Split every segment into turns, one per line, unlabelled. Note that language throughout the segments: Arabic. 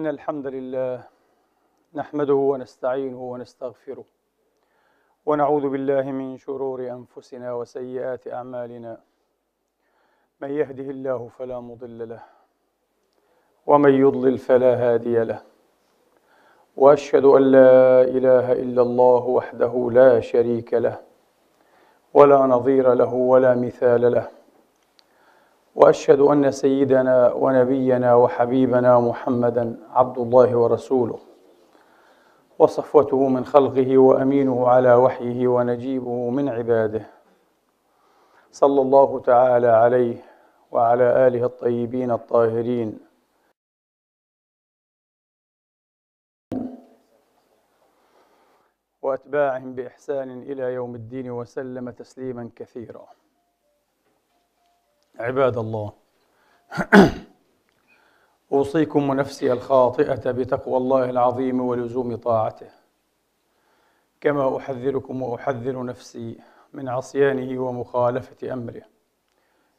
إن الحمد لله نحمده ونستعينه ونستغفره ونعوذ بالله من شرور أنفسنا وسيئات أعمالنا من يهده الله فلا مضل له ومن يضلل فلا هادي له وأشهد أن لا إله إلا الله وحده لا شريك له ولا نظير له ولا مثال له واشهد ان سيدنا ونبينا وحبيبنا محمدا عبد الله ورسوله وصفوته من خلقه وامينه على وحيه ونجيبه من عباده صلى الله تعالى عليه وعلى اله الطيبين الطاهرين واتباعهم باحسان الى يوم الدين وسلم تسليما كثيرا عباد الله اوصيكم ونفسي الخاطئه بتقوى الله العظيم ولزوم طاعته كما احذركم واحذر نفسي من عصيانه ومخالفه امره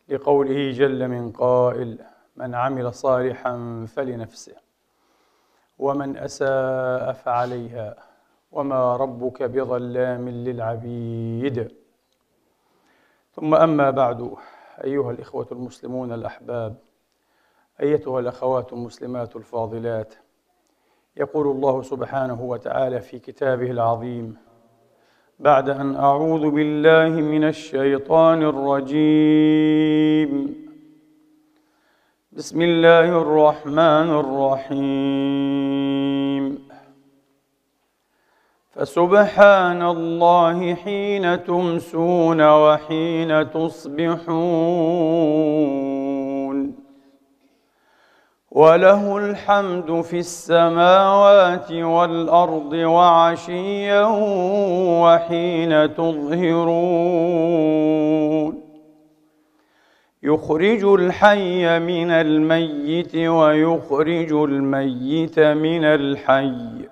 لقوله جل من قائل من عمل صالحا فلنفسه ومن اساء فعليها وما ربك بظلام للعبيد ثم اما بعد أيها الإخوة المسلمون الأحباب أيتها الأخوات المسلمات الفاضلات يقول الله سبحانه وتعالى في كتابه العظيم بعد أن أعوذ بالله من الشيطان الرجيم بسم الله الرحمن الرحيم فسبحان الله حين تمسون وحين تصبحون وله الحمد في السماوات والارض وعشيا وحين تظهرون يخرج الحي من الميت ويخرج الميت من الحي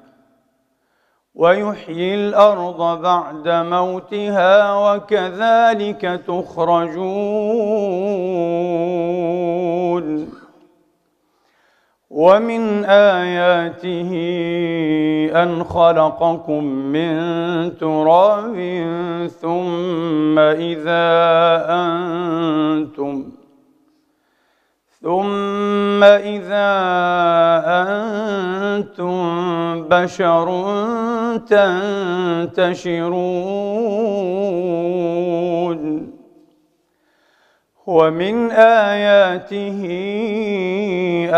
ويحيي الأرض بعد موتها وكذلك تخرجون ومن آياته أن خلقكم من تراب ثم إذا أنتم ثم إذا أنتم بشر تنتشرون ومن آياته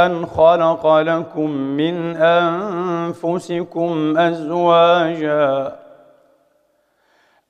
أن خلق لكم من أنفسكم أزواجاً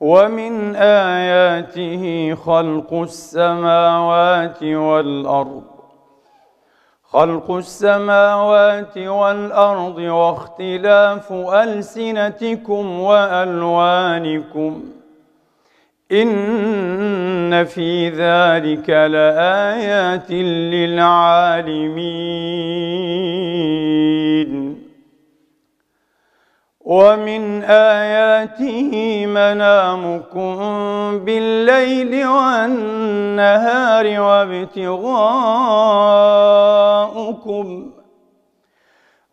ومن آياته خلق السماوات والأرض خلق السماوات والأرض واختلاف ألسنتكم وألوانكم إن في ذلك لآيات للعالمين ومن آياته منامكم بالليل والنهار وابتغاؤكم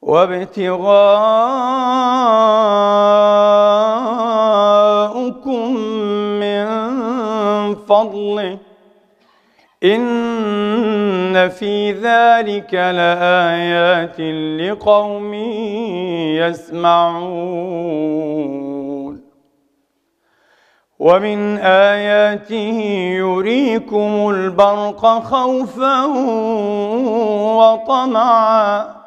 وابتغاؤكم من فضله إن في ذلك لآيات لقوم يسمعون ومن آياته يريكم البرق خوفا وطمعا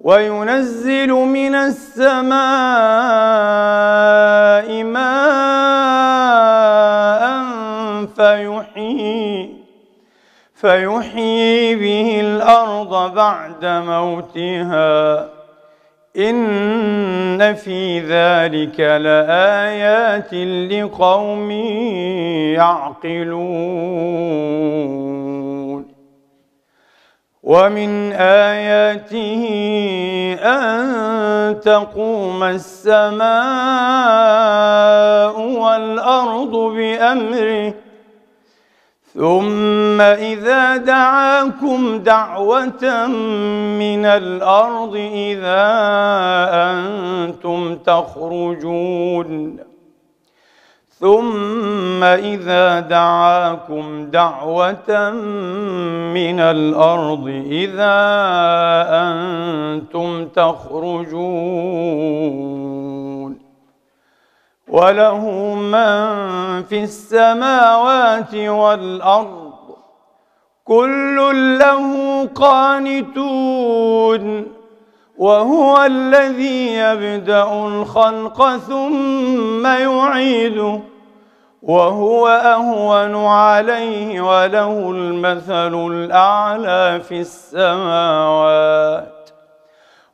وينزل من السماء ماء فيحيي فيحيي به الأرض بعد موتها إن في ذلك لآيات لقوم يعقلون ومن آياته أن تقوم السماء والأرض بأمره ثم إذا دعاكم دعوة من الأرض إذا أنتم تخرجون ثم إذا دعاكم دعوة من الأرض إذا أنتم تخرجون وله من في السماوات والأرض كل له قانتون وهو الذي يبدأ الخلق ثم يعيده وهو أهون عليه وله المثل الأعلى في السماوات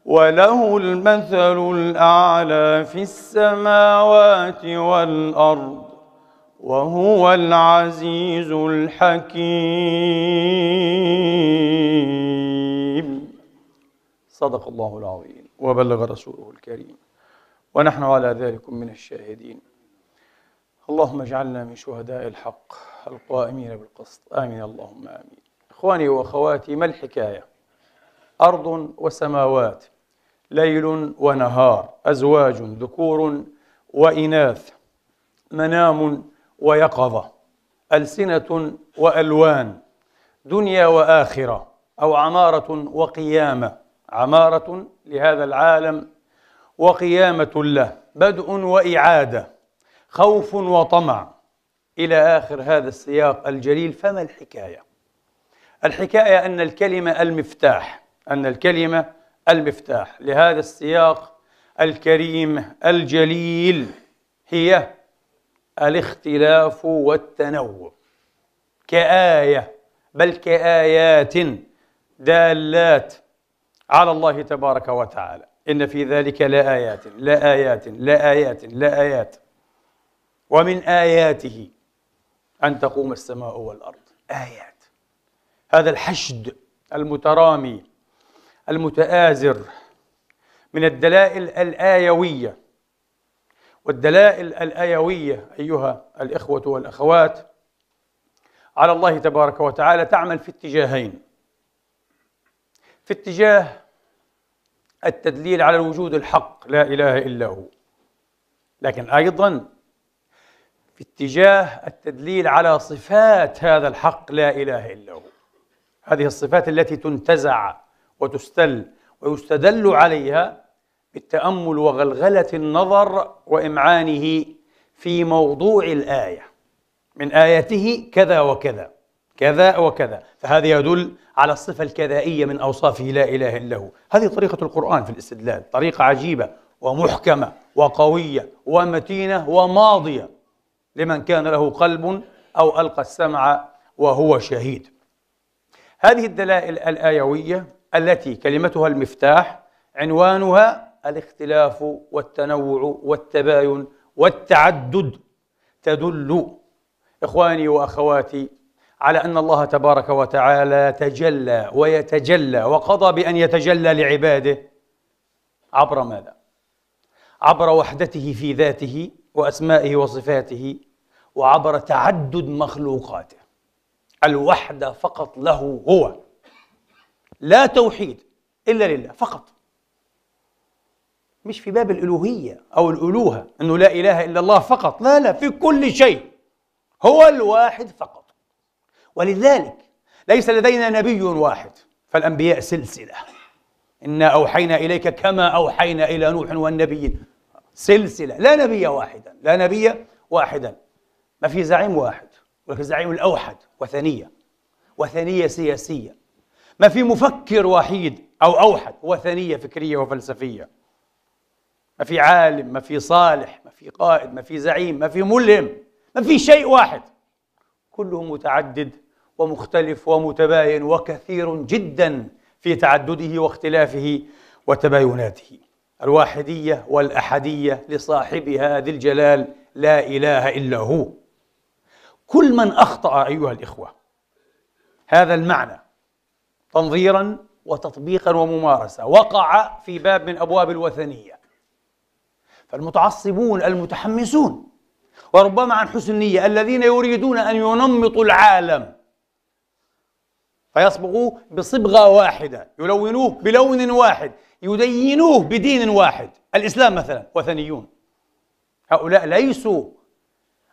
وله المثل الأعلى في السماوات والأرض وهو العزيز الحكيم صدق الله العظيم وبلغ رسوله الكريم ونحن على ذلك من الشاهدين اللهم اجعلنا من شهداء الحق القائمين بالقسط آمين اللهم آمين إخواني وأخواتي ما الحكاية أرض وسماوات ليل ونهار أزواج ذكور وإناث منام ويقظة ألسنة وألوان دنيا وآخرة أو عمارة وقيامة عمارة لهذا العالم وقيامة له بدء وإعادة خوف وطمع إلى آخر هذا السياق الجليل فما الحكاية؟ الحكاية أن الكلمة المفتاح أن الكلمة المفتاح لهذا السياق الكريم الجليل هي الاختلاف والتنوع كآية بل كآيات دالات على الله تبارك وتعالى إن في ذلك لآيات لا لآيات لآيات لآيات ومن آياته أن تقوم السماء والأرض آيات هذا الحشد المترامي المتآزر من الدلائل الآيوية والدلائل الآيوية أيها الإخوة والأخوات على الله تبارك وتعالى تعمل في اتجاهين في اتجاه التدليل على الوجود الحق لا إله إلا هو لكن أيضا في اتجاه التدليل على صفات هذا الحق لا إله إلا هو هذه الصفات التي تنتزع وتستل ويستدل عليها بالتأمل وغلغلة النظر وإمعانه في موضوع الآية من اياته كذا وكذا كذا وكذا فهذا يدل على الصفة الكذائية من أوصافه لا إله إلا هو هذه طريقة القرآن في الاستدلال طريقة عجيبة ومحكمة وقوية ومتينة وماضية لمن كان له قلب أو ألقى السمع وهو شهيد هذه الدلائل الآيوية التي كلمتها المفتاح عنوانها الاختلاف والتنوع والتباين والتعدد تدل اخواني واخواتي على ان الله تبارك وتعالى تجلى ويتجلى وقضى بان يتجلى لعباده عبر ماذا؟ عبر وحدته في ذاته واسمائه وصفاته وعبر تعدد مخلوقاته الوحده فقط له هو لا توحيد إلا لله فقط مش في باب الألوهية أو الألوهة أنه لا إله إلا الله فقط لا لا في كل شيء هو الواحد فقط ولذلك ليس لدينا نبي واحد فالأنبياء سلسلة إنا أوحينا إليك كما أوحينا إلى نوح والنبيين سلسلة لا نبي واحدا لا نبي واحدا ما في زعيم واحد وفي زعيم الأوحد وثنية وثنية سياسية ما في مفكر وحيد أو أوحد هو ثنية فكرية وفلسفية ما في عالم ما في صالح ما في قائد ما في زعيم ما في ملهم ما في شيء واحد كله متعدد ومختلف ومتباين وكثير جدا في تعدده واختلافه وتبايناته الواحدية والأحدية لصاحبها ذي الجلال لا إله إلا هو كل من أخطأ أيها الإخوة هذا المعنى تنظيرا وتطبيقا وممارسه وقع في باب من ابواب الوثنيه فالمتعصبون المتحمسون وربما عن حسن نيه الذين يريدون ان ينمطوا العالم فيصبغوه بصبغه واحده يلونوه بلون واحد يدينوه بدين واحد الاسلام مثلا وثنيون هؤلاء ليسوا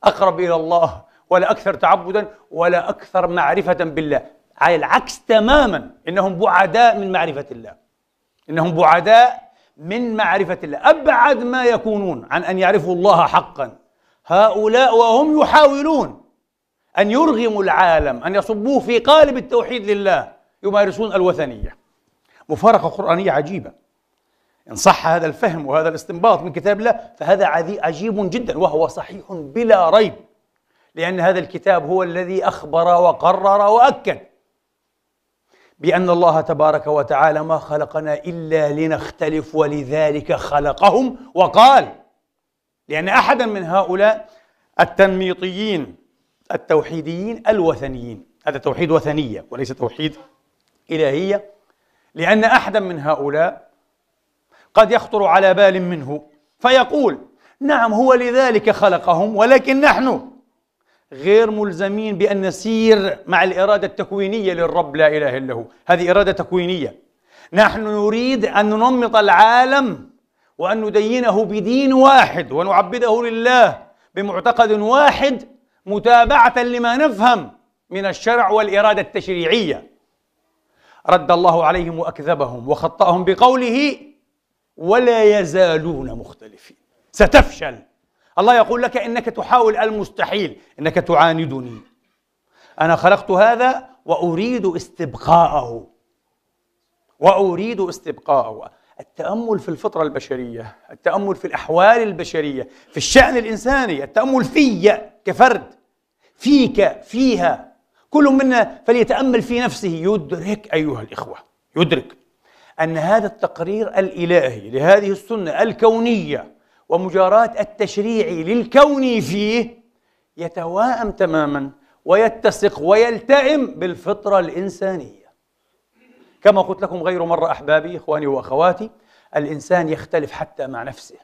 اقرب الى الله ولا اكثر تعبدا ولا اكثر معرفه بالله على العكس تماما انهم بعداء من معرفه الله انهم بعداء من معرفه الله ابعد ما يكونون عن ان يعرفوا الله حقا هؤلاء وهم يحاولون ان يرغموا العالم ان يصبوه في قالب التوحيد لله يمارسون الوثنيه مفارقه قرانيه عجيبه ان صح هذا الفهم وهذا الاستنباط من كتاب الله فهذا عجيب جدا وهو صحيح بلا ريب لأن هذا الكتاب هو الذي أخبر وقرر وأكد بأن الله تبارك وتعالى ما خلقنا إلا لنختلف ولذلك خلقهم وقال لأن أحدا من هؤلاء التنميطيين التوحيديين الوثنيين هذا توحيد وثنية وليس توحيد إلهية لأن أحدا من هؤلاء قد يخطر على بال منه فيقول نعم هو لذلك خلقهم ولكن نحن غير ملزمين بأن نسير مع الإرادة التكوينية للرب لا إله إلا هو هذه إرادة تكوينية نحن نريد أن ننمط العالم وأن ندينه بدين واحد ونعبده لله بمعتقد واحد متابعة لما نفهم من الشرع والإرادة التشريعية رد الله عليهم وأكذبهم وخطأهم بقوله ولا يزالون مختلفين ستفشل الله يقول لك انك تحاول المستحيل انك تعاندني انا خلقت هذا واريد استبقاءه واريد استبقاءه التامل في الفطره البشريه التامل في الاحوال البشريه في الشان الانساني التامل في كفرد فيك فيها كل منا فليتامل في نفسه يدرك ايها الاخوه يدرك ان هذا التقرير الالهي لهذه السنه الكونيه ومجاراة التشريع للكون فيه يتواءم تماما ويتسق ويلتئم بالفطرة الإنسانية كما قلت لكم غير مرة أحبابي إخواني وأخواتي الإنسان يختلف حتى مع نفسه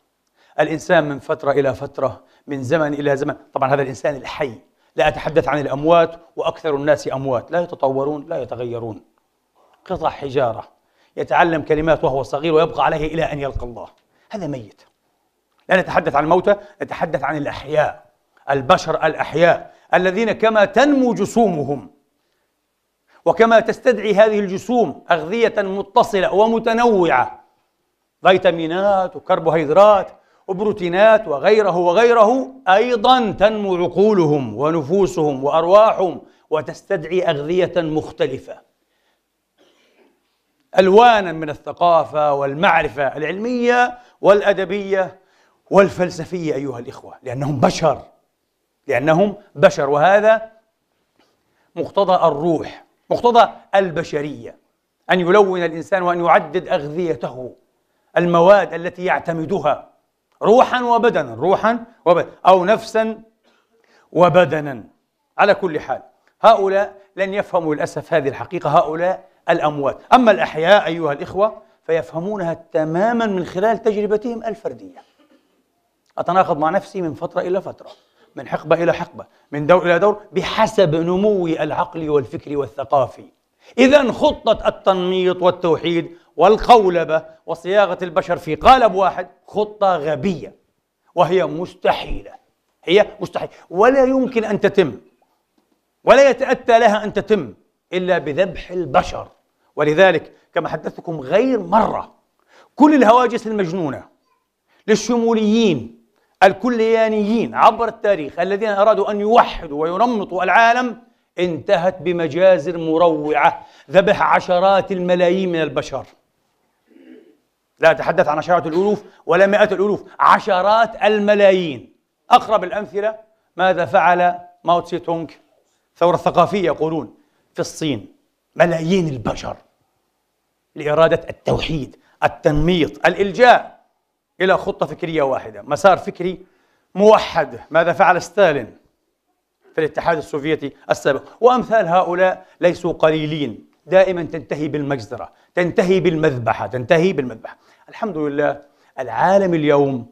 الإنسان من فترة إلى فترة من زمن إلى زمن طبعا هذا الإنسان الحي لا أتحدث عن الأموات وأكثر الناس أموات لا يتطورون لا يتغيرون قطع حجارة يتعلم كلمات وهو صغير ويبقى عليه إلى أن يلقى الله هذا ميت لا نتحدث عن الموتى نتحدث عن الأحياء البشر الأحياء الذين كما تنمو جسومهم وكما تستدعي هذه الجسوم أغذية متصلة ومتنوعة فيتامينات وكربوهيدرات وبروتينات وغيره وغيره أيضا تنمو عقولهم ونفوسهم وأرواحهم وتستدعي أغذية مختلفة الوانا من الثقافه والمعرفه العلميه والادبيه والفلسفية أيها الإخوة لأنهم بشر لأنهم بشر وهذا مقتضى الروح مقتضى البشرية أن يلون الإنسان وأن يعدد أغذيته المواد التي يعتمدها روحا وبدنا روحا وبدنا أو نفسا وبدنا على كل حال هؤلاء لن يفهموا للأسف هذه الحقيقة هؤلاء الأموات أما الأحياء أيها الإخوة فيفهمونها تماما من خلال تجربتهم الفردية أتناقض مع نفسي من فترة إلى فترة من حقبة إلى حقبة من دور إلى دور بحسب نموي العقلي والفكري والثقافي إذا خطة التنميط والتوحيد والقولبة وصياغة البشر في قالب واحد خطة غبية وهي مستحيلة هي مستحيلة ولا يمكن أن تتم ولا يتأتى لها أن تتم إلا بذبح البشر ولذلك كما حدثتكم غير مرة كل الهواجس المجنونة للشموليين الكليانيين عبر التاريخ الذين أرادوا أن يوحدوا وينمطوا العالم انتهت بمجازر مروعة ذبح عشرات الملايين من البشر لا أتحدث عن عشرات الألوف ولا مئات الألوف عشرات الملايين أقرب الأمثلة ماذا فعل ماو تسي تونغ ثورة ثقافية يقولون في الصين ملايين البشر لإرادة التوحيد التنميط الإلجاء إلى خطة فكرية واحدة مسار فكري موحد ماذا فعل ستالين في الاتحاد السوفيتي السابق وأمثال هؤلاء ليسوا قليلين دائما تنتهي بالمجزرة تنتهي بالمذبحة تنتهي بالمذبحة الحمد لله العالم اليوم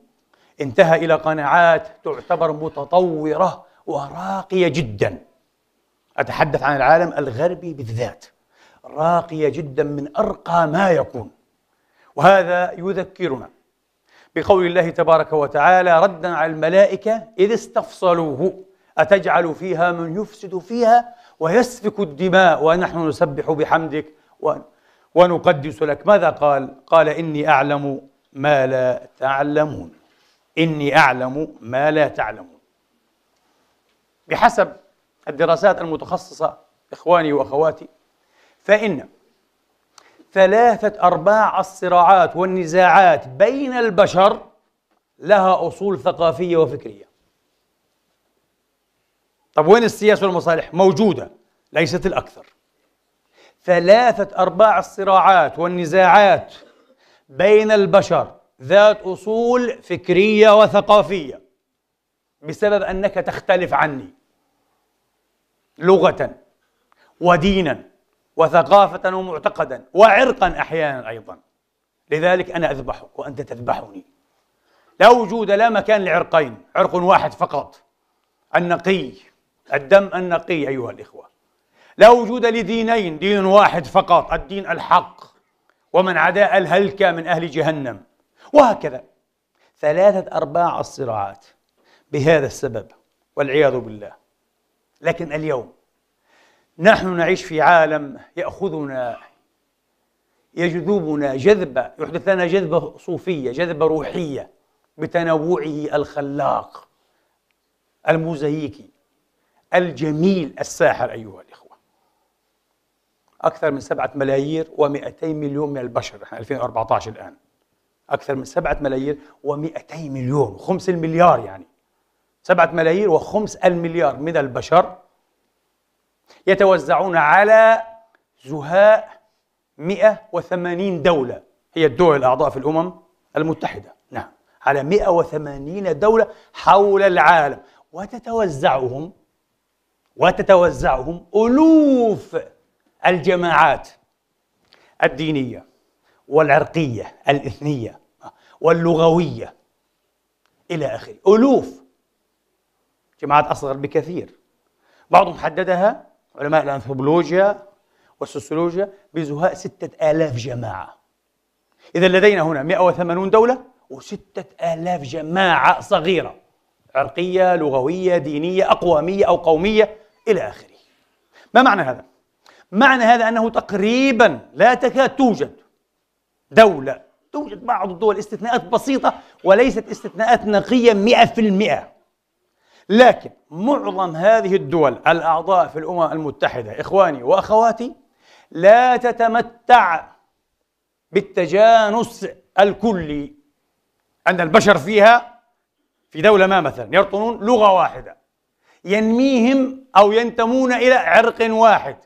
انتهى إلى قناعات تعتبر متطورة وراقية جدا أتحدث عن العالم الغربي بالذات راقية جدا من أرقى ما يكون وهذا يذكرنا بقول الله تبارك وتعالى ردا على الملائكة إذ استفصلوه أتجعل فيها من يفسد فيها ويسفك الدماء ونحن نسبح بحمدك ونقدس لك ماذا قال؟ قال إني أعلم ما لا تعلمون إني أعلم ما لا تعلمون بحسب الدراسات المتخصصة إخواني وأخواتي فإن ثلاثة أرباع الصراعات والنزاعات بين البشر لها أصول ثقافية وفكرية طب وين السياسة والمصالح؟ موجودة ليست الأكثر ثلاثة أرباع الصراعات والنزاعات بين البشر ذات أصول فكرية وثقافية بسبب أنك تختلف عني لغة ودينا وثقافة ومعتقدا وعرقا أحيانا أيضا لذلك أنا أذبحك وأنت تذبحني لا وجود لا مكان لعرقين عرق واحد فقط النقي الدم النقي أيها الإخوة لا وجود لدينين دين واحد فقط الدين الحق ومن عداء الهلكة من أهل جهنم وهكذا ثلاثة أرباع الصراعات بهذا السبب والعياذ بالله لكن اليوم نحن نعيش في عالم يأخذنا يجذبنا جذبة يحدث لنا جذبة صوفية جذبة روحية بتنوعه الخلاق الموزاييكي الجميل الساحر أيها الإخوة أكثر من سبعة ملايير و200 مليون من البشر نحن 2014 الآن أكثر من سبعة ملايير و200 مليون خمس المليار يعني سبعة ملايير وخمس المليار من البشر يتوزعون على زهاء 180 دولة هي الدول الأعضاء في الأمم المتحدة نعم على 180 دولة حول العالم وتتوزعهم وتتوزعهم ألوف الجماعات الدينية والعرقية الإثنية واللغوية إلى آخره ألوف جماعات أصغر بكثير بعضهم حددها علماء الأنثروبولوجيا والسوسيولوجيا بزهاء ستة آلاف جماعة إذا لدينا هنا 180 دولة وستة آلاف جماعة صغيرة عرقية لغوية دينية أقوامية أو قومية إلى آخره ما معنى هذا؟ معنى هذا أنه تقريبا لا تكاد توجد دولة توجد بعض الدول استثناءات بسيطة وليست استثناءات نقية مئة في المئة لكن معظم هذه الدول الأعضاء في الأمم المتحدة إخواني وأخواتي لا تتمتع بالتجانس الكلي أن البشر فيها في دولة ما مثلا يرطنون لغة واحدة ينميهم أو ينتمون إلى عرق واحد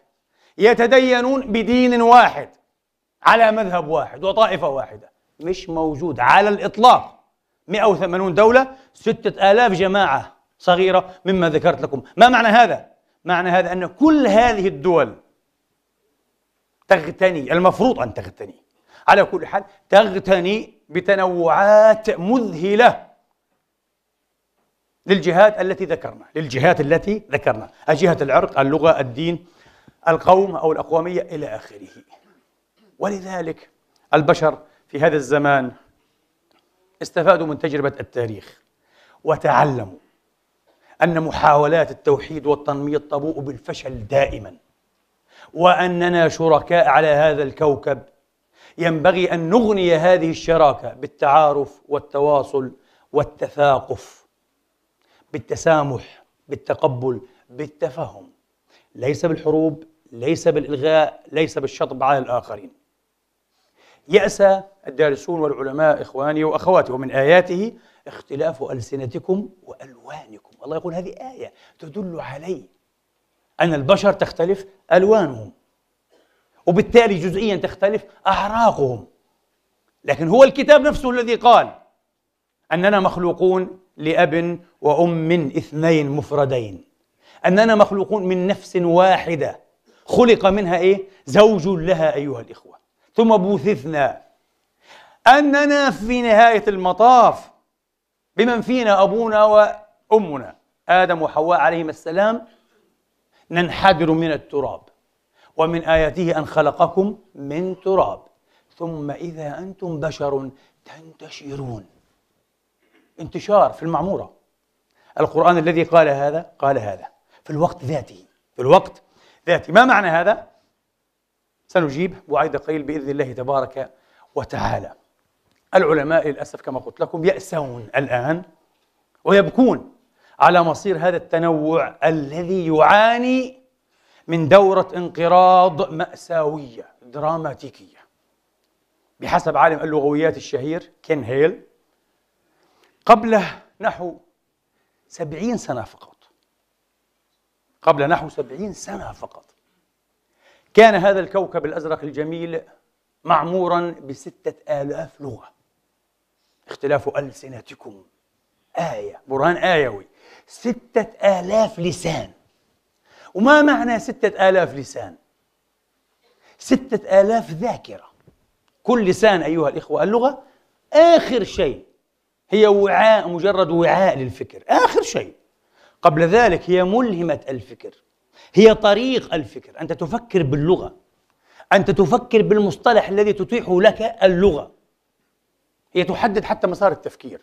يتدينون بدين واحد على مذهب واحد وطائفة واحدة مش موجود على الإطلاق 180 دولة 6000 جماعة صغيرة مما ذكرت لكم ما معنى هذا؟ معنى هذا أن كل هذه الدول تغتني المفروض أن تغتني على كل حال تغتني بتنوعات مذهلة للجهات التي ذكرنا للجهات التي ذكرنا الجهة العرق اللغة الدين القوم أو الأقوامية إلى آخره ولذلك البشر في هذا الزمان استفادوا من تجربة التاريخ وتعلموا أن محاولات التوحيد والتنمية تبوء بالفشل دائما وأننا شركاء على هذا الكوكب ينبغي أن نغني هذه الشراكة بالتعارف والتواصل والتثاقف بالتسامح بالتقبل بالتفهم ليس بالحروب ليس بالإلغاء ليس بالشطب على الآخرين يأسى الدارسون والعلماء إخواني وأخواتي ومن آياته اختلاف ألسنتكم وألوانكم الله يقول هذه آية تدل علي أن البشر تختلف ألوانهم وبالتالي جزئيا تختلف أعراقهم لكن هو الكتاب نفسه الذي قال أننا مخلوقون لأب وأم من اثنين مفردين أننا مخلوقون من نفس واحدة خلق منها إيه؟ زوج لها أيها الإخوة ثم بوثثنا أننا في نهاية المطاف بمن فينا أبونا وأمنا آدم وحواء عليهما السلام ننحدر من التراب ومن آياته أن خلقكم من تراب ثم إذا أنتم بشر تنتشرون انتشار في المعمورة القرآن الذي قال هذا قال هذا في الوقت ذاته في الوقت ذاته ما معنى هذا؟ سنجيب وعيد قليل بإذن الله تبارك وتعالى العلماء للاسف كما قلت لكم يأسون الان ويبكون على مصير هذا التنوع الذي يعاني من دورة انقراض مأساوية دراماتيكية بحسب عالم اللغويات الشهير كين هيل قبله نحو سبعين سنة فقط قبل نحو سبعين سنة فقط كان هذا الكوكب الأزرق الجميل معمورا بستة آلاف لغة اختلاف ألسنتكم آية برهان آيوي ستة آلاف لسان وما معنى ستة آلاف لسان ستة آلاف ذاكرة كل لسان أيها الإخوة اللغة آخر شيء هي وعاء مجرد وعاء للفكر آخر شيء قبل ذلك هي ملهمة الفكر هي طريق الفكر أنت تفكر باللغة أنت تفكر بالمصطلح الذي تتيحه لك اللغة هي تحدد حتى مسار التفكير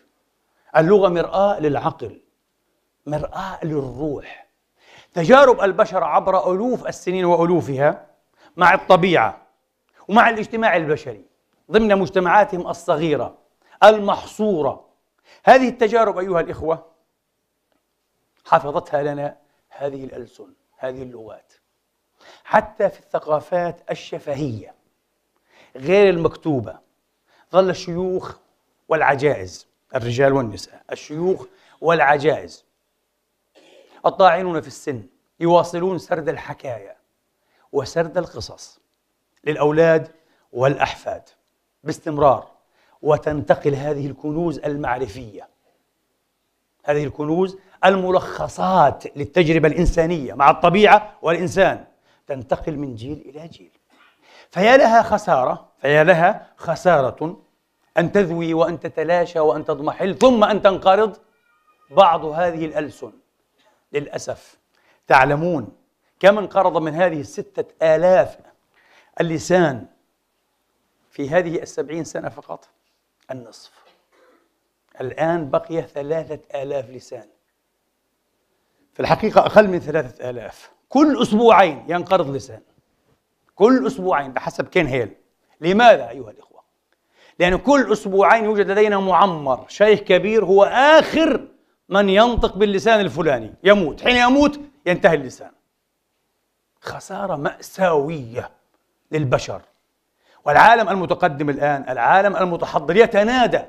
اللغة مرآة للعقل مرآة للروح تجارب البشر عبر ألوف السنين وألوفها مع الطبيعة ومع الاجتماع البشري ضمن مجتمعاتهم الصغيرة المحصورة هذه التجارب أيها الإخوة حفظتها لنا هذه الألسن هذه اللغات حتى في الثقافات الشفهية غير المكتوبة ظل الشيوخ والعجائز الرجال والنساء الشيوخ والعجائز الطاعنون في السن يواصلون سرد الحكايا وسرد القصص للأولاد والأحفاد باستمرار وتنتقل هذه الكنوز المعرفية هذه الكنوز الملخصات للتجربة الإنسانية مع الطبيعة والإنسان تنتقل من جيل إلى جيل فيا لها خسارة فيا لها خسارة أن تذوي وأن تتلاشى وأن تضمحل ثم أن تنقرض بعض هذه الألسن للأسف تعلمون كم انقرض من هذه الستة آلاف اللسان في هذه السبعين سنة فقط النصف الآن بقي ثلاثة آلاف لسان في الحقيقة أقل من ثلاثة آلاف كل أسبوعين ينقرض لسان كل أسبوعين بحسب كين هيل لماذا أيها الإخوة؟ لأن كل أسبوعين يوجد لدينا معمر شيخ كبير هو آخر من ينطق باللسان الفلاني يموت حين يموت ينتهي اللسان خسارة مأساوية للبشر والعالم المتقدم الآن العالم المتحضر يتنادى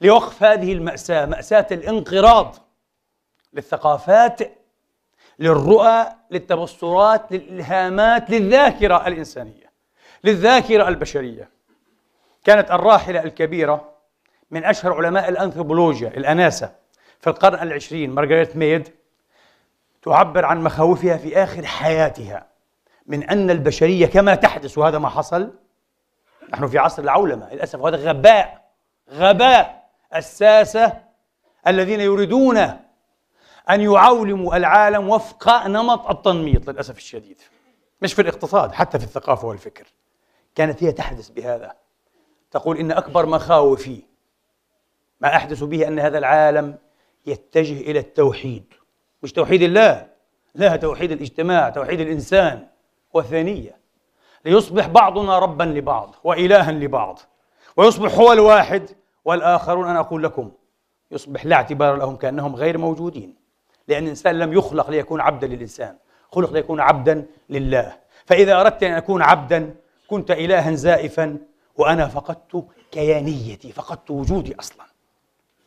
لوقف هذه المأساة مأساة الانقراض للثقافات للرؤى للتبصرات للإلهامات للذاكرة الإنسانية للذاكرة البشرية كانت الراحلة الكبيرة من أشهر علماء الأنثروبولوجيا الأناسة في القرن العشرين مارغريت ميد تعبر عن مخاوفها في آخر حياتها من أن البشرية كما تحدث وهذا ما حصل نحن في عصر العولمة للأسف وهذا غباء غباء الساسة الذين يريدون أن يعولموا العالم وفق نمط التنميط للأسف الشديد مش في الاقتصاد حتى في الثقافة والفكر كانت هي تحدث بهذا تقول إن أكبر مخاوفي ما أحدث به أن هذا العالم يتجه إلى التوحيد مش توحيد الله لا توحيد الاجتماع توحيد الإنسان والثانية ليصبح بعضنا ربا لبعض وإلها لبعض ويصبح هو الواحد والآخرون أنا أقول لكم يصبح لا اعتبار لهم كأنهم غير موجودين لأن الإنسان لم يخلق ليكون عبدا للإنسان خلق ليكون عبدا لله فإذا أردت أن أكون عبدا كنت إلها زائفا وأنا فقدت كيانيتي فقدت وجودي أصلا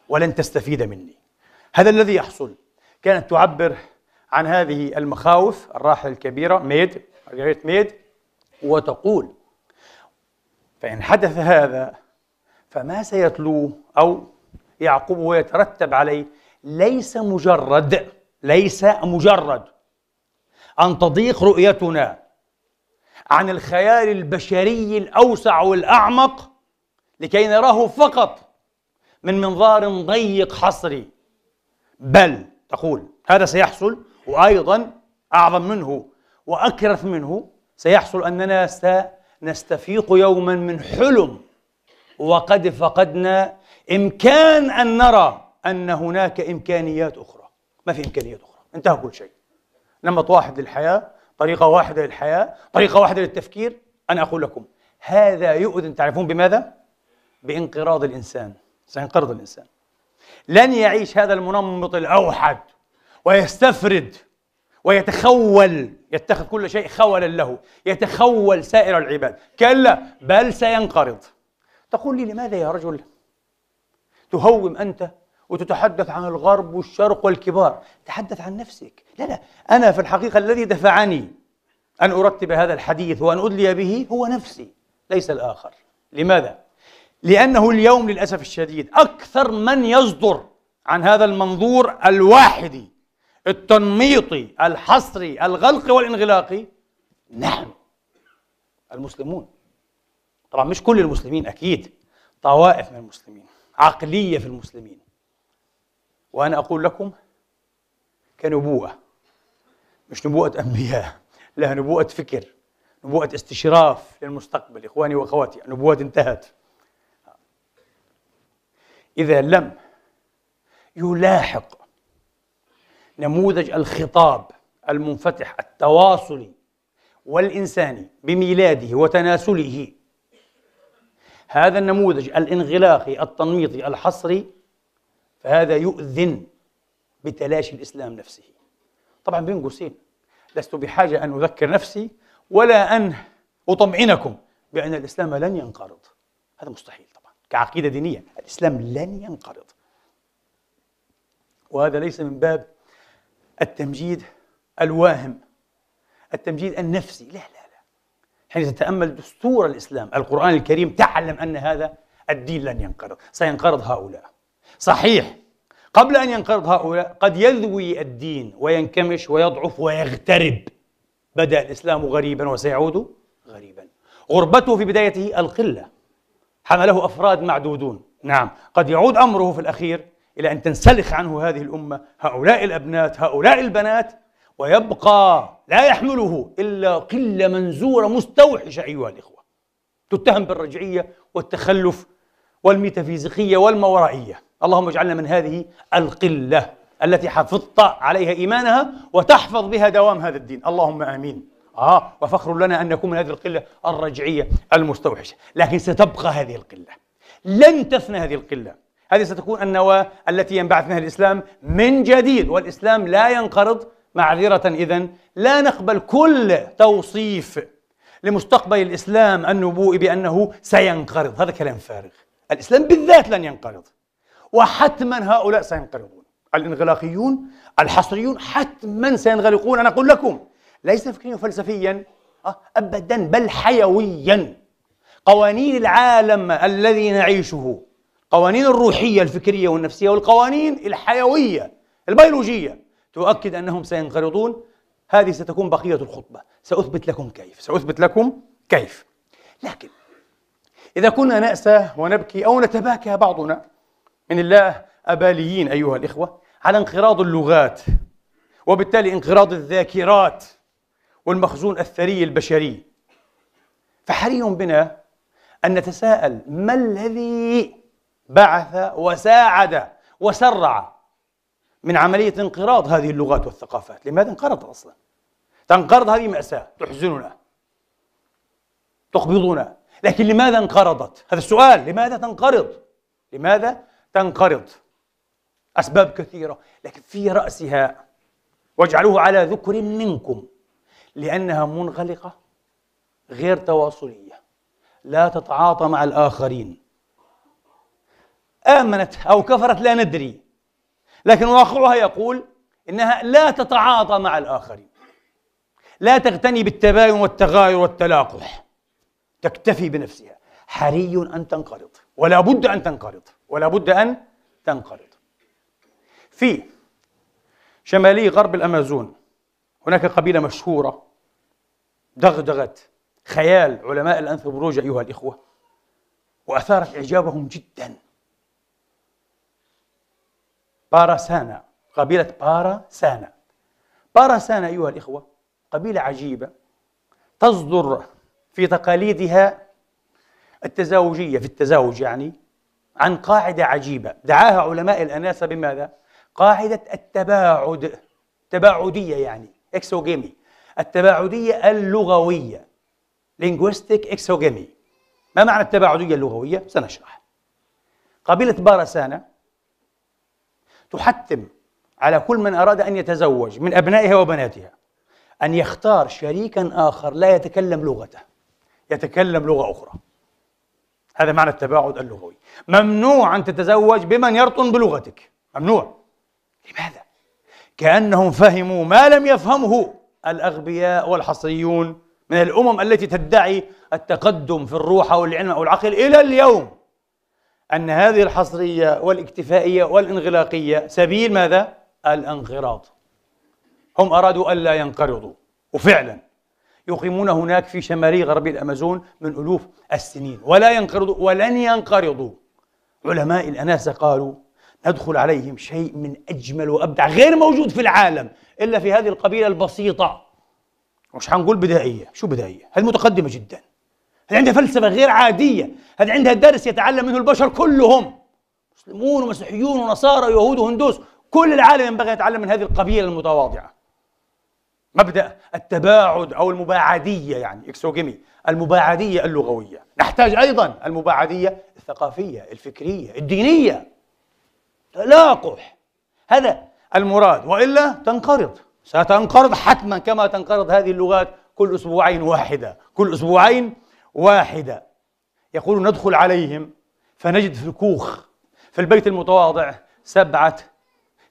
ولن تستفيد مني هذا الذي يحصل كانت تعبر عن هذه المخاوف الراحلة الكبيرة ميد مارغريت ميد وتقول فإن حدث هذا فما سيتلوه أو يعقبه ويترتب عليه ليس مجرد ليس مجرد أن تضيق رؤيتنا عن الخيال البشري الاوسع والاعمق لكي نراه فقط من منظار ضيق حصري بل تقول هذا سيحصل وايضا اعظم منه واكرث منه سيحصل اننا سنستفيق يوما من حلم وقد فقدنا امكان ان نرى ان هناك امكانيات اخرى ما في امكانيات اخرى انتهى كل شيء نمط واحد للحياه طريقة واحدة للحياة طريقة واحدة للتفكير أنا أقول لكم هذا يؤذن تعرفون بماذا؟ بانقراض الإنسان سينقرض الإنسان لن يعيش هذا المنمط الأوحد ويستفرد ويتخول يتخذ كل شيء خولا له يتخول سائر العباد كلا بل سينقرض تقول لي لماذا يا رجل تهوم أنت وتتحدث عن الغرب والشرق والكبار تحدث عن نفسك لا لا أنا في الحقيقة الذي دفعني أن أرتب هذا الحديث وأن أدلي به هو نفسي ليس الآخر لماذا؟ لأنه اليوم للأسف الشديد أكثر من يصدر عن هذا المنظور الواحدي التنميطي الحصري الغلقي والانغلاقي نحن نعم. المسلمون طبعا مش كل المسلمين أكيد طوائف من المسلمين عقلية في المسلمين وأنا أقول لكم كنبوءة مش نبوءة أنبياء لا نبوءة فكر نبوءة استشراف للمستقبل إخواني وأخواتي النبوات انتهت إذا لم يلاحق نموذج الخطاب المنفتح التواصلي والإنساني بميلاده وتناسله هذا النموذج الانغلاقي التنميطي الحصري فهذا يؤذن بتلاشي الإسلام نفسه طبعا بين قوسين لست بحاجة أن أذكر نفسي ولا أن أطمئنكم بأن الإسلام لن ينقرض هذا مستحيل طبعا كعقيدة دينية الإسلام لن ينقرض وهذا ليس من باب التمجيد الواهم التمجيد النفسي لا لا لا حين تتأمل دستور الإسلام القرآن الكريم تعلم أن هذا الدين لن ينقرض سينقرض هؤلاء صحيح قبل أن ينقرض هؤلاء قد يذوي الدين وينكمش ويضعف ويغترب بدأ الإسلام غريبا وسيعود غريبا غربته في بدايته القلة حمله أفراد معدودون نعم قد يعود أمره في الأخير إلى أن تنسلخ عنه هذه الأمة هؤلاء الأبنات هؤلاء البنات ويبقى لا يحمله إلا قلة منزورة مستوحشة أيها الإخوة تتهم بالرجعية والتخلف والميتافيزيقية والمورائية اللهم اجعلنا من هذه القلة التي حفظت عليها إيمانها وتحفظ بها دوام هذا الدين اللهم آمين آه وفخر لنا أن نكون من هذه القلة الرجعية المستوحشة لكن ستبقى هذه القلة لن تفنى هذه القلة هذه ستكون النواة التي ينبعث منها الإسلام من جديد والإسلام لا ينقرض معذرة إذا لا نقبل كل توصيف لمستقبل الإسلام النبوء بأنه سينقرض هذا كلام فارغ الإسلام بالذات لن ينقرض وحتما هؤلاء سينقلبون الانغلاقيون الحصريون حتما سينغلقون أنا أقول لكم ليس فكريا وفلسفيا آه، أبدا بل حيويا قوانين العالم الذي نعيشه قوانين الروحية الفكرية والنفسية والقوانين الحيوية البيولوجية تؤكد أنهم سينقرضون هذه ستكون بقية الخطبة سأثبت لكم كيف سأثبت لكم كيف لكن إذا كنا نأسى ونبكي أو نتباكى بعضنا من الله أباليين أيها الإخوة على انقراض اللغات وبالتالي انقراض الذاكرات والمخزون الثري البشري فحري بنا أن نتساءل ما الذي بعث وساعد وسرع من عملية انقراض هذه اللغات والثقافات لماذا انقرضت أصلا؟ تنقرض هذه مأساة تحزننا تقبضنا لكن لماذا انقرضت؟ هذا السؤال لماذا تنقرض؟ لماذا تنقرض أسباب كثيرة لكن في رأسها واجعلوه على ذكر منكم لأنها منغلقة غير تواصلية لا تتعاطى مع الآخرين آمنت أو كفرت لا ندري لكن واقعها يقول إنها لا تتعاطى مع الآخرين لا تغتني بالتباين والتغاير والتلاقح تكتفي بنفسها حري أن تنقرض ولا بد أن تنقرض ولا بد أن تنقرض في شمالي غرب الأمازون هناك قبيلة مشهورة دغدغت خيال علماء الأنثروبولوجيا أيها الإخوة وأثارت إعجابهم جدا باراسانا قبيلة باراسانا باراسانا أيها الإخوة قبيلة عجيبة تصدر في تقاليدها التزاوجية في التزاوج يعني عن قاعدة عجيبة دعاها علماء الأناسة بماذا؟ قاعدة التباعد تباعدية يعني اكسوجيمي التباعدية اللغوية linguistic exogamy ما معنى التباعدية اللغوية؟ سنشرح قبيلة بارسانة تحتم على كل من أراد أن يتزوج من أبنائها وبناتها أن يختار شريكا آخر لا يتكلم لغته يتكلم لغة أخرى هذا معنى التباعد اللغوي ممنوع أن تتزوج بمن يرطن بلغتك ممنوع لماذا؟ كأنهم فهموا ما لم يفهمه الأغبياء والحصريون من الأمم التي تدعي التقدم في الروح أو العلم أو العقل إلى اليوم أن هذه الحصرية والاكتفائية والانغلاقية سبيل ماذا؟ الانقراض هم أرادوا ألا ينقرضوا وفعلا يقيمون هناك في شمالي غربي الأمازون من ألوف السنين ولا ينقرضوا ولن ينقرضوا علماء الأناسة قالوا ندخل عليهم شيء من أجمل وأبدع غير موجود في العالم إلا في هذه القبيلة البسيطة مش حنقول بدائية شو بدائية هذه متقدمة جدا هذه عندها فلسفة غير عادية هذه عندها درس يتعلم منه البشر كلهم مسلمون ومسيحيون ونصارى ويهود وهندوس كل العالم ينبغي يتعلم من هذه القبيلة المتواضعة مبدا التباعد او المباعديه يعني اكسوجيمي المباعديه اللغويه نحتاج ايضا المباعديه الثقافيه الفكريه الدينيه تلاقح هذا المراد والا تنقرض ستنقرض حتما كما تنقرض هذه اللغات كل اسبوعين واحده كل اسبوعين واحده يقول ندخل عليهم فنجد في الكوخ في البيت المتواضع سبعه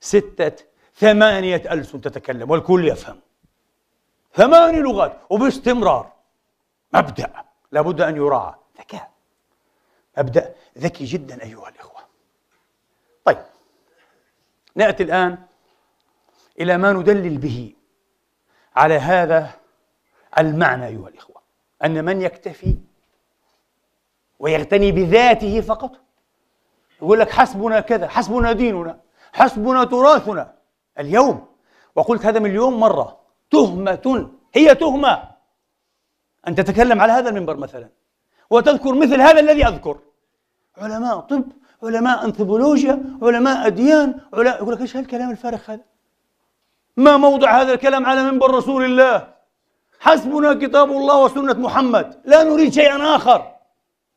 سته ثمانيه ألسن تتكلم والكل يفهم ثماني لغات وباستمرار مبدأ لابد أن يراعى ذكاء مبدأ ذكي جدا أيها الإخوة طيب نأتي الآن إلى ما ندلل به على هذا المعنى أيها الإخوة أن من يكتفي ويغتني بذاته فقط يقول لك حسبنا كذا حسبنا ديننا حسبنا تراثنا اليوم وقلت هذا مليون مرة تهمة هي تهمة أن تتكلم على هذا المنبر مثلا وتذكر مثل هذا الذي أذكر علماء طب علماء أنثروبولوجيا علماء أديان علماء يقول لك إيش هالكلام الفارغ هذا ما موضع هذا الكلام على منبر رسول الله حسبنا كتاب الله وسنة محمد لا نريد شيئا آخر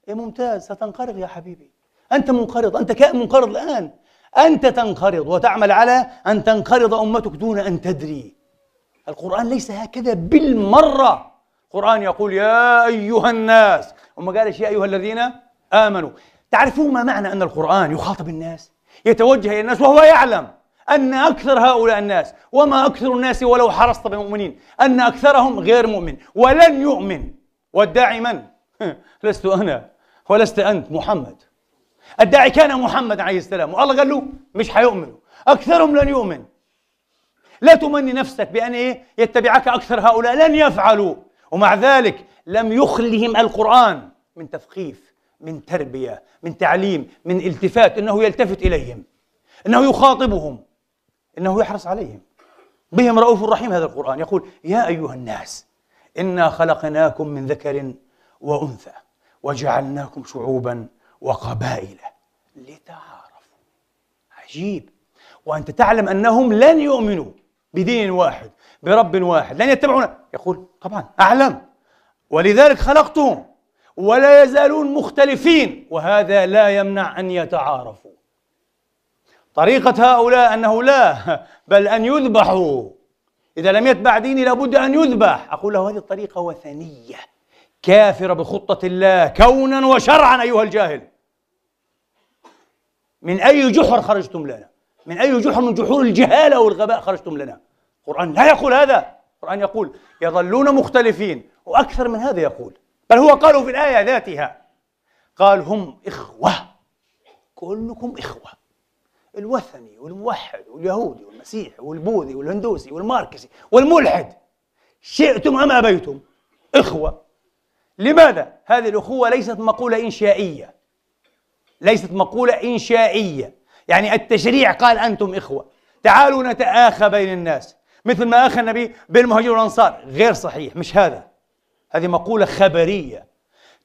إيه ممتاز ستنقرض يا حبيبي أنت منقرض أنت كائن منقرض الآن أنت تنقرض وتعمل على أن تنقرض أمتك دون أن تدري القرآن ليس هكذا بالمرة القرآن يقول يا أيها الناس وما قالش يا أيها الذين آمنوا تعرفون ما معنى أن القرآن يخاطب الناس يتوجه إلى الناس وهو يعلم أن أكثر هؤلاء الناس وما أكثر الناس ولو حرصت بمؤمنين أن أكثرهم غير مؤمن ولن يؤمن والداعي من؟ لست أنا ولست أنت محمد الداعي كان محمد عليه السلام والله قال له مش حيؤمنوا أكثرهم لن يؤمن لا تمني نفسك بأن إيه يتبعك أكثر هؤلاء لن يفعلوا ومع ذلك لم يخلهم القرآن من تثقيف من تربية من تعليم من التفات أنه يلتفت إليهم أنه يخاطبهم أنه يحرص عليهم بهم رؤوف رحيم هذا القرآن يقول يا أيها الناس إنا خلقناكم من ذكر وأنثى وجعلناكم شعوبا وقبائل لتعارفوا عجيب وأنت تعلم أنهم لن يؤمنوا بدين واحد برب واحد لن يتبعون يقول طبعا أعلم ولذلك خلقتهم ولا يزالون مختلفين وهذا لا يمنع أن يتعارفوا طريقة هؤلاء أنه لا بل أن يذبحوا إذا لم يتبع ديني لابد أن يذبح أقول له هذه الطريقة وثنية كافرة بخطة الله كونا وشرعا أيها الجاهل من أي جحر خرجتم لنا من أي جحر من جحور الجهالة والغباء خرجتم لنا القرآن لا يقول هذا القرآن يقول يظلون مختلفين وأكثر من هذا يقول بل هو قالوا في الآية ذاتها قال هم إخوة كلكم إخوة الوثني والموحد واليهودي والمسيحي والبوذي والهندوسي والماركسي والملحد شئتم أم أبيتم إخوة لماذا؟ هذه الأخوة ليست مقولة إنشائية ليست مقولة إنشائية يعني التشريع قال أنتم إخوة تعالوا نتآخى بين الناس مثل ما آخى النبي بين المهاجرين والأنصار غير صحيح مش هذا هذه مقولة خبرية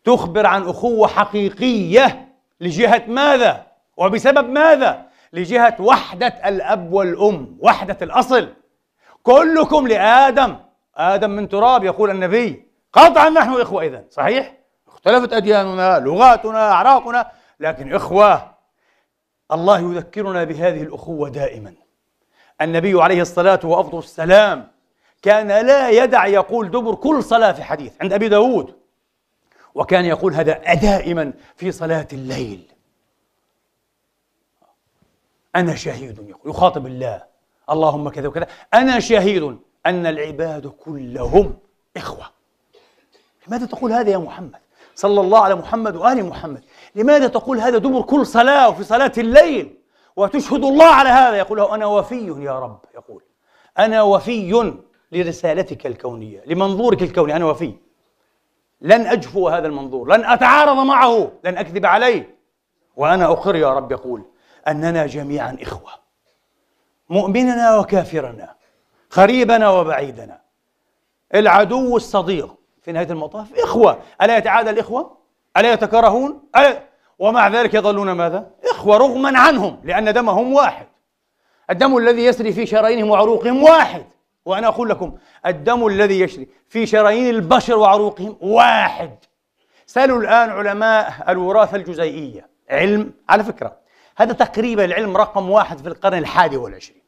تخبر عن أخوة حقيقية لجهة ماذا وبسبب ماذا لجهة وحدة الأب والأم وحدة الأصل كلكم لآدم آدم من تراب يقول النبي قطعا نحن إخوة اذا صحيح؟ اختلفت أدياننا لغاتنا أعراقنا لكن إخوة الله يذكرنا بهذه الأخوة دائما النبي عليه الصلاة وأفضل السلام كان لا يدع يقول دبر كل صلاة في حديث عند أبي داود وكان يقول هذا دائما في صلاة الليل أنا شهيد يقول يخاطب الله اللهم كذا وكذا أنا شهيد أن العباد كلهم إخوة لماذا تقول هذا يا محمد صلى الله على محمد وآل محمد لماذا تقول هذا دبر كل صلاة وفي صلاة الليل وتشهد الله على هذا يقول له أنا وفي يا رب يقول أنا وفي لرسالتك الكونية لمنظورك الكوني أنا وفي لن أجفو هذا المنظور لن أتعارض معه لن أكذب عليه وأنا أقر يا رب يقول أننا جميعا إخوة مؤمننا وكافرنا قريبنا وبعيدنا العدو الصديق في نهاية المطاف إخوة ألا يتعادى الإخوة؟ ألا يتكرهون؟ ألا ومع ذلك يظلون ماذا؟ إخوة رغما عنهم لأن دمهم واحد الدم الذي يسري في شرايينهم وعروقهم واحد وأنا أقول لكم الدم الذي يشري في شرايين البشر وعروقهم واحد سألوا الآن علماء الوراثة الجزيئية علم على فكرة هذا تقريبا العلم رقم واحد في القرن الحادي والعشرين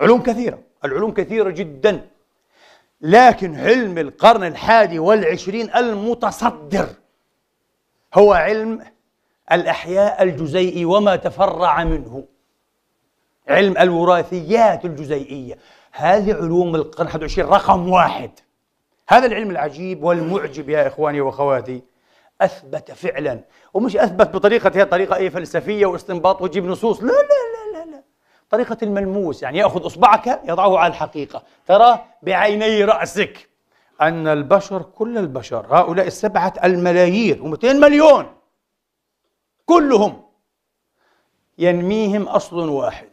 علوم كثيرة العلوم كثيرة جدا لكن علم القرن الحادي والعشرين المتصدر هو علم الأحياء الجزيئي وما تفرع منه علم الوراثيات الجزيئية هذه علوم القرن 21 رقم واحد هذا العلم العجيب والمعجب يا إخواني وأخواتي أثبت فعلا ومش أثبت بطريقة هي طريقة اي فلسفية واستنباط وجيب نصوص لا لا لا لا لا طريقة الملموس يعني يأخذ إصبعك يضعه على الحقيقة ترى بعيني رأسك أن البشر كل البشر هؤلاء السبعة الملايير و200 مليون كلهم ينميهم أصل واحد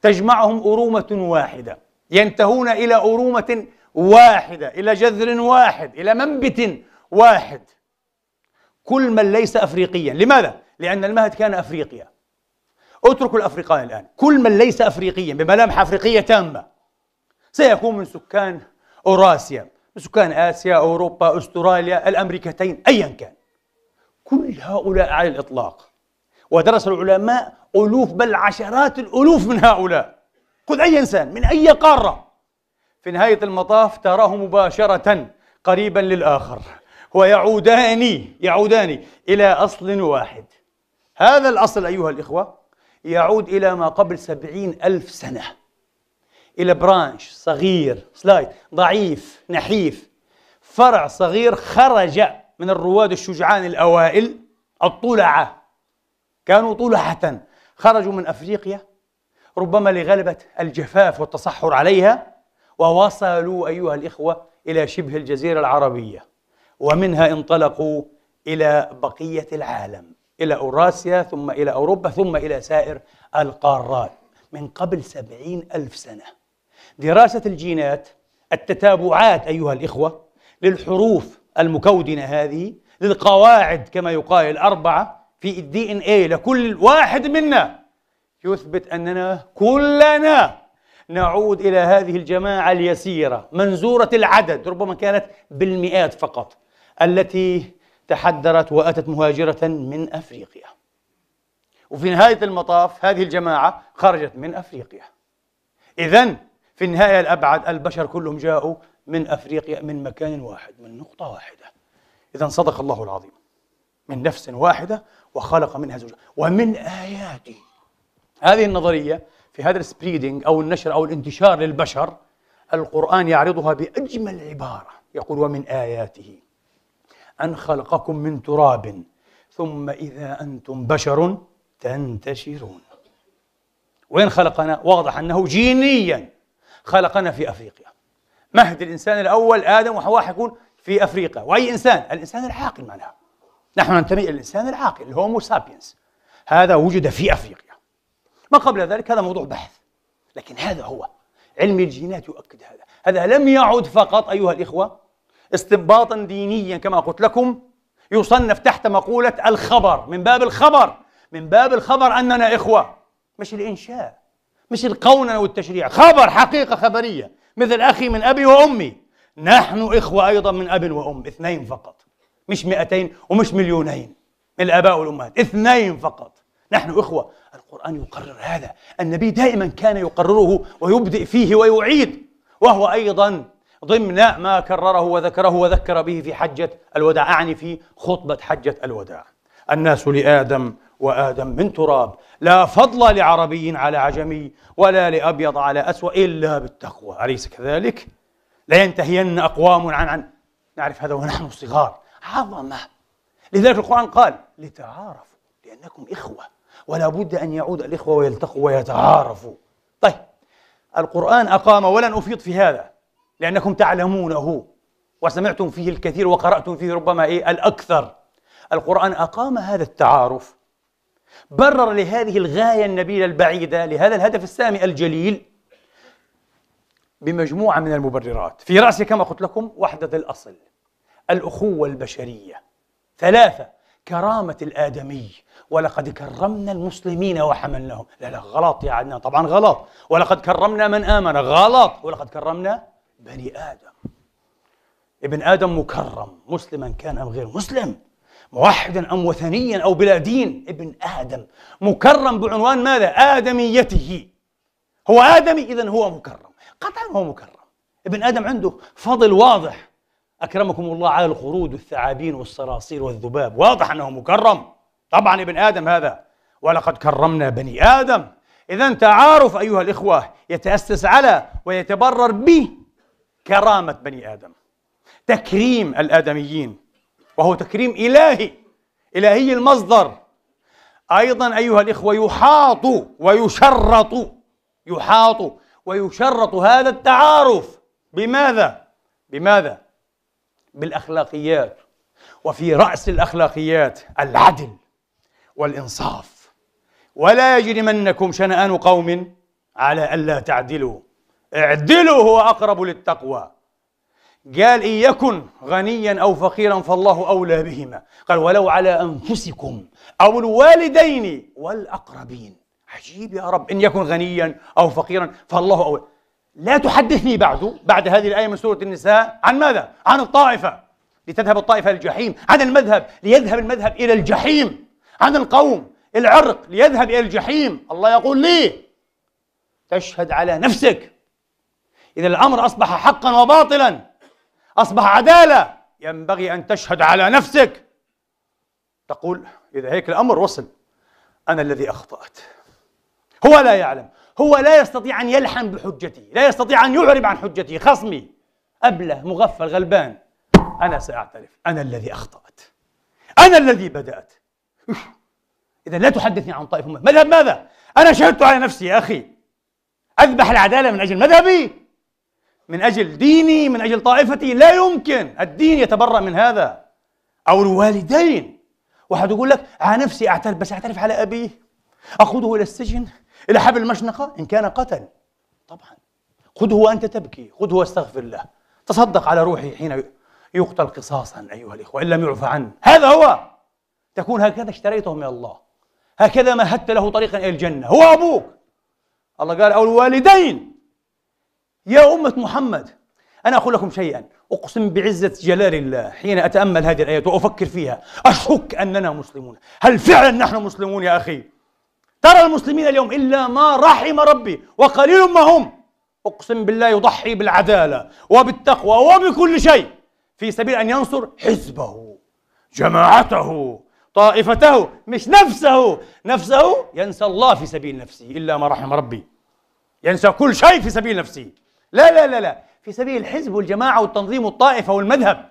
تجمعهم أرومة واحدة ينتهون إلى أرومة واحدة إلى جذر واحد إلى منبت واحد كل من ليس أفريقيا لماذا؟ لأن المهد كان أفريقيا اتركوا الأفريقان الآن كل من ليس أفريقيا بملامح أفريقية تامة سيكون من سكان أوراسيا سكان آسيا أوروبا أستراليا الأمريكتين أيا كان كل هؤلاء على الإطلاق ودرس العلماء ألوف بل عشرات الألوف من هؤلاء خذ أي إنسان من أي قارة في نهاية المطاف تراه مباشرة قريبا للآخر ويعودان يعودان إلى أصل واحد هذا الأصل أيها الإخوة يعود إلى ما قبل سبعين ألف سنة الى برانش صغير سلايد ضعيف نحيف فرع صغير خرج من الرواد الشجعان الاوائل الطلعه كانوا طلعه خرجوا من افريقيا ربما لغلبه الجفاف والتصحر عليها ووصلوا ايها الاخوه الى شبه الجزيره العربيه ومنها انطلقوا الى بقيه العالم الى اوراسيا ثم الى اوروبا ثم الى سائر القارات من قبل سبعين الف سنه دراسة الجينات التتابعات أيها الإخوة للحروف المكودنة هذه للقواعد كما يقال الأربعة في الدي إن إيه لكل واحد منا يثبت أننا كلنا نعود إلى هذه الجماعة اليسيرة منزورة العدد ربما كانت بالمئات فقط التي تحدرت وأتت مهاجرة من أفريقيا وفي نهاية المطاف هذه الجماعة خرجت من أفريقيا إذا في النهاية الأبعد البشر كلهم جاءوا من أفريقيا من مكان واحد من نقطة واحدة إذا صدق الله العظيم من نفس واحدة وخلق منها زوجها ومن آياته هذه النظرية في هذا السبريدنج أو النشر أو الانتشار للبشر القرآن يعرضها بأجمل عبارة يقول ومن آياته أن خلقكم من تراب ثم إذا أنتم بشر تنتشرون وين خلقنا؟ واضح أنه جينياً خلقنا في أفريقيا مهد الإنسان الأول آدم وحواء حيكون في أفريقيا وأي إنسان؟ الإنسان العاقل معناها نحن ننتمي إلى الإنسان العاقل الهومو سابينس هذا وجد في أفريقيا ما قبل ذلك هذا موضوع بحث لكن هذا هو علم الجينات يؤكد هذا هذا لم يعد فقط أيها الإخوة استنباطا دينيا كما قلت لكم يصنف تحت مقولة الخبر من باب الخبر من باب الخبر أننا إخوة مش الإنشاء مش القونة والتشريع خبر حقيقة خبرية مثل أخي من أبي وأمي نحن إخوة أيضا من أب وأم اثنين فقط مش مئتين ومش مليونين من الآباء والأمهات اثنين فقط نحن إخوة القرآن يقرر هذا النبي دائما كان يقرره ويبدئ فيه ويعيد وهو أيضا ضمن ما كرره وذكره وذكر به في حجة الوداع أعني في خطبة حجة الوداع الناس لآدم وآدم من تراب لا فضل لعربي على عجمي ولا لأبيض على أسوأ إلا بالتقوى أليس كذلك؟ لا ينتهين أقوام عن عن نعرف هذا ونحن صغار عظمة لذلك القرآن قال لتعارفوا لأنكم إخوة ولا بد أن يعود الإخوة ويلتقوا ويتعارفوا طيب القرآن أقام ولن أفيض في هذا لأنكم تعلمونه وسمعتم فيه الكثير وقرأتم فيه ربما إيه الأكثر القرآن أقام هذا التعارف برر لهذه الغاية النبيلة البعيدة لهذا الهدف السامي الجليل بمجموعة من المبررات في رأسي كما قلت لكم وحدة الأصل الأخوة البشرية ثلاثة كرامة الآدمي ولقد كرمنا المسلمين وحملناهم لا لا غلط يا عدنان طبعا غلط ولقد كرمنا من آمن غلط ولقد كرمنا بني آدم ابن آدم مكرم مسلما كان أم غير مسلم موحدا أم وثنيا أو بلا دين ابن آدم مكرم بعنوان ماذا؟ آدميته هو آدمي إذا هو مكرم قطعا هو مكرم ابن آدم عنده فضل واضح أكرمكم الله على القرود والثعابين والصراصير والذباب واضح أنه مكرم طبعا ابن آدم هذا ولقد كرمنا بني آدم إذا تعارف أيها الإخوة يتأسس على ويتبرر به كرامة بني آدم تكريم الآدميين وهو تكريم إلهي إلهي المصدر أيضا أيها الإخوة يحاط ويشرط يحاط ويشرط هذا التعارف بماذا؟ بماذا؟ بالأخلاقيات وفي رأس الأخلاقيات العدل والإنصاف ولا يجرمنكم شنآن قوم على ألا تعدلوا اعدلوا هو أقرب للتقوى قال إن يكن غنيا أو فقيرا فالله أولى بهما قال ولو على أنفسكم أو الوالدين والأقربين عجيب يا رب إن يكن غنيا أو فقيرا فالله أولى لا تحدثني بعد بعد هذه الآية من سورة النساء عن ماذا؟ عن الطائفة لتذهب الطائفة إلى الجحيم عن المذهب ليذهب المذهب إلى الجحيم عن القوم العرق ليذهب إلى الجحيم الله يقول لي تشهد على نفسك إذا الأمر أصبح حقا وباطلا أصبح عدالة ينبغي أن تشهد على نفسك تقول إذا هيك الأمر وصل أنا الذي أخطأت هو لا يعلم هو لا يستطيع أن يلحن بحجتي لا يستطيع أن يعرب عن حجتي خصمي أبله مغفل غلبان أنا سأعترف أنا الذي أخطأت أنا الذي بدأت إذا لا تحدثني عن طائف مذهب مذهب ماذا؟ أنا شهدت على نفسي يا أخي أذبح العدالة من أجل مذهبي من أجل ديني من أجل طائفتي لا يمكن الدين يتبرأ من هذا أو الوالدين واحد يقول لك على نفسي أعترف بس أعترف على ابي أخذه إلى السجن إلى حبل المشنقة إن كان قتل طبعا خذه وأنت تبكي خذه واستغفر الله تصدق على روحه حين يقتل قصاصا أيها الإخوة إن لم يعفى عنه هذا هو تكون هكذا اشتريته من الله هكذا مهدت له طريقا إلى الجنة هو أبوك الله قال أو الوالدين يا أمة محمد أنا أقول لكم شيئا أقسم بعزة جلال الله حين أتأمل هذه الآيات وأفكر فيها أشك أننا مسلمون هل فعلا نحن مسلمون يا أخي ترى المسلمين اليوم إلا ما رحم ربي وقليل ما هم أقسم بالله يضحي بالعدالة وبالتقوى وبكل شيء في سبيل أن ينصر حزبه جماعته طائفته مش نفسه نفسه ينسى الله في سبيل نفسه إلا ما رحم ربي ينسى كل شيء في سبيل نفسه لا لا لا لا في سبيل الحزب والجماعة والتنظيم والطائفة والمذهب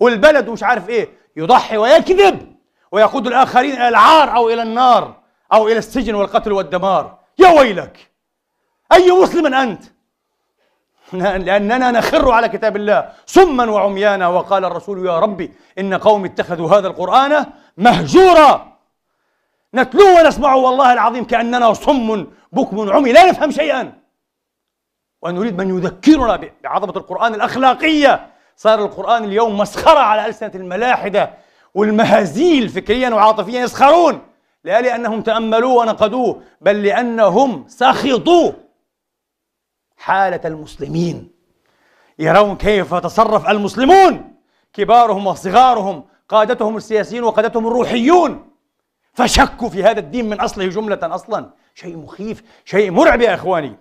والبلد ومش عارف إيه يضحي ويكذب ويقود الآخرين إلى العار أو إلى النار أو إلى السجن والقتل والدمار يا ويلك أي مسلم أنت لأننا نخر على كتاب الله صما وعميانا وقال الرسول يا ربي إن قوم اتخذوا هذا القرآن مهجورا نتلوه ونسمعه والله العظيم كأننا صم بكم عمي لا نفهم شيئا وأن نريد من يذكرنا بعظمة القرآن الأخلاقية صار القرآن اليوم مسخرة على ألسنة الملاحدة والمهازيل فكريا وعاطفيا يسخرون لا لأنهم تأملوه ونقدوه بل لأنهم سخطوا حالة المسلمين يرون كيف تصرف المسلمون كبارهم وصغارهم قادتهم السياسيين وقادتهم الروحيون فشكوا في هذا الدين من أصله جملة أصلا شيء مخيف شيء مرعب يا إخواني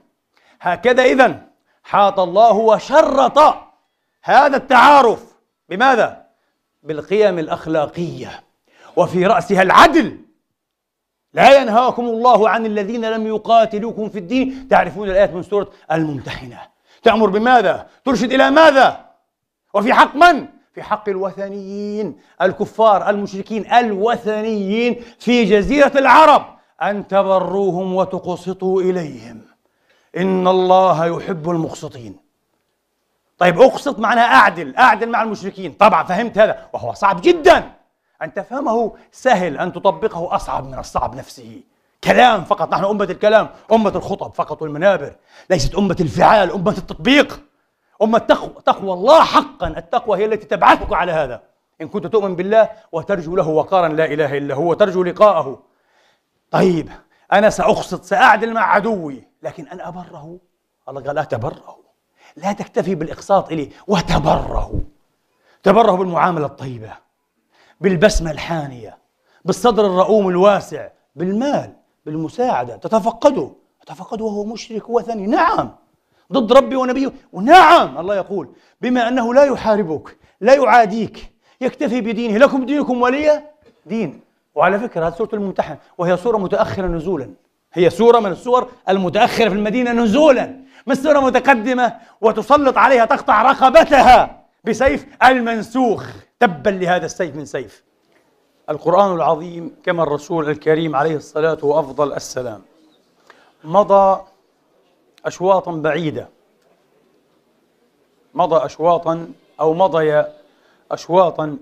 هكذا إذا حاط الله وشرط هذا التعارف بماذا؟ بالقيم الأخلاقية وفي رأسها العدل لا ينهاكم الله عن الذين لم يقاتلوكم في الدين تعرفون الآية من سورة الممتحنة تأمر بماذا؟ ترشد إلى ماذا؟ وفي حق من؟ في حق الوثنيين الكفار المشركين الوثنيين في جزيرة العرب أن تبروهم وتقسطوا إليهم إن الله يحب المقسطين طيب أقسط معناها أعدل أعدل مع المشركين طبعا فهمت هذا وهو صعب جدا أن تفهمه سهل أن تطبقه أصعب من الصعب نفسه كلام فقط نحن أمة الكلام أمة الخطب فقط والمنابر ليست أمة الفعال أمة التطبيق أمة تقوى تقوى الله حقا التقوى هي التي تبعثك على هذا إن كنت تؤمن بالله وترجو له وقارا لا إله إلا هو وترجو لقاءه طيب أنا سأقسط سأعدل مع عدوي لكن أن أبره الله قال لا تبره لا تكتفي بالإقساط إليه وتبره تبره بالمعاملة الطيبة بالبسمة الحانية بالصدر الرؤوم الواسع بالمال بالمساعدة تتفقده تتفقده وهو مشرك وثني نعم ضد ربي ونبيه ونعم الله يقول بما أنه لا يحاربك لا يعاديك يكتفي بدينه لكم دينكم ولي دين وعلى فكرة هذه سورة الممتحن وهي سورة متأخرة نزولا هي سورة من السور المتأخرة في المدينة نزولا من سورة متقدمة وتسلط عليها تقطع رقبتها بسيف المنسوخ تبا لهذا السيف من سيف القرآن العظيم كما الرسول الكريم عليه الصلاة وأفضل السلام مضى أشواطا بعيدة مضى أشواطا أو مضي أشواطا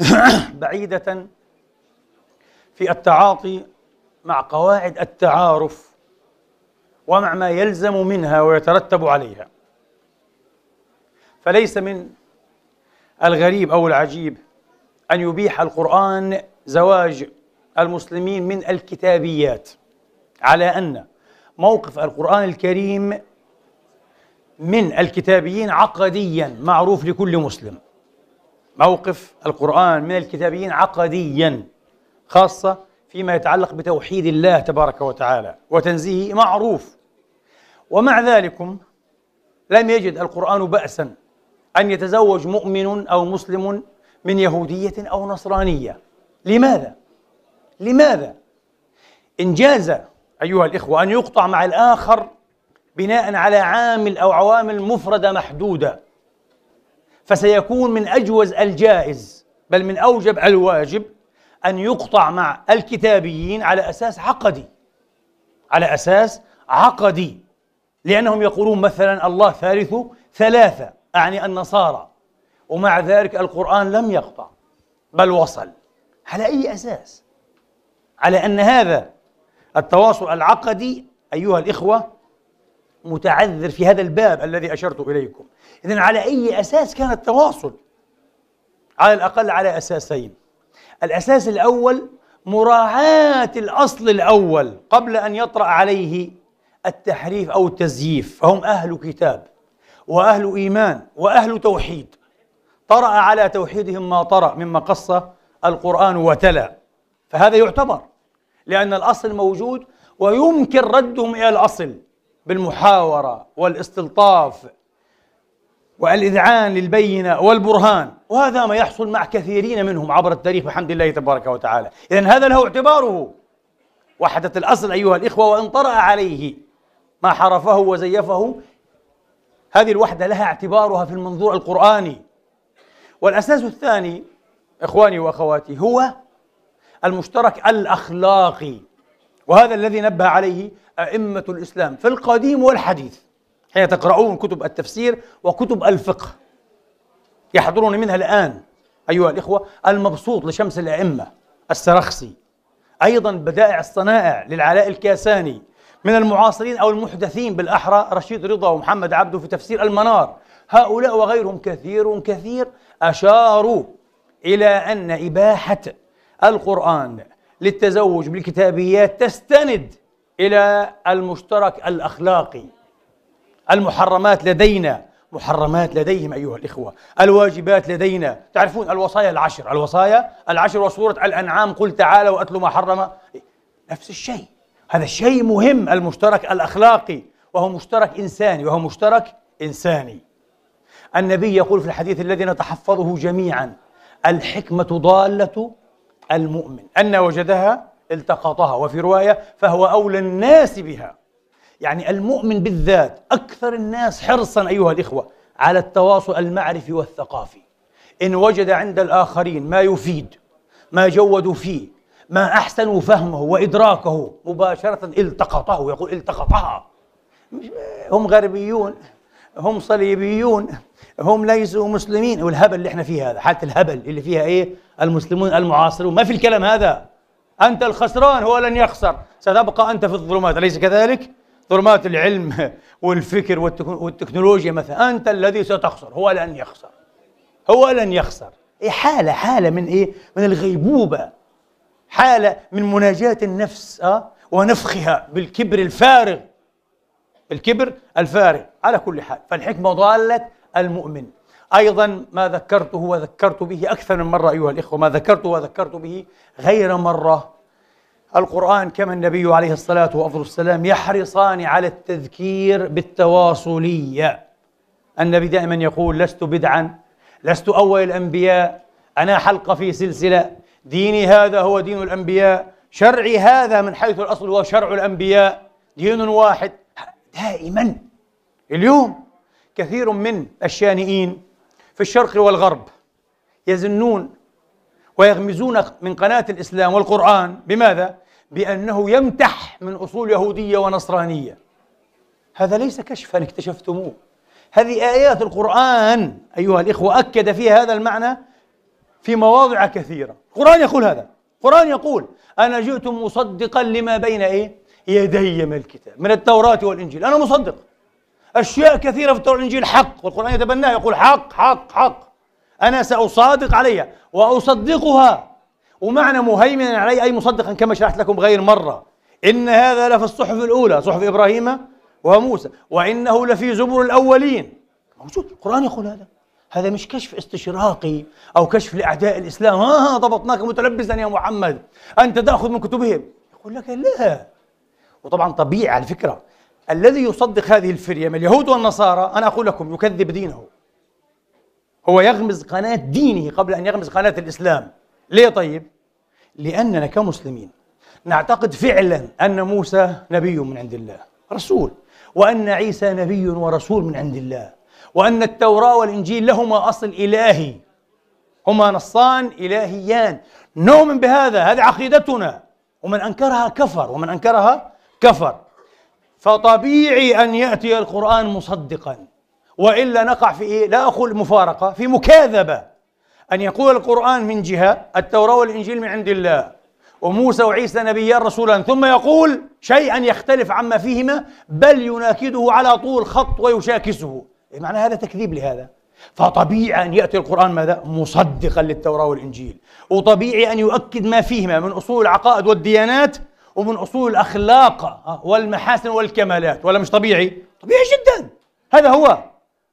بعيدة في التعاطي مع قواعد التعارف ومع ما يلزم منها ويترتب عليها فليس من الغريب او العجيب ان يبيح القران زواج المسلمين من الكتابيات على ان موقف القران الكريم من الكتابيين عقديا معروف لكل مسلم موقف القرآن من الكتابيين عقديا خاصة فيما يتعلق بتوحيد الله تبارك وتعالى وتنزيهه معروف ومع ذلك لم يجد القرآن بأسا أن يتزوج مؤمن أو مسلم من يهودية أو نصرانية لماذا؟ لماذا؟ إن جاز أيها الإخوة أن يقطع مع الآخر بناء على عامل أو عوامل مفردة محدودة فسيكون من أجوز الجائز بل من أوجب الواجب أن يقطع مع الكتابيين على أساس عقدي على أساس عقدي لأنهم يقولون مثلا الله ثالث ثلاثة أعني النصارى ومع ذلك القرآن لم يقطع بل وصل على أي أساس؟ على أن هذا التواصل العقدي أيها الإخوة متعذر في هذا الباب الذي أشرت إليكم إذن على أي أساس كان التواصل؟ على الأقل على أساسين الأساس الأول مراعاة الأصل الأول قبل أن يطرأ عليه التحريف أو التزييف فهم أهل كتاب وأهل إيمان وأهل توحيد طرأ على توحيدهم ما طرأ مما قص القرآن وتلا فهذا يعتبر لأن الأصل موجود ويمكن ردهم إلى الأصل بالمحاورة والاستلطاف والإذعان للبينة والبرهان وهذا ما يحصل مع كثيرين منهم عبر التاريخ بحمد الله تبارك وتعالى إذا هذا له اعتباره وحدة الأصل أيها الإخوة وإن طرأ عليه ما حرفه وزيفه هذه الوحدة لها اعتبارها في المنظور القرآني والأساس الثاني إخواني وأخواتي هو المشترك الأخلاقي وهذا الذي نبه عليه أئمة الإسلام في القديم والحديث حين تقرؤون كتب التفسير وكتب الفقه يحضرون منها الآن أيها الإخوة المبسوط لشمس الأئمة السرخسي أيضا بدائع الصنائع للعلاء الكاساني من المعاصرين أو المحدثين بالأحرى رشيد رضا ومحمد عبده في تفسير المنار هؤلاء وغيرهم كثير كثير أشاروا إلى أن إباحة القرآن للتزوج بالكتابيات تستند إلى المشترك الأخلاقي المحرمات لدينا محرمات لديهم أيها الإخوة الواجبات لدينا تعرفون الوصايا العشر الوصايا العشر وسورة الأنعام قل تعالى وأتلوا ما حرم نفس الشيء هذا الشيء مهم المشترك الأخلاقي وهو مشترك إنساني وهو مشترك إنساني النبي يقول في الحديث الذي نتحفظه جميعا الحكمة ضالة المؤمن أن وجدها التقطها وفي رواية فهو أولى الناس بها يعني المؤمن بالذات أكثر الناس حرصا أيها الإخوة على التواصل المعرفي والثقافي إن وجد عند الآخرين ما يفيد ما جودوا فيه ما أحسنوا فهمه وإدراكه مباشرة التقطه يقول التقطها هم غربيون هم صليبيون هم ليسوا مسلمين والهبل اللي احنا فيه هذا حالة الهبل اللي فيها ايه المسلمون المعاصرون ما في الكلام هذا أنت الخسران هو لن يخسر ستبقى أنت في الظلمات أليس كذلك؟ ظلمات العلم والفكر والتكنولوجيا مثلا أنت الذي ستخسر هو لن يخسر هو لن يخسر إيه حالة حالة من إيه؟ من الغيبوبة حالة من مناجاة النفس أه؟ ونفخها بالكبر الفارغ الكبر الفارغ على كل حال فالحكمة ضالة المؤمن أيضا ما ذكرته وذكرت به أكثر من مرة أيها الإخوة ما ذكرته وذكرت به غير مرة القرآن كما النبي عليه الصلاة والسلام يحرصان على التذكير بالتواصلية النبي دائما يقول لست بدعا لست أول الأنبياء أنا حلقة في سلسلة ديني هذا هو دين الأنبياء شرعي هذا من حيث الأصل هو شرع الأنبياء دين واحد دائما اليوم كثير من الشانئين في الشرق والغرب يزنون ويغمزون من قناة الإسلام والقرآن بماذا؟ بأنه يمتح من أصول يهودية ونصرانية هذا ليس كشفا اكتشفتموه هذه آيات القرآن أيها الإخوة أكد فيها هذا المعنى في مواضع كثيرة القرآن يقول هذا القرآن يقول أنا جئت مصدقا لما بين إيه؟ يدي من الكتاب من التوراة والإنجيل أنا مصدق أشياء كثيرة في التوراة والإنجيل حق والقرآن يتبناها يقول حق حق حق أنا سأصادق عليها وأصدقها ومعنى مهيمنا عليه أي مصدقا كما شرحت لكم غير مرة إن هذا لفي الصحف الأولى صحف إبراهيم وموسى وإنه لفي زبر الأولين موجود القرآن يقول هذا هذا مش كشف استشراقي أو كشف لأعداء الإسلام ها آه، آه، ضبطناك متلبسا يا محمد أنت تأخذ من كتبهم يقول لك لا وطبعا طبيعي على فكرة الذي يصدق هذه الفرية من اليهود والنصارى أنا أقول لكم يكذب دينه هو يغمز قناة دينه قبل أن يغمز قناة الإسلام ليه طيب؟ لأننا كمسلمين نعتقد فعلا أن موسى نبي من عند الله رسول وأن عيسى نبي ورسول من عند الله وأن التوراة والإنجيل لهما أصل إلهي هما نصان إلهيان نؤمن بهذا هذه عقيدتنا ومن أنكرها كفر ومن أنكرها كفر فطبيعي أن يأتي القرآن مصدقا وإلا نقع في إيه؟ لا أقول مفارقة في مكاذبة أن يقول القرآن من جهة التوراة والإنجيل من عند الله وموسى وعيسى نبيان رسولا ثم يقول شيئا يختلف عما فيهما بل يناكده على طول خط ويشاكسه إيه معنى هذا تكذيب لهذا فطبيعي أن يأتي القرآن ماذا؟ مصدقا للتوراة والإنجيل وطبيعي أن يؤكد ما فيهما من أصول العقائد والديانات ومن أصول الأخلاق والمحاسن والكمالات ولا مش طبيعي؟ طبيعي جدا هذا هو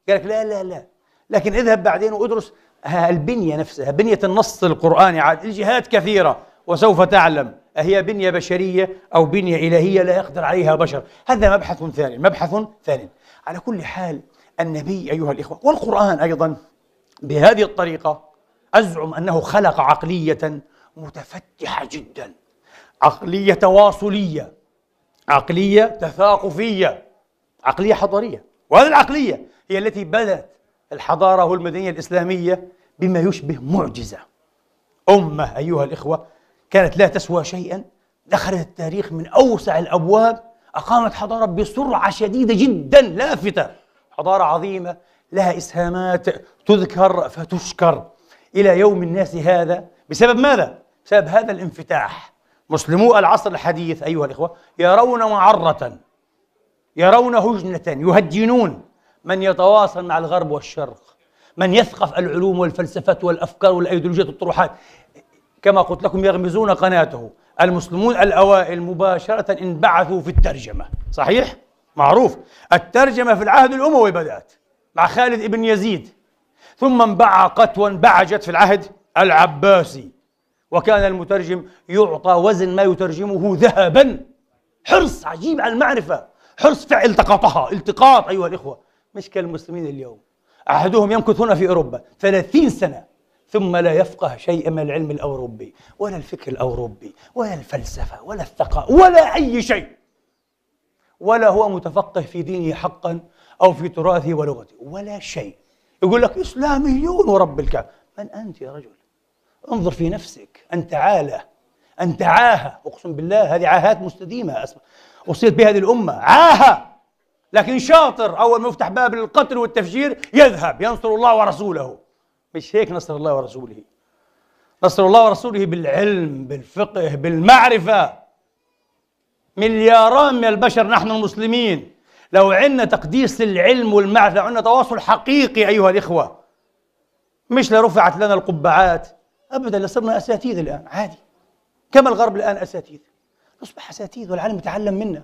قال لك لا لا لا لكن اذهب بعدين وادرس البنية نفسها بنية النص القرآني عاد الجهات كثيرة وسوف تعلم أهي بنية بشرية أو بنية إلهية لا يقدر عليها بشر هذا مبحث ثاني مبحث ثاني على كل حال النبي أيها الإخوة والقرآن أيضا بهذه الطريقة أزعم أنه خلق عقلية متفتحة جدا عقلية تواصلية عقلية تثاقفية عقلية حضارية وهذه العقلية هي التي بدأت الحضارة والمدنية الإسلامية بما يشبه معجزة أمة أيها الإخوة كانت لا تسوى شيئا دخلت التاريخ من أوسع الأبواب أقامت حضارة بسرعة شديدة جدا لافتة حضارة عظيمة لها إسهامات تذكر فتشكر إلى يوم الناس هذا بسبب ماذا؟ بسبب هذا الانفتاح مسلمو العصر الحديث أيها الإخوة يرون معرة يرون هجنة يهجنون من يتواصل مع الغرب والشرق من يثقف العلوم والفلسفات والافكار والايديولوجيات والطروحات كما قلت لكم يغمزون قناته المسلمون الاوائل مباشره انبعثوا في الترجمه صحيح معروف الترجمه في العهد الاموي بدات مع خالد ابن يزيد ثم انبعقت وانبعجت في العهد العباسي وكان المترجم يعطى وزن ما يترجمه ذهبا حرص عجيب على المعرفه حرص فعل التقاطها التقاط ايها الاخوه مش كالمسلمين اليوم عهدهم يمكثون في أوروبا ثلاثين سنة ثم لا يفقه شيء من العلم الأوروبي ولا الفكر الأوروبي ولا الفلسفة ولا الثقافة ولا أي شيء ولا هو متفقه في دينه حقا أو في تراثه ولغته ولا شيء يقول لك إسلاميون ورب الكعبة من أنت يا رجل انظر في نفسك أنت عالة أنت عاهة أقسم بالله هذه عاهات مستديمة أصيبت بها بهذه الأمة عاهة لكن شاطر أول ما يفتح باب القتل والتفجير يذهب ينصر الله ورسوله مش هيك نصر الله ورسوله نصر الله ورسوله بالعلم بالفقه بالمعرفة ملياران من البشر نحن المسلمين لو عندنا تقديس للعلم والمعرفة لو عندنا تواصل حقيقي أيها الإخوة مش لرفعت لنا القبعات أبدا لصرنا اساتيذ الآن عادي كما الغرب الآن اساتيذ نصبح اساتيذ والعالم يتعلم منا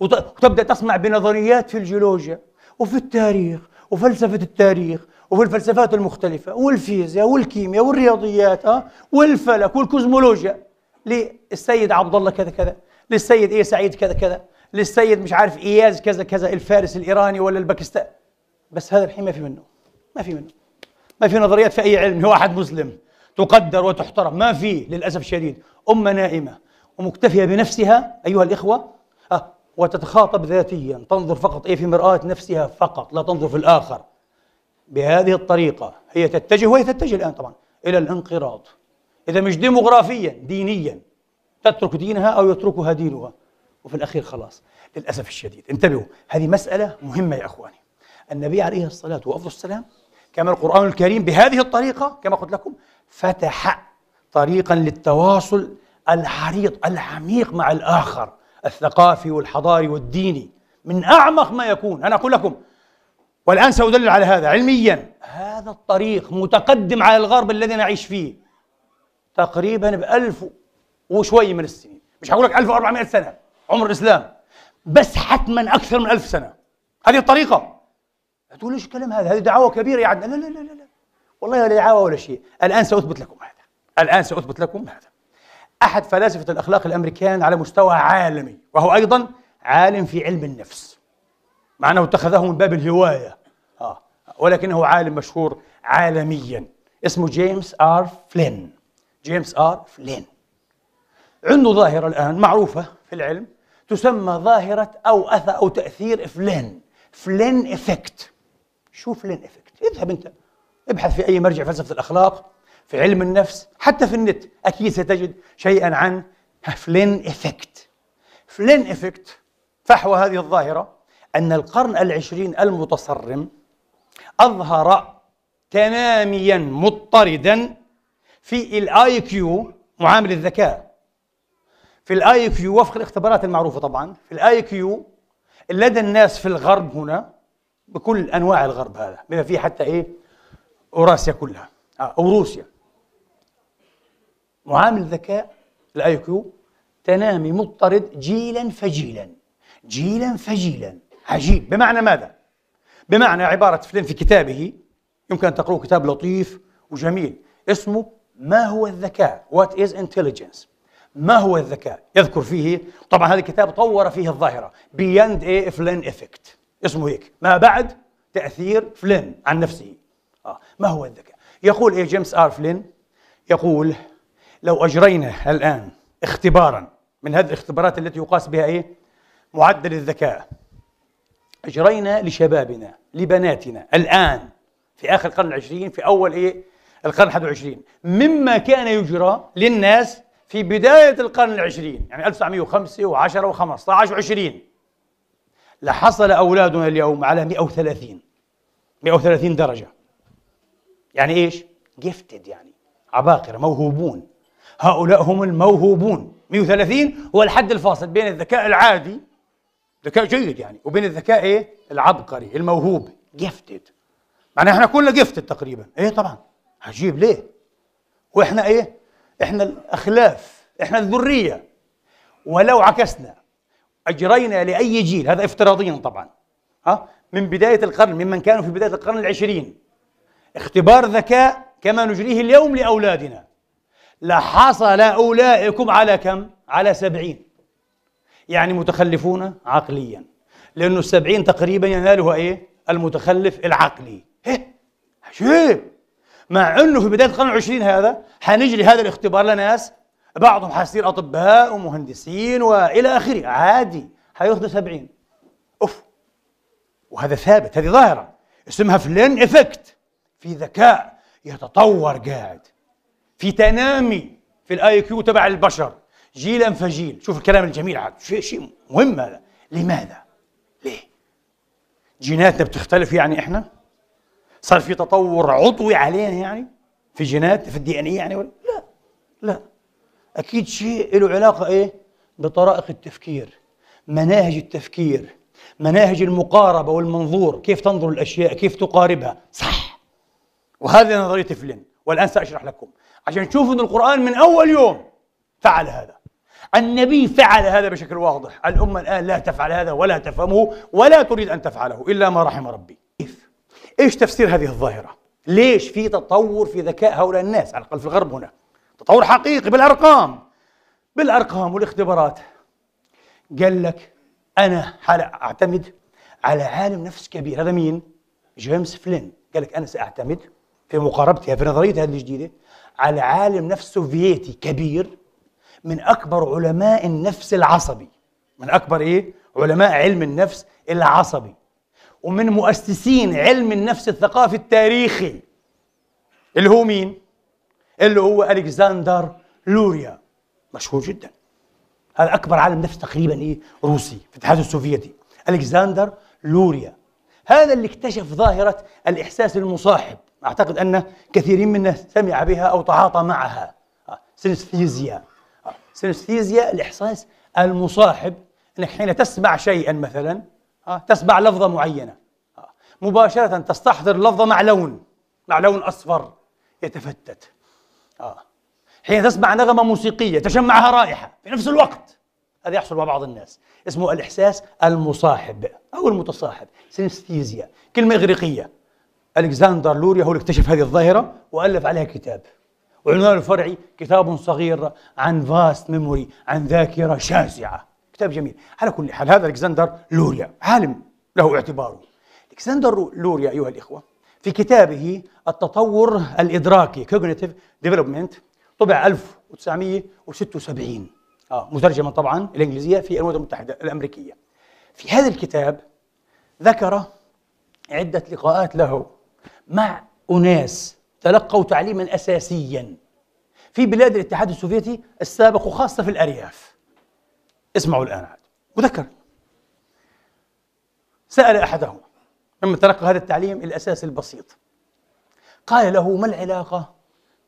وتبدا تصنع بنظريات في الجيولوجيا وفي التاريخ وفلسفه التاريخ وفي الفلسفات المختلفة والفيزياء والكيمياء والرياضيات ها آه، والفلك والكوزمولوجيا للسيد عبد الله كذا كذا للسيد إيه سعيد كذا كذا للسيد مش عارف إياز كذا كذا الفارس الإيراني ولا الباكستاني بس هذا الحين ما في منه ما في منه ما في نظريات في أي علم هو واحد مسلم تقدر وتحترم ما في للأسف الشديد أمة نائمة ومكتفية بنفسها أيها الإخوة وتتخاطب ذاتيا تنظر فقط إيه في مرآة نفسها فقط لا تنظر في الآخر بهذه الطريقة هي تتجه وهي تتجه الآن طبعا إلى الانقراض إذا مش ديموغرافيا دينيا تترك دينها أو يتركها دينها وفي الأخير خلاص للأسف الشديد انتبهوا هذه مسألة مهمة يا إخواني النبي عليه الصلاة والسلام كما القرآن الكريم بهذه الطريقة كما قلت لكم فتح طريقا للتواصل العريض العميق مع الآخر الثقافي والحضاري والديني من أعمق ما يكون أنا أقول لكم والآن سأدلل على هذا علميا هذا الطريق متقدم على الغرب الذي نعيش فيه تقريبا بألف وشوي من السنين مش هقول لك 1400 سنة عمر الإسلام بس حتما أكثر من ألف سنة هذه الطريقة تقول ليش الكلام هذا هذه دعوة كبيرة يا عدنان لا لا لا لا والله لا دعاوى ولا شيء الآن سأثبت لكم هذا الآن سأثبت لكم هذا أحد فلاسفة الأخلاق الأمريكان على مستوى عالمي وهو أيضا عالم في علم النفس مع أنه اتخذه من باب الهواية آه. ولكنه عالم مشهور عالميا اسمه جيمس آر فلين جيمس آر فلين عنده ظاهرة الآن معروفة في العلم تسمى ظاهرة أو أثى أو تأثير فلين فلين إفكت شو فلين إفكت اذهب أنت ابحث في أي مرجع فلسفة الأخلاق في علم النفس حتى في النت أكيد ستجد شيئا عن فلين إفكت فلين إفكت فحوى هذه الظاهرة أن القرن العشرين المتصرم أظهر تناميا مضطردا في الاي كيو معامل الذكاء في الاي كيو وفق الاختبارات المعروفه طبعا في الاي كيو لدى الناس في الغرب هنا بكل انواع الغرب هذا بما فيه حتى ايه اوراسيا كلها آه او روسيا معامل ذكاء الاي كيو تنامي مضطرد جيلا فجيلا جيلا فجيلا عجيب بمعنى ماذا؟ بمعنى عبارة فلين في كتابه يمكن أن تقرؤوا كتاب لطيف وجميل اسمه ما هو الذكاء؟ What is intelligence؟ ما هو الذكاء؟ يذكر فيه طبعا هذا الكتاب طور فيه الظاهرة Beyond a Flynn Effect اسمه هيك ما بعد تأثير فلين عن نفسه آه. ما هو الذكاء؟ يقول إيه جيمس آر فلين يقول لو أجرينا الآن اختبارا من هذه الاختبارات التي يقاس بها إيه؟ معدل الذكاء أجرينا لشبابنا لبناتنا الآن في آخر القرن العشرين في أول إيه؟ القرن 21 مما كان يجرى للناس في بداية القرن العشرين يعني 1905 و10 و15 و20 لحصل أولادنا اليوم على 130 130 درجة يعني إيش؟ جيفتد يعني عباقرة موهوبون هؤلاء هم الموهوبون 130 هو الحد الفاصل بين الذكاء العادي ذكاء جيد يعني وبين الذكاء ايه العبقري الموهوب جفتد معناها احنا كلنا جفتد تقريبا ايه طبعا عجيب ليه واحنا ايه احنا الاخلاف احنا الذريه ولو عكسنا اجرينا لاي جيل هذا افتراضيا طبعا ها من بدايه القرن ممن كانوا في بدايه القرن العشرين اختبار ذكاء كما نجريه اليوم لاولادنا لحصل أولئكم على كم؟ على سبعين يعني متخلفون عقليا لأنه السبعين تقريبا ينالها إيه؟ المتخلف العقلي إيه؟ عجيب مع أنه في بداية القرن العشرين هذا حنجري هذا الاختبار لناس بعضهم حيصير أطباء ومهندسين وإلى آخره عادي حياخذوا سبعين أوف وهذا ثابت هذه ظاهرة اسمها فلين إفكت في ذكاء يتطور قاعد في تنامي في الاي كيو تبع البشر جيلا فجيل شوف الكلام الجميل عاد شيء شيء مهم هذا لماذا ليه جيناتنا بتختلف يعني احنا صار في تطور عضوي علينا يعني في جينات في الدي ان اي يعني ولا لا لا اكيد شيء له علاقه ايه بطرائق التفكير مناهج التفكير مناهج المقاربة والمنظور كيف تنظر الأشياء كيف تقاربها صح وهذه نظرية فلين والآن سأشرح لكم عشان تشوفوا ان القرآن من أول يوم فعل هذا النبي فعل هذا بشكل واضح الأمة الآن لا تفعل هذا ولا تفهمه ولا تريد أن تفعله إلا ما رحم ربي كيف؟ إيش تفسير هذه الظاهرة؟ ليش في تطور في ذكاء هؤلاء الناس على الأقل في الغرب هنا تطور حقيقي بالأرقام بالأرقام والاختبارات قال لك أنا أعتمد على عالم نفس كبير هذا مين؟ جيمس فلين قال لك أنا سأعتمد في مقاربتها في نظريتها الجديدة على عالم نفس سوفيتي كبير من أكبر علماء النفس العصبي من أكبر إيه؟ علماء علم النفس العصبي ومن مؤسسين علم النفس الثقافي التاريخي اللي هو مين؟ اللي هو ألكسندر لوريا مشهور جدا هذا أكبر عالم نفس تقريبا إيه؟ روسي في الاتحاد السوفيتي ألكسندر لوريا هذا اللي اكتشف ظاهرة الإحساس المصاحب أعتقد أن كثيرين منا سمع بها أو تعاطى معها آه، سينستيزيا سينستيزيا الإحساس آه، المصاحب أنك حين تسمع شيئا مثلا آه، تسمع لفظة معينة مباشرة تستحضر لفظة مع لون مع لون أصفر يتفتت حين تسمع نغمة موسيقية تشمعها رائحة في نفس الوقت هذا يحصل مع بعض الناس اسمه الإحساس المصاحب أو المتصاحب سينستيزيا كلمة إغريقية الكسندر لوريا هو اللي اكتشف هذه الظاهره والف عليها كتاب وعنوانه الفرعي كتاب صغير عن فاست ميموري عن ذاكره شاسعه كتاب جميل على كل حال هذا الكسندر لوريا عالم له اعتباره الكسندر لوريا ايها الاخوه في كتابه التطور الادراكي كوجنيتيف ديفلوبمنت طبع 1976 اه مترجما طبعا الانجليزيه في الولايات المتحده الامريكيه في هذا الكتاب ذكر عده لقاءات له مع أناس تلقوا تعليما أساسيا في بلاد الاتحاد السوفيتي السابق وخاصة في الأرياف اسمعوا الآن عاد مذكر سأل أحدهم لما تلقى هذا التعليم الأساسي البسيط قال له ما العلاقة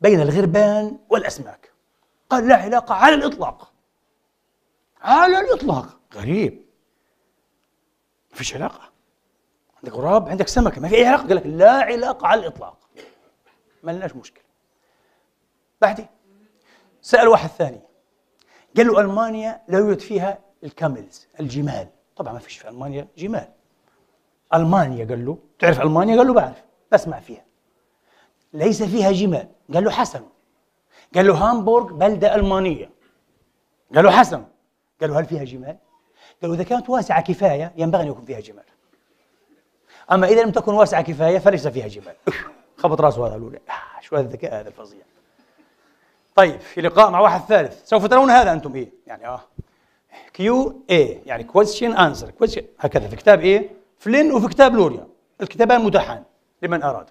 بين الغربان والأسماك قال لا علاقة على الإطلاق على الإطلاق غريب ما فيش علاقة عندك غراب عندك سمكه ما في اي علاقه قال لك لا علاقه على الاطلاق ما لناش مشكله بعدين سال واحد ثاني قال له المانيا لا يوجد فيها الكاملز الجمال طبعا ما فيش في المانيا جمال المانيا قال له تعرف المانيا قال له بعرف بسمع فيها ليس فيها جمال قال له حسن قال له هامبورغ بلده المانيه قال له حسن قال له هل فيها جمال قال له اذا كانت واسعه كفايه ينبغي ان يكون فيها جمال أما إذا لم تكن واسعة كفاية فليس فيها جبال خبط راسه هذا الأولى آه، شو هذا الذكاء هذا الفظيع طيب في لقاء مع واحد ثالث سوف ترون هذا أنتم إيه يعني آه كيو اي يعني كويستشن انسر كويستشن هكذا في كتاب ايه فلين وفي كتاب لوريا الكتابان متاحان لمن اراد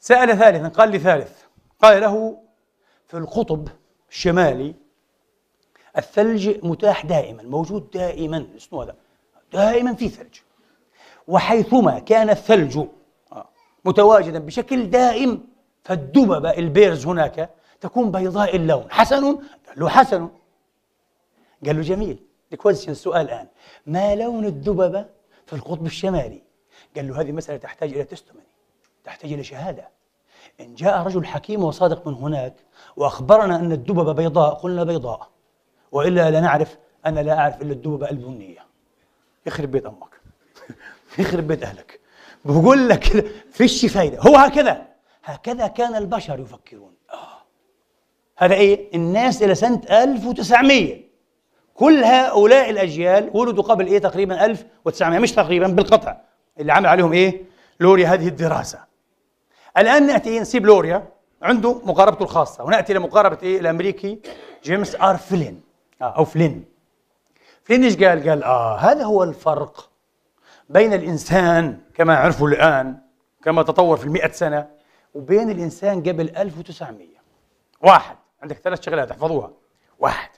سال ثالثا قال لثالث قال له في القطب الشمالي الثلج متاح دائما موجود دائما اسمه هذا دائما في ثلج وحيثما كان الثلج متواجدا بشكل دائم فالدببة البيرز هناك تكون بيضاء اللون حسن قال له حسن قال له جميل الكويستشن السؤال الآن ما لون الدببة في القطب الشمالي قال له هذه مسألة تحتاج إلى تستمني تحتاج إلى شهادة إن جاء رجل حكيم وصادق من هناك وأخبرنا أن الدببة بيضاء قلنا بيضاء وإلا لنعرف أنا لا أعرف إلا الدببة البنية يخرب بيت أمك يخرب بيت اهلك بقول لك كده فيش فايده هو هكذا هكذا كان البشر يفكرون آه. هذا ايه الناس الى سنه 1900 كل هؤلاء الاجيال ولدوا قبل ايه تقريبا 1900 مش تقريبا بالقطع اللي عمل عليهم ايه لوريا هذه الدراسه الان ناتي إيه؟ نسيب لوريا عنده مقاربته الخاصه وناتي لمقاربه ايه الامريكي جيمس ار فلين آه او فلين فلين ايش قال قال اه هذا هو الفرق بين الإنسان كما عرفوا الآن كما تطور في المئة سنة وبين الإنسان قبل 1900 واحد عندك ثلاث شغلات احفظوها واحد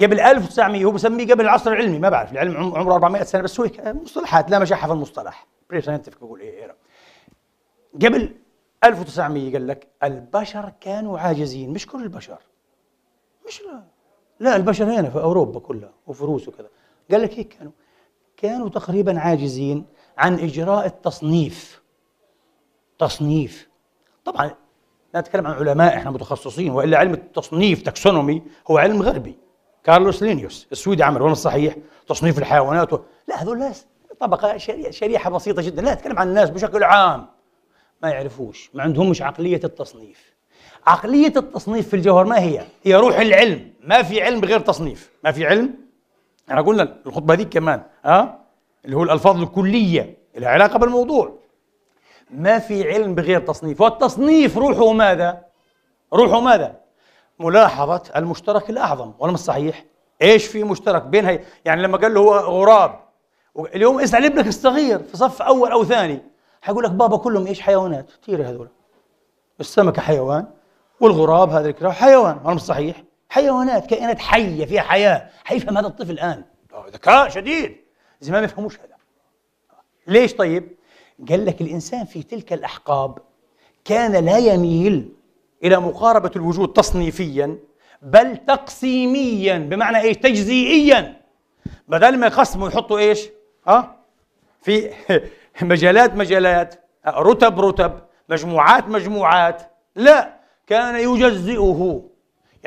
قبل 1900 هو بسميه قبل العصر العلمي ما بعرف العلم عمره 400 سنه بس هو مصطلحات لا مشاحه في المصطلح بري ساينتفك بقول ايه قبل 1900 قال لك البشر كانوا عاجزين مش كل البشر مش لا, لا البشر هنا في اوروبا كلها وفي روس وكذا قال لك هيك كانوا كانوا تقريبا عاجزين عن إجراء التصنيف تصنيف طبعا لا نتكلم عن علماء احنا متخصصين والا علم التصنيف تاكسونومي هو علم غربي كارلوس لينيوس السويدي عمل وين الصحيح تصنيف الحيوانات و... لا هذول ناس طبقه شريحه بسيطه جدا لا اتكلم عن الناس بشكل عام ما يعرفوش ما عندهمش عقليه التصنيف عقليه التصنيف في الجوهر ما هي هي روح العلم ما في علم غير تصنيف ما في علم احنا قلنا الخطبه دي كمان ها اللي هو الالفاظ الكليه لها علاقه بالموضوع ما في علم بغير تصنيف والتصنيف روحه ماذا روحه ماذا ملاحظه المشترك الاعظم ولا مش صحيح ايش في مشترك بين هي يعني لما قال له هو غراب اليوم اسال ابنك الصغير في صف اول او ثاني حيقول لك بابا كلهم ايش حيوانات كثير هذول السمكه حيوان والغراب هذا الكلام حيوان ولا مش صحيح حيوانات كائنات حيه فيها حياه حيفهم هذا الطفل الان آه، ذكاء شديد زي ما بيفهموش هذا ليش طيب قال لك الانسان في تلك الاحقاب كان لا يميل الى مقاربه الوجود تصنيفيا بل تقسيميا بمعنى ايش تجزيئيا بدل ما يقسموا يحطوا ايش ها آه، في مجالات مجالات رتب رتب مجموعات مجموعات لا كان يجزئه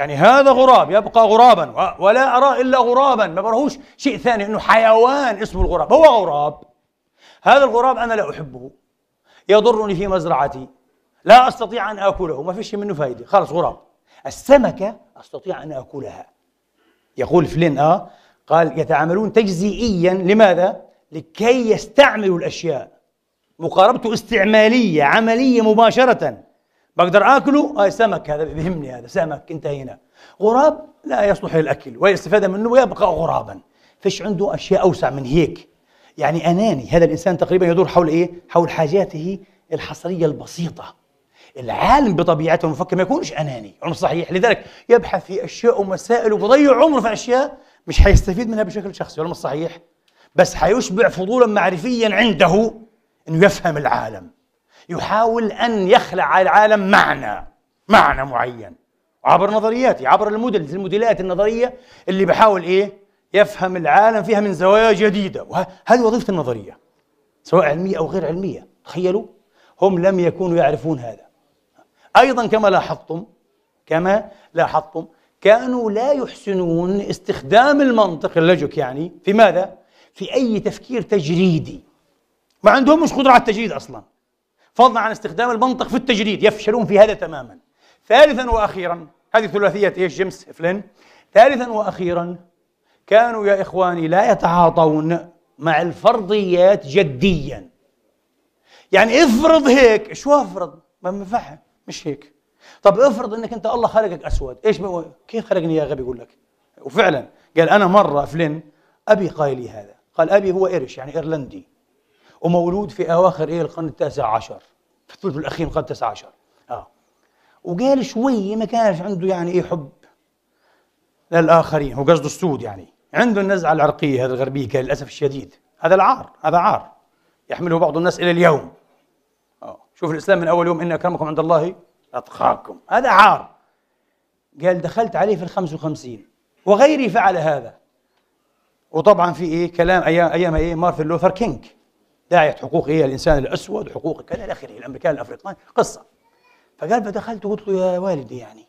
يعني هذا غراب يبقى غرابا ولا أرى إلا غرابا ما برهوش شيء ثاني أنه حيوان اسمه الغراب هو غراب هذا الغراب أنا لا أحبه يضرني في مزرعتي لا أستطيع أن آكله ما فيش منه فايدة خلاص غراب السمكة أستطيع أن آكلها يقول فلين آه قال يتعاملون تجزئيا لماذا؟ لكي يستعملوا الأشياء مقاربته استعمالية عملية مباشرة بقدر اكله اي آه، سمك هذا بيهمني هذا سمك انتهينا غراب لا يصلح للاكل ويستفاد منه ويبقى غرابا فش عنده اشياء اوسع من هيك يعني اناني هذا الانسان تقريبا يدور حول ايه حول حاجاته الحصريه البسيطه العالم بطبيعته المفكر ما يكونش اناني عمر صحيح لذلك يبحث في اشياء ومسائل وبضيع عمره في اشياء مش حيستفيد منها بشكل شخصي عمر صحيح بس حيشبع فضولا معرفيا عنده انه يفهم العالم يحاول أن يخلع العالم معنى معنى معين عبر نظرياته عبر المودلز الموديلات النظرية اللي بحاول إيه يفهم العالم فيها من زوايا جديدة وهذه وظيفة النظرية سواء علمية أو غير علمية تخيلوا هم لم يكونوا يعرفون هذا أيضا كما لاحظتم كما لاحظتم كانوا لا يحسنون استخدام المنطق اللوجيك يعني في ماذا؟ في أي تفكير تجريدي ما عندهم مش قدرة على التجريد أصلا فضلا عن استخدام المنطق في التجريد يفشلون في هذا تماما ثالثا واخيرا هذه ثلاثيه ايش جيمس فلين ثالثا واخيرا كانوا يا اخواني لا يتعاطون مع الفرضيات جديا يعني افرض هيك شو افرض ما بنفعها مش هيك طب افرض انك انت الله خلقك اسود ايش بقول كيف خلقني يا غبي يقول لك وفعلا قال انا مره فلين ابي قال لي هذا قال ابي هو ايرش يعني ايرلندي ومولود في اواخر ايه القرن التاسع عشر في الثلث الاخير القرن التاسع عشر اه وقال شويه ما كانش عنده يعني ايه حب للاخرين هو قصده السود يعني عنده النزعه العرقيه هذه الغربيه كان للاسف الشديد هذا العار هذا عار يحمله بعض الناس الى اليوم آه. شوف الاسلام من اول يوم ان اكرمكم عند الله اتقاكم هذا عار قال دخلت عليه في الخمس وخمسين وغيري فعل هذا وطبعا في ايه كلام ايام ايام ايه مارتن لوثر كينج داعية حقوق هي الإنسان الأسود حقوق كذا إلى آخره الأمريكان الأفريقيان قصة فقال فدخلت وقلت له يا والدي يعني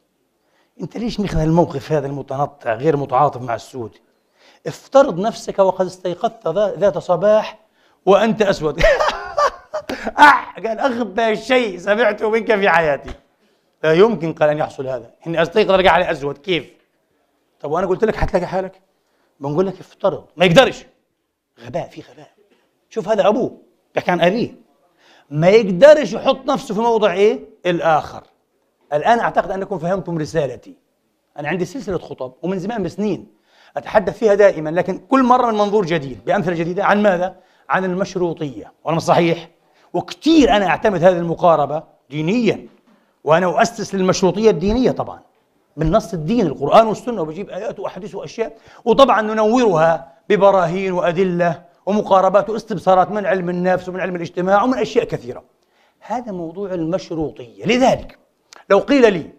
أنت ليش مخذ الموقف هذا المتنطع غير متعاطف مع السود افترض نفسك وقد استيقظت ذات صباح وأنت أسود أح آه، قال أغبى شيء سمعته منك في حياتي لا يمكن قال أن يحصل هذا إني أستيقظ أرجع على أسود كيف طب وأنا قلت لك حتلاقي حالك بنقول لك افترض ما يقدرش غباء في غباء شوف هذا ابوه بيحكي عن ابيه ما يقدرش يحط نفسه في موضع ايه الاخر الان اعتقد انكم فهمتم رسالتي انا عندي سلسله خطب ومن زمان بسنين اتحدث فيها دائما لكن كل مره من منظور جديد بامثله جديده عن ماذا عن المشروطيه وانا صحيح وكثير انا اعتمد هذه المقاربه دينيا وانا اسس للمشروطيه الدينيه طبعا من نص الدين القران والسنه وبجيب ايات واحاديث واشياء وطبعا ننورها ببراهين وادله ومقاربات واستبصارات من علم النفس ومن علم الاجتماع ومن أشياء كثيرة هذا موضوع المشروطية لذلك لو قيل لي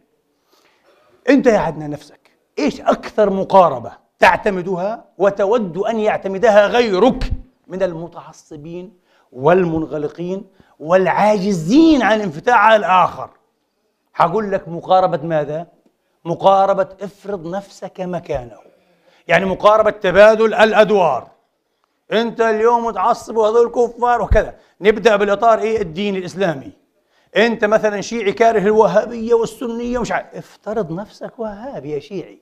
أنت يا عدنان نفسك إيش أكثر مقاربة تعتمدها وتود أن يعتمدها غيرك من المتعصبين والمنغلقين والعاجزين عن الانفتاح على الآخر حقول لك مقاربة ماذا؟ مقاربة افرض نفسك مكانه يعني مقاربة تبادل الأدوار انت اليوم متعصب وهذول كفار وكذا نبدا بالاطار ايه الدين الاسلامي انت مثلا شيعي كاره الوهابيه والسنيه ومش عارف افترض نفسك وهابي يا شيعي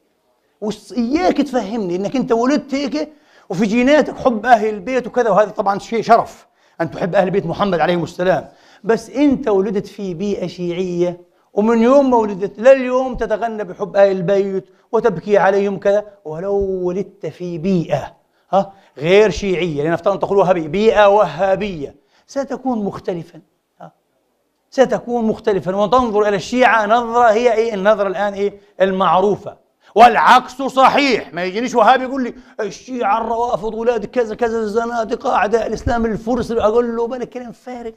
واياك تفهمني انك انت ولدت هيك وفي جيناتك حب اهل البيت وكذا وهذا طبعا شيء شرف ان تحب اهل بيت محمد عليهم السلام بس انت ولدت في بيئه شيعيه ومن يوم ما ولدت لليوم تتغنى بحب اهل البيت وتبكي عليهم كذا ولو ولدت في بيئه ها غير شيعية لنفترض أن تقول وهابية بيئة وهابية ستكون مختلفا ها ستكون مختلفا وتنظر إلى الشيعة نظرة هي إيه النظرة الآن إيه المعروفة والعكس صحيح ما يجينيش وهابي يقول لي الشيعة الروافض ولاد كذا كذا الزنادقة أعداء الإسلام الفرس أقول له بلا كلام فارغ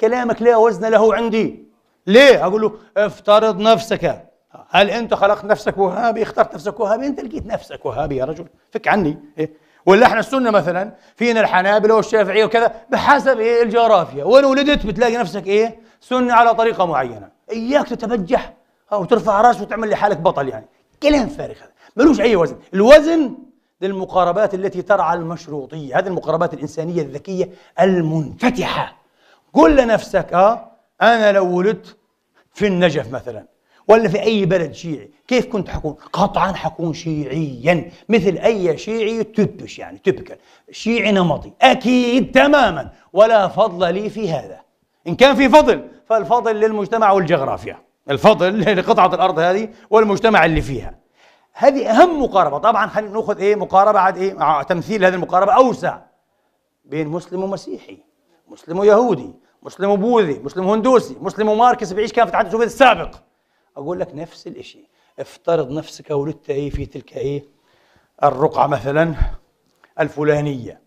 كلامك لا وزن له عندي ليه؟ أقول له افترض نفسك هل أنت خلقت نفسك وهابي اخترت نفسك وهابي أنت لقيت نفسك وهابي يا رجل فك عني إيه؟ ولا احنا السنه مثلا فينا الحنابله والشافعيه وكذا بحسب ايه الجغرافيا وين ولدت بتلاقي نفسك ايه سني على طريقه معينه اياك تتبجح او ترفع راس وتعمل لحالك بطل يعني كلام فارغ هذا ملوش اي وزن الوزن للمقاربات التي ترعى المشروطيه هذه المقاربات الانسانيه الذكيه المنفتحه قل لنفسك اه انا لو ولدت في النجف مثلا ولا في أي بلد شيعي كيف كنت حكون؟ قطعا حكون شيعيا مثل أي شيعي تبش يعني تبكل شيعي نمطي أكيد تماما ولا فضل لي في هذا إن كان في فضل فالفضل للمجتمع والجغرافيا الفضل لقطعة الأرض هذه والمجتمع اللي فيها هذه أهم مقاربة طبعا خلينا نأخذ إيه مقاربة عاد إيه آه، تمثيل هذه المقاربة أوسع بين مسلم ومسيحي مسلم ويهودي مسلم وبوذي مسلم هندوسي مسلم وماركس بيعيش كان في التحدي السابق اقول لك نفس الشيء افترض نفسك ولدت ايه في تلك ايه الرقعه مثلا الفلانيه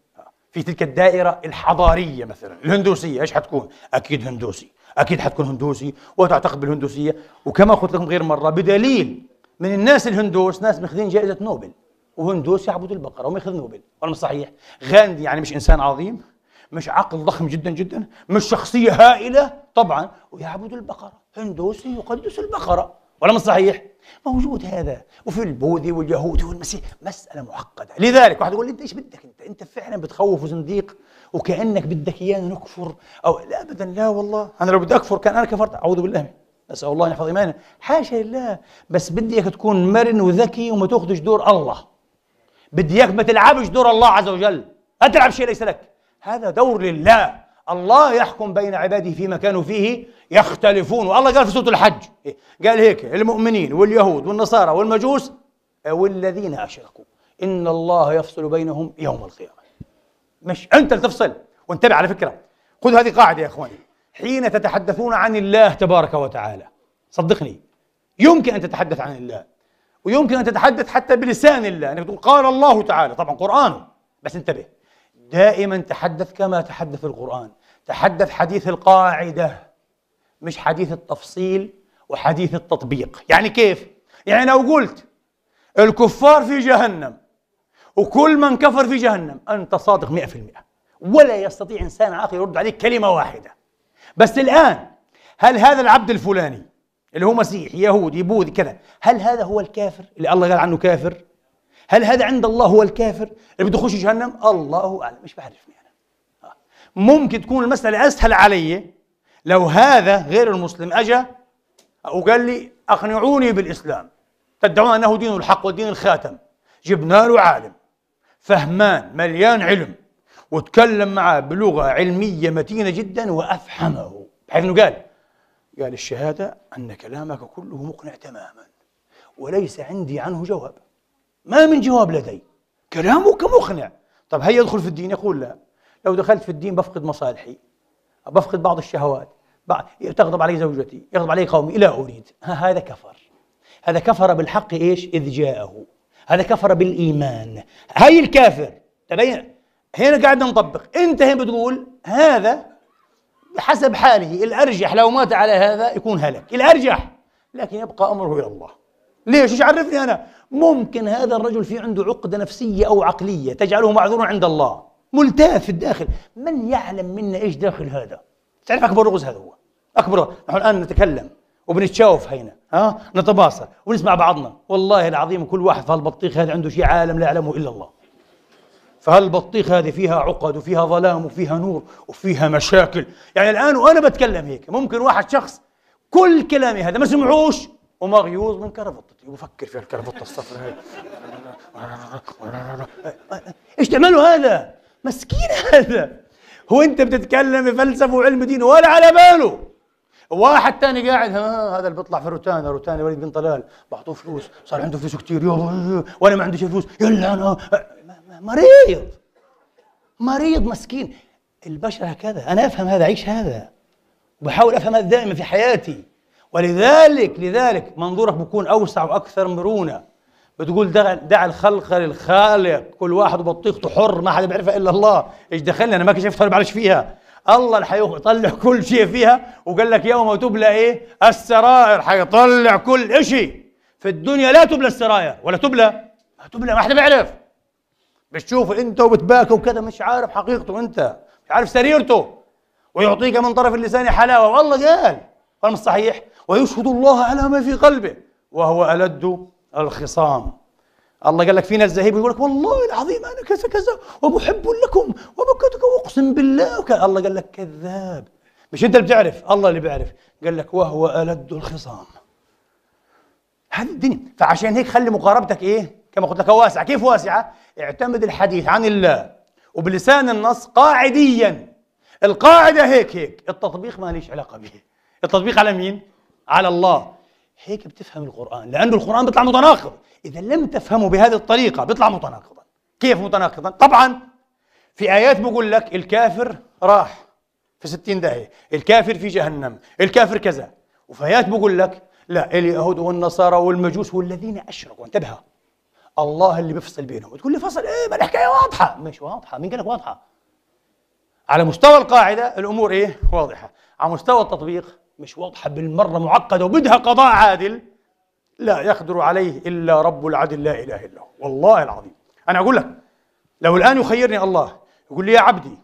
في تلك الدائره الحضاريه مثلا الهندوسيه ايش حتكون اكيد هندوسي اكيد حتكون هندوسي وتعتقد بالهندوسيه وكما قلت لكم غير مره بدليل من الناس الهندوس ناس ماخذين جائزه نوبل وهندوس يعبد البقره وماخذ نوبل ولا مش صحيح غاندي يعني مش انسان عظيم مش عقل ضخم جدا جدا مش شخصيه هائله طبعا ويعبد البقره هندوسي يقدس البقرة ولا من صحيح؟ موجود هذا وفي البوذي واليهودي والمسيح مسألة معقدة لذلك واحد يقول لي أنت إيش بدك أنت أنت فعلا بتخوف وزنديق وكأنك بدك إيانا نكفر أو لا أبدا لا والله أنا لو بدي أكفر كان أنا كفرت أعوذ بالله أسأل الله أن يحفظ إيماننا حاشا لله بس بدي إياك تكون مرن وذكي وما تاخذش دور الله بدي إياك ما تلعبش دور الله عز وجل لا تلعب شيء ليس لك هذا دور لله الله يحكم بين عباده فيما كانوا فيه يختلفون والله قال في سورة الحج قال هيك المؤمنين واليهود والنصارى والمجوس والذين أشركوا إن الله يفصل بينهم يوم القيامة مش أنت اللي تفصل وانتبه على فكرة خذ هذه قاعدة يا إخواني حين تتحدثون عن الله تبارك وتعالى صدقني يمكن أن تتحدث عن الله ويمكن أن تتحدث حتى بلسان الله أنك يعني تقول قال الله تعالى طبعا قرآنه بس انتبه دائما تحدث كما تحدث القرآن تحدث حديث القاعدة مش حديث التفصيل وحديث التطبيق يعني كيف؟ يعني لو قلت الكفار في جهنم وكل من كفر في جهنم أنت صادق مئة في المئة ولا يستطيع إنسان عاقل يرد عليك كلمة واحدة بس الآن هل هذا العبد الفلاني اللي هو مسيحي يهودي بوذي كذا هل هذا هو الكافر اللي الله قال عنه كافر هل هذا عند الله هو الكافر اللي بده يخش جهنم الله أعلم مش يعني. ممكن تكون المسألة أسهل علي لو هذا غير المسلم أجا وقال لي أقنعوني بالإسلام تدعون أنه دين الحق والدين الخاتم جبنا له عالم فهمان مليان علم وتكلم معاه بلغة علمية متينة جدا وأفهمه بحيث أنه قال قال الشهادة أن كلامك كله مقنع تماما وليس عندي عنه جواب ما من جواب لدي كلامك مقنع طب هيا يدخل في الدين يقول لا لو دخلت في الدين بفقد مصالحي بفقد بعض الشهوات تغضب علي زوجتي يغضب علي قومي لا أريد هذا كفر هذا كفر بالحق إيش إذ جاءه هذا كفر بالإيمان هاي الكافر تبين هنا قاعد نطبق انت هنا بتقول هذا حسب حاله الارجح لو مات على هذا يكون هلك الارجح لكن يبقى امره الى الله ليش ايش عرفني انا ممكن هذا الرجل في عنده عقده نفسيه او عقليه تجعله معذورا عند الله ملتاف في الداخل من يعلم منا ايش داخل هذا تعرف اكبر رغز هذا هو اكبر نحن الان نتكلم وبنتشاوف هنا ها نتباصر ونسمع بعضنا والله العظيم كل واحد في هالبطيخ هذا عنده شيء عالم لا يعلمه الا الله فهالبطيخ هذه فيها عقد وفيها ظلام وفيها نور وفيها مشاكل يعني الان وانا بتكلم هيك ممكن واحد شخص كل كلامي هذا ما سمعوش ومغيوظ من كرفطتي وبفكر في الكرفطه الصفراء هاي ايش تعملوا هذا مسكين هذا هو انت بتتكلم فلسفه وعلم دين ولا على باله واحد تاني قاعد ها هذا اللي بيطلع في روتانا روتانا وليد بن طلال بعطوه فلوس صار عنده فلوس كثير وانا ما عندي فلوس يلا انا مريض مريض مسكين البشر هكذا انا افهم هذا عيش هذا بحاول افهم هذا دائما في حياتي ولذلك لذلك منظورك بيكون اوسع واكثر مرونه بتقول دع دع الخلق للخالق كل واحد وبطيخته حر ما حد بيعرفها الا الله ايش دخلني انا ما كشفت طالب بعرفش فيها الله اللي حيطلع كل شيء فيها وقال لك يوم تبلى ايه السرائر حيطلع كل شيء في الدنيا لا تبلى السراير ولا تبلى ما تبلى ما حد بيعرف بتشوف انت وبتباكي وكذا مش عارف حقيقته انت مش عارف سريرته ويعطيك من طرف اللسان حلاوه والله قال قال صحيح ويشهد الله على ما في قلبه وهو ألد الخصام الله قال لك فينا الزهيب يقول لك والله العظيم انا كذا كذا ومحب لكم وبكتك واقسم بالله وك... الله قال لك كذاب مش انت اللي بتعرف الله اللي بيعرف قال لك وهو الد الخصام هذه الدنيا فعشان هيك خلي مقاربتك ايه كما قلت لك واسعه كيف واسعه اعتمد الحديث عن الله وبلسان النص قاعديا القاعده هيك هيك التطبيق ما ليش علاقه به التطبيق على مين على الله هيك بتفهم القرآن لأنه القرآن بيطلع متناقض إذا لم تفهمه بهذه الطريقة بيطلع متناقضا كيف متناقضا؟ طبعا في آيات بقول لك الكافر راح في ستين داهية الكافر في جهنم الكافر كذا وفي آيات بقول لك لا اليهود والنصارى والمجوس والذين أشركوا انتبهوا الله اللي بيفصل بينهم تقول لي فصل ايه ما الحكايه واضحه مش واضحه مين قال لك واضحه على مستوى القاعده الامور ايه واضحه على مستوى التطبيق مش واضحة بالمرة معقدة وبدها قضاء عادل لا يقدر عليه إلا رب العدل لا إله إلا هو والله العظيم أنا أقول لك لو الآن يخيرني الله يقول لي يا عبدي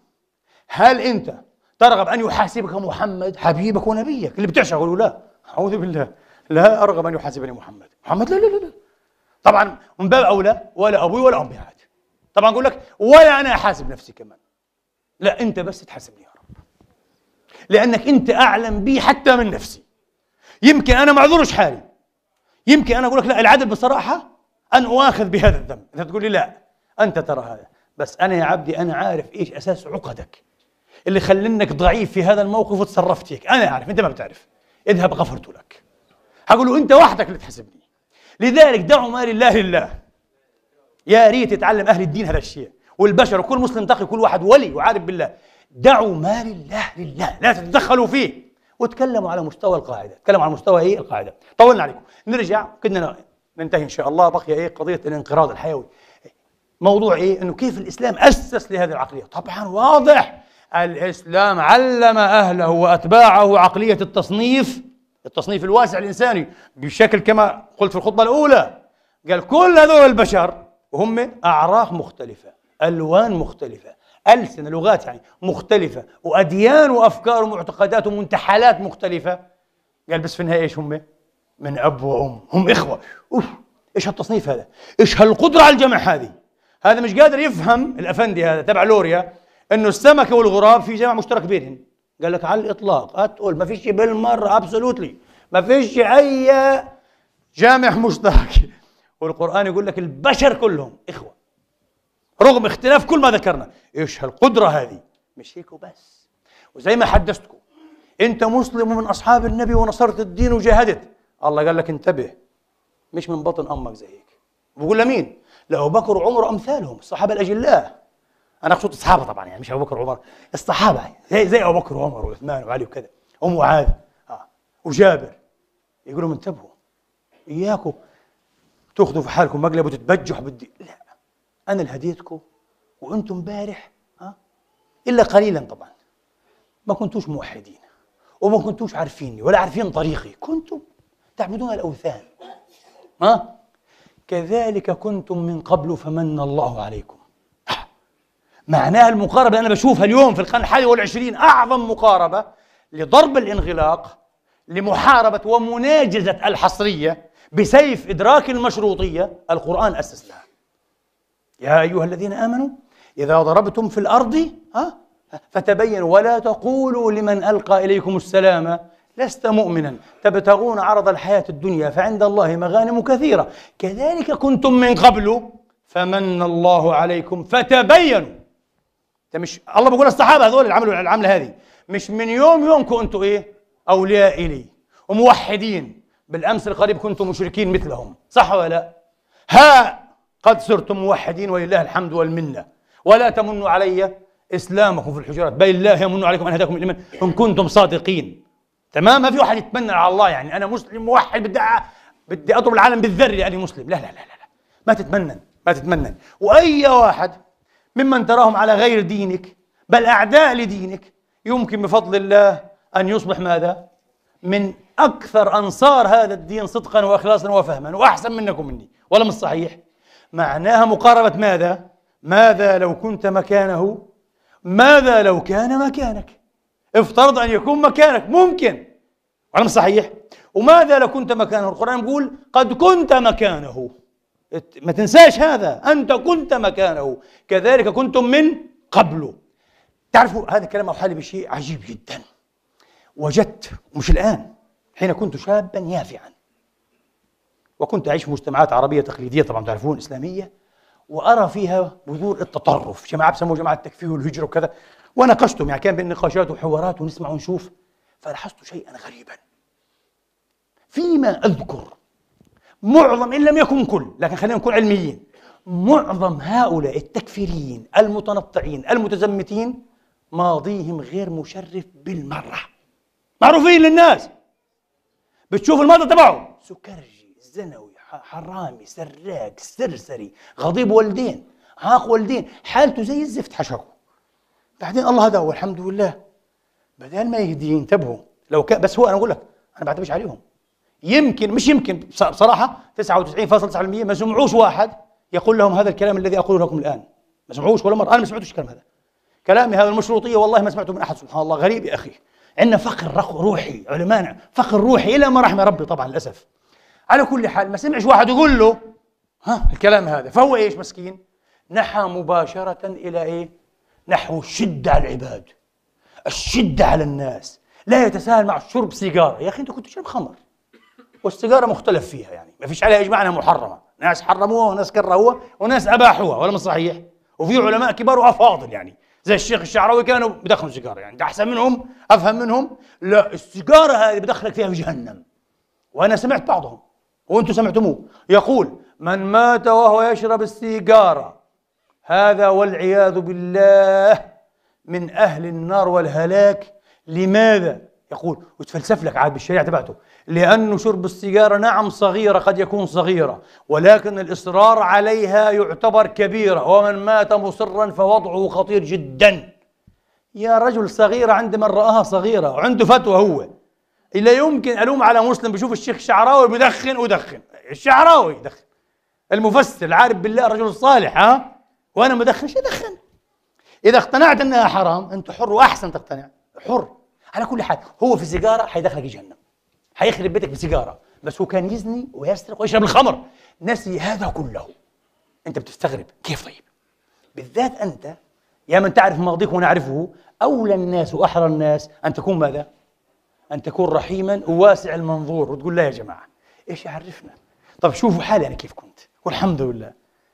هل أنت ترغب أن يحاسبك محمد حبيبك ونبيك اللي أقول له لا أعوذ بالله لا أرغب أن يحاسبني محمد محمد لا لا لا, لا. طبعا من باب أولى ولا أبوي ولا أمي عاد طبعا أقول لك ولا أنا أحاسب نفسي كمان لا أنت بس تحاسبني لأنك أنت أعلم بي حتى من نفسي يمكن أنا معذورش حالي يمكن أنا أقول لك لا العدل بصراحة أن أؤاخذ بهذا الذنب أنت تقول لي لا أنت ترى هذا بس أنا يا عبدي أنا عارف إيش أساس عقدك اللي خلنك ضعيف في هذا الموقف وتصرفت هيك أنا أعرف أنت ما بتعرف اذهب غفرت لك هقول له أنت وحدك اللي تحاسبني لذلك دعوا ما لله لله يا ريت يتعلم أهل الدين هذا الشيء والبشر وكل مسلم تقي كل واحد ولي وعارف بالله دعوا ما لله لله لا تتدخلوا فيه وتكلموا على مستوى القاعدة تكلموا على مستوى إيه القاعدة طولنا عليكم نرجع كنا ننتهي إن شاء الله بقي إيه قضية الانقراض الحيوي موضوع إيه أنه كيف الإسلام أسس لهذه العقلية طبعا واضح الإسلام علم أهله وأتباعه عقلية التصنيف التصنيف الواسع الإنساني بشكل كما قلت في الخطبة الأولى قال كل هذول البشر هم أعراق مختلفة ألوان مختلفة ألسنة لغات يعني مختلفة وأديان وأفكار ومعتقدات ومنتحلات مختلفة قال بس في النهاية إيش هم؟ من أب وأم هم إخوة أوف إيش هالتصنيف هذا؟ إيش هالقدرة على الجمع هذه؟ هذا مش قادر يفهم الأفندي هذا تبع لوريا إنه السمكة والغراب في جمع مشترك بينهم قال لك على الإطلاق أتقول ما فيش بالمرة أبسولوتلي ما فيش أي جامع مشترك والقرآن يقول لك البشر كلهم إخوة رغم اختلاف كل ما ذكرنا ايش هالقدره هذه مش هيك وبس وزي ما حدثتكم انت مسلم ومن اصحاب النبي ونصرت الدين وجاهدت الله قال لك انتبه مش من بطن امك زي هيك بقول لمين لابو بكر وعمر امثالهم الصحابه الاجلاء انا اقصد الصحابه طبعا يعني مش ابو بكر وعمر الصحابه يعني. زي زي ابو بكر وعمر وعثمان وعلي وكذا ام آه. وجابر يقول لهم انتبهوا اياكم تاخذوا في حالكم مقلب وتتبجحوا بالدين لا انا اللي هديتكم وانتم امبارح ها الا قليلا طبعا ما كنتوش موحدين وما كنتوش عارفيني ولا عارفين طريقي كنتم تعبدون الاوثان ها كذلك كنتم من قبل فمن الله عليكم معناها المقاربة اللي أنا بشوفها اليوم في القرن الحادي والعشرين أعظم مقاربة لضرب الانغلاق لمحاربة ومناجزة الحصرية بسيف إدراك المشروطية القرآن أسس لها يا أيها الذين آمنوا إذا ضربتم في الأرض ها فتبينوا ولا تقولوا لمن ألقى إليكم السلام لست مؤمنا تبتغون عرض الحياة الدنيا فعند الله مغانم كثيرة كذلك كنتم من قبل فمن الله عليكم فتبينوا أنت مش الله بيقول الصحابة هذول اللي عملوا العملة هذه مش من يوم يومكم أنتم إيه أولياء إلي وموحدين بالأمس القريب كنتم مشركين مثلهم صح ولا لا ها قد صرتم موحدين ولله الحمد والمنه ولا تمنوا علي اسلامكم في الحجرات بل الله يمن عليكم ان هداكم الايمان ان كنتم صادقين تمام ما في واحد يتمنى على الله يعني انا مسلم موحد بدي بدي اضرب العالم بالذر لاني يعني مسلم لا لا لا لا ما تتمنى ما تتمنى واي واحد ممن تراهم على غير دينك بل اعداء لدينك يمكن بفضل الله ان يصبح ماذا من اكثر انصار هذا الدين صدقا واخلاصا وفهما واحسن منكم مني ولا مش صحيح معناها مقاربه ماذا ماذا لو كنت مكانه ماذا لو كان مكانك افترض أن يكون مكانك ممكن علم صحيح وماذا لو كنت مكانه القرآن يقول قد كنت مكانه ما تنساش هذا أنت كنت مكانه كذلك كنتم من قبله تعرفوا هذا الكلام أوحى لي بشيء عجيب جدا وجدت مش الآن حين كنت شابا يافعا وكنت أعيش في مجتمعات عربية تقليدية طبعا تعرفون إسلامية وارى فيها بذور التطرف جماعه بسموه جماعه التكفير والهجره وكذا وناقشتهم يعني كان بين نقاشات وحوارات ونسمع ونشوف فلاحظت شيئا غريبا فيما اذكر معظم ان لم يكن كل لكن خلينا نكون علميين معظم هؤلاء التكفيريين المتنطعين المتزمتين ماضيهم غير مشرف بالمره معروفين للناس بتشوف الماضي تبعهم سكرجي زنوي حرامي سراق سرسري غضيب والدين عاق والدين حالته زي الزفت حشره بعدين الله هذا والحمد لله بدل ما يهدي انتبهوا لو كان بس هو انا اقول لك انا بعتبش عليهم يمكن مش يمكن بصراحه 99.9% ما سمعوش واحد يقول لهم هذا الكلام الذي اقوله لكم الان ما سمعوش ولا مره انا ما سمعتوش الكلام هذا كلامي هذا المشروطيه والله ما سمعته من احد سبحان الله غريب يا اخي عندنا فقر روحي علمانا فقر روحي الى ما رحم ربي طبعا للاسف على كل حال ما سمعش واحد يقول له ها الكلام هذا فهو ايش مسكين نحى مباشرة إلى إيه؟ نحو الشدة على العباد الشدة على الناس لا يتساهل مع شرب سيجارة يا أخي أنت كنت تشرب خمر والسيجارة مختلف فيها يعني ما فيش عليها إجماع أنها محرمة ناس حرموها وناس كرهوها وناس أباحوها ولا صحيح وفي علماء كبار وأفاضل يعني زي الشيخ الشعراوي كانوا بدخلوا سيجارة يعني أحسن منهم أفهم منهم لا السيجارة هذه بدخلك فيها في جهنم وأنا سمعت بعضهم وانتم سمعتموه يقول من مات وهو يشرب السيجارة هذا والعياذ بالله من أهل النار والهلاك لماذا؟ يقول وتفلسف لك عاد بالشريعة تبعته لأن شرب السيجارة نعم صغيرة قد يكون صغيرة ولكن الإصرار عليها يعتبر كبيرة ومن مات مصرا فوضعه خطير جدا يا رجل صغيرة عندما رآها صغيرة وعنده فتوى هو لا يمكن ألوم على مسلم بشوف الشيخ الشعراوي بدخن ودخن الشعراوي يدخن المفسر العارف بالله الرجل الصالح ها وأنا مدخن شو ادخن إذا اقتنعت أنها حرام أنت حر وأحسن تقتنع حر على كل حال هو في سيجارة حيدخلك جهنم حيخرب بيتك بسيجارة بس هو كان يزني ويسرق ويشرب الخمر نسي هذا كله أنت بتستغرب كيف طيب بالذات أنت يا من تعرف ماضيك ونعرفه أولى الناس وأحرى الناس أن تكون ماذا؟ أن تكون رحيما وواسع المنظور وتقول لا يا جماعة إيش يعرفنا طب شوفوا حالي أنا كيف كنت والحمد لله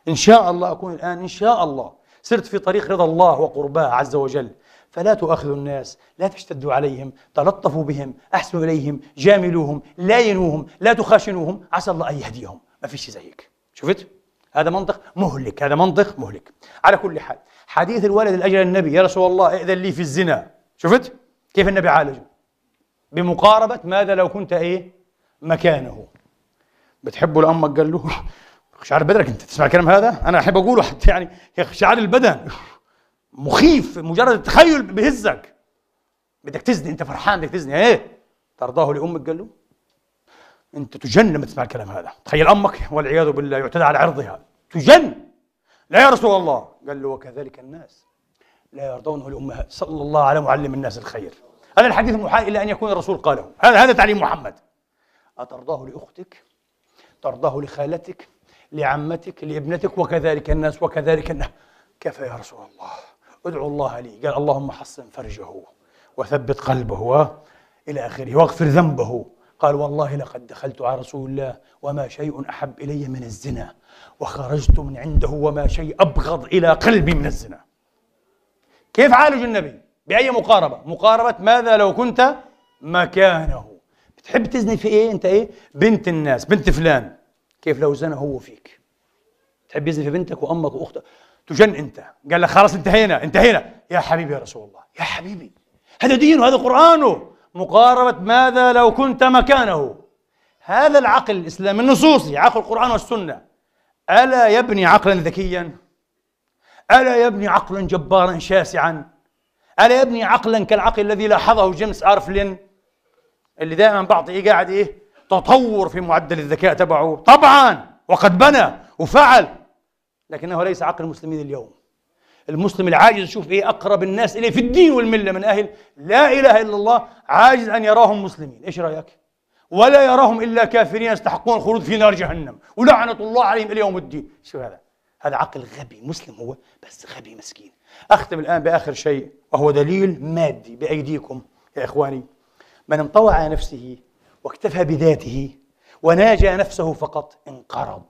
إن شاء الله أكون الآن إن شاء الله سرت في طريق رضا الله وقرباه عز وجل فلا تؤاخذوا الناس لا تشتدوا عليهم تلطفوا بهم أحسنوا إليهم جاملوهم لا ينوهم لا تخاشنوهم عسى الله أن يهديهم ما فيش زي هيك شفت؟ هذا منطق مهلك هذا منطق مهلك على كل حال حديث الوالد الأجل النبي يا رسول الله ائذن لي في الزنا شفت؟ كيف النبي عالجه بمقاربة ماذا لو كنت إيه مكانه بتحبه لأمك قال له شعر بدنك أنت تسمع الكلام هذا أنا أحب أقوله حتى يعني يا شعر البدن مخيف مجرد التخيل بهزك بدك تزني أنت فرحان بدك تزني إيه ترضاه لأمك قال له أنت تجن لما تسمع الكلام هذا تخيل أمك والعياذ بالله يعتدى على عرضها تجن لا يا رسول الله قال له وكذلك الناس لا يرضونه لأمها صلى الله على معلم الناس الخير هذا الحديث محال الا أن يكون الرسول قاله هذا هذا تعليم محمد أترضاه لأختك ترضاه لخالتك لعمتك لابنتك وكذلك الناس وكذلك الناس كفى يا رسول الله ادعو الله لي قال اللهم حصن فرجه وثبت قلبه إلى آخره واغفر ذنبه قال والله لقد دخلت على رسول الله وما شيء أحب إلي من الزنا وخرجت من عنده وما شيء أبغض إلى قلبي من الزنا كيف عالج النبي بأي مقاربة؟ مقاربة ماذا لو كنت مكانه بتحب تزني في إيه؟ أنت إيه؟ بنت الناس بنت فلان كيف لو زنى هو فيك؟ تحب يزني في بنتك وأمك وأختك تجن أنت قال لك خلاص انتهينا انتهينا يا حبيبي يا رسول الله يا حبيبي هذا دينه هذا قرآنه مقاربة ماذا لو كنت مكانه هذا العقل الإسلامي النصوصي عقل القرآن والسنة ألا يبني عقلا ذكيا ألا يبني عقلا جبارا شاسعا ألا يبني عقلا كالعقل الذي لاحظه جيمس أرفلين اللي دائما بعطي إيه قاعد إيه تطور في معدل الذكاء تبعه طبعا وقد بنى وفعل لكنه ليس عقل المسلمين اليوم المسلم العاجز شوف ايه اقرب الناس اليه في الدين والمله من اهل لا اله الا الله عاجز ان يراهم مسلمين ايش رايك ولا يراهم الا كافرين يستحقون الخلود في نار جهنم ولعنه الله عليهم الى يوم الدين شو هذا هذا عقل غبي مسلم هو بس غبي مسكين أختم الآن بآخر شيء وهو دليل مادي بأيديكم يا إخواني من انطوى على نفسه واكتفى بذاته وناجى نفسه فقط انقرض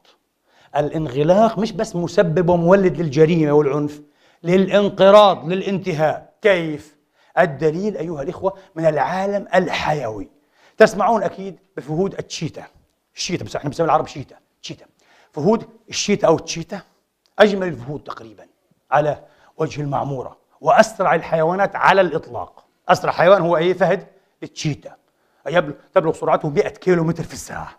الانغلاق مش بس مسبب ومولد للجريمة والعنف للانقراض للانتهاء كيف؟ الدليل أيها الإخوة من العالم الحيوي تسمعون أكيد بفهود التشيتا الشيتا بس احنا بنسمي العرب شيتا تشيتا فهود الشيتا أو التشيتا أجمل الفهود تقريبا على وجه المعمورة وأسرع الحيوانات على الإطلاق أسرع حيوان هو أي فهد؟ التشيتا تبلغ سرعته 100 كيلو متر في الساعة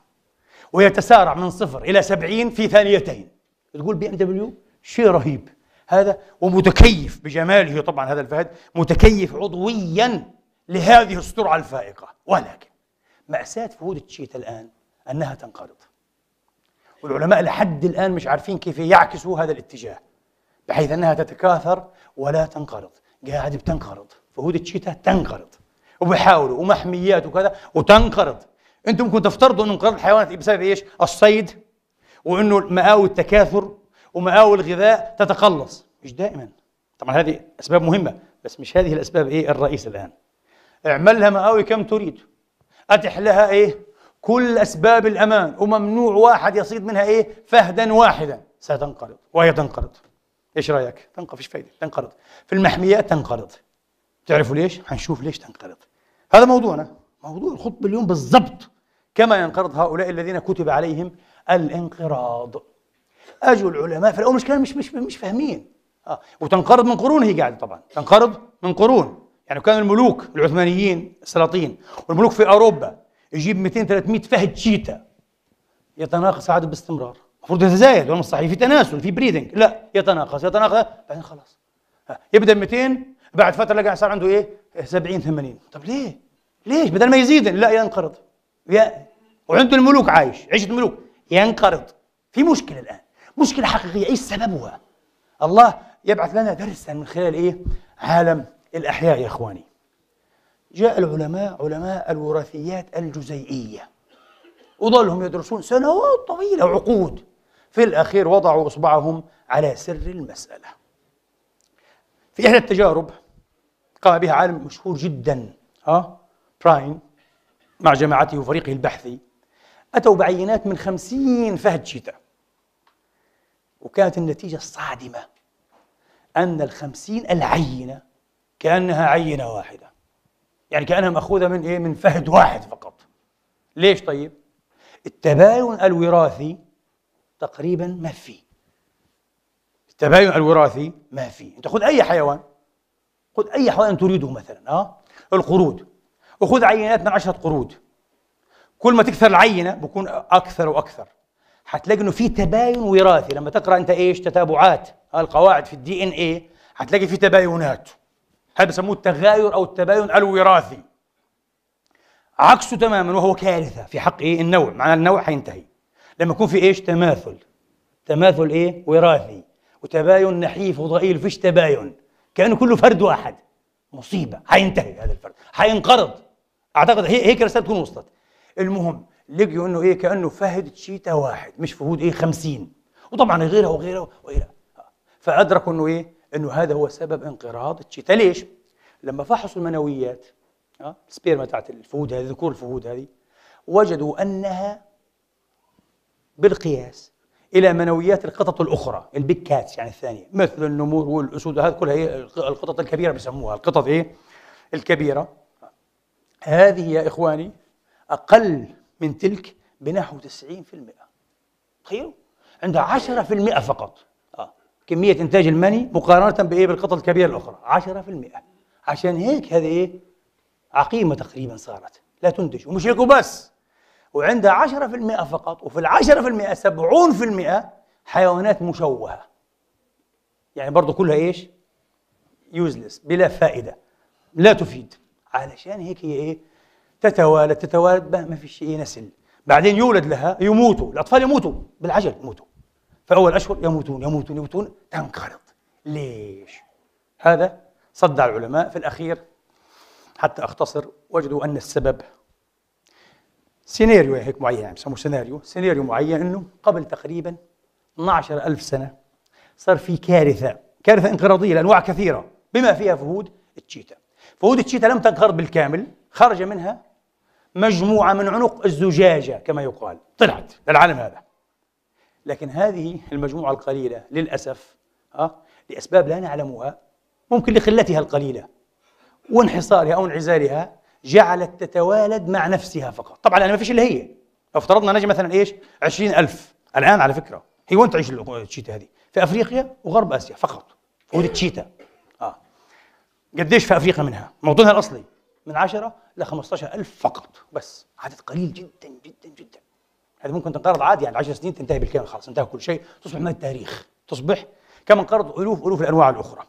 ويتسارع من صفر إلى 70 في ثانيتين تقول بي ام دبليو شيء رهيب هذا ومتكيف بجماله طبعا هذا الفهد متكيف عضويا لهذه السرعة الفائقة ولكن مأساة فهود التشيتا الآن أنها تنقرض والعلماء لحد الآن مش عارفين كيف يعكسوا هذا الاتجاه بحيث انها تتكاثر ولا تنقرض قاعد بتنقرض فهود الشتاء تنقرض وبيحاولوا ومحميات وكذا وتنقرض انتم ممكن تفترضوا ان انقراض الحيوانات بسبب ايش؟ الصيد وانه مآوي التكاثر ومآوي الغذاء تتقلص مش دائما طبعا هذه اسباب مهمه بس مش هذه الاسباب ايه الرئيسه الان اعمل لها مآوي كم تريد اتح لها ايه كل اسباب الامان وممنوع واحد يصيد منها ايه فهدا واحدا ستنقرض وهي تنقرض ايش رايك؟ تنقرض فيش فايده تنقرض في المحميات تنقرض تعرفوا ليش؟ حنشوف ليش تنقرض هذا موضوعنا موضوع الخطبه اليوم بالضبط كما ينقرض هؤلاء الذين كتب عليهم الانقراض اجوا العلماء في الاول مش كانوا مش مش مش فاهمين آه. وتنقرض من قرون هي قاعده طبعا تنقرض من قرون يعني كان الملوك العثمانيين السلاطين والملوك في اوروبا يجيب 200 300 فهد شيتا يتناقص عدد باستمرار المفروض يتزايد ولا صحيح في تناسل في بريدنج لا يتناقص يتناقص بعدين خلاص يبدا 200 بعد فتره لقى صار عنده ايه 70 80 طب ليه ليش بدل ما يزيد لا ينقرض يا وعنده الملوك عايش عيشه الملوك ينقرض في مشكله الان مشكله حقيقيه ايش سببها الله يبعث لنا درسا من خلال ايه عالم الاحياء يا اخواني جاء العلماء علماء الوراثيات الجزيئيه وظلهم يدرسون سنوات طويله وعقود في الأخير وضعوا إصبعهم على سر المسألة في إحدى التجارب قام بها عالم مشهور جدا ها آه، براين مع جماعته وفريقه البحثي أتوا بعينات من خمسين فهد شتاء وكانت النتيجة الصادمة أن الخمسين العينة كأنها عينة واحدة يعني كأنها مأخوذة من إيه؟ من فهد واحد فقط ليش طيب؟ التباين الوراثي تقريبا ما في التباين الوراثي ما في انت خذ اي حيوان خذ اي حيوان تريده مثلا اه القرود وخذ عينات من عشرة قرود كل ما تكثر العينة بكون أكثر وأكثر حتلاقي إنه في تباين وراثي لما تقرأ أنت إيش تتابعات القواعد في الدي إن اي حتلاقي في تباينات هذا بسموه التغاير أو التباين الوراثي عكسه تماما وهو كارثة في حق إيه؟ النوع معناه النوع حينتهي لما يكون في ايش تماثل تماثل ايه وراثي وتباين نحيف وضئيل فيش تباين كانه كله فرد واحد مصيبه حينتهي هذا الفرد حينقرض اعتقد هي هيك الرساله تكون وصلت المهم لقيوا انه ايه كانه فهد تشيتا واحد مش فهود ايه خمسين وطبعا غيرها وغيرها وغيرها فادركوا انه ايه انه هذا هو سبب انقراض التشيتا ليش لما فحصوا المنويات آه، السبيرما تاعت الفهود هذه ذكور الفهود هذه وجدوا انها بالقياس الى منويات القطط الاخرى البيك كاتس يعني الثانيه مثل النمور والاسود هذه كلها هي القطط الكبيره بيسموها القطط ايه الكبيره هذه يا اخواني اقل من تلك بنحو 90% تخيلوا عندها 10% فقط اه كميه انتاج المني مقارنه بايه بالقطط الكبيره الاخرى 10% عشان هيك هذه ايه عقيمه تقريبا صارت لا تنتج ومش هيك وبس وعندها 10% فقط وفي ال 10% 70% حيوانات مشوهة يعني برضه كلها ايش؟ يوزلس بلا فائدة لا تفيد علشان هيك هي ايه؟ تتوالد تتوالد ما فيش شيء نسل بعدين يولد لها يموتوا الاطفال يموتوا بالعجل يموتوا فاول اشهر يموتون يموتون يموتون تنقرض ليش؟ هذا صدع العلماء في الاخير حتى اختصر وجدوا ان السبب سيناريو هيك معين عم يعني يسموه سيناريو سيناريو معين انه قبل تقريبا 12000 سنه صار في كارثه كارثه انقراضيه لانواع كثيره بما فيها فهود التشيتا فهود التشيتا لم تنقرض بالكامل خرج منها مجموعه من عنق الزجاجه كما يقال طلعت للعالم هذا لكن هذه المجموعه القليله للاسف أه؟ لاسباب لا نعلمها ممكن لقلتها القليله وانحصارها او انعزالها جعلت تتوالد مع نفسها فقط طبعا أنا يعني ما فيش اللي هي لو افترضنا نجم مثلا إيش عشرين ألف الآن على فكرة هي وين تعيش التشيتا هذه في أفريقيا وغرب آسيا فقط فهود التشيتا آه قديش في أفريقيا منها موطنها الأصلي من 10 ل 15 ألف فقط بس عدد قليل جدا جدا جدا هذه ممكن تنقرض عادي يعني 10 سنين تنتهي بالكامل خلاص انتهى كل شيء تصبح من التاريخ تصبح كما انقرض ألوف ألوف الأنواع الأخرى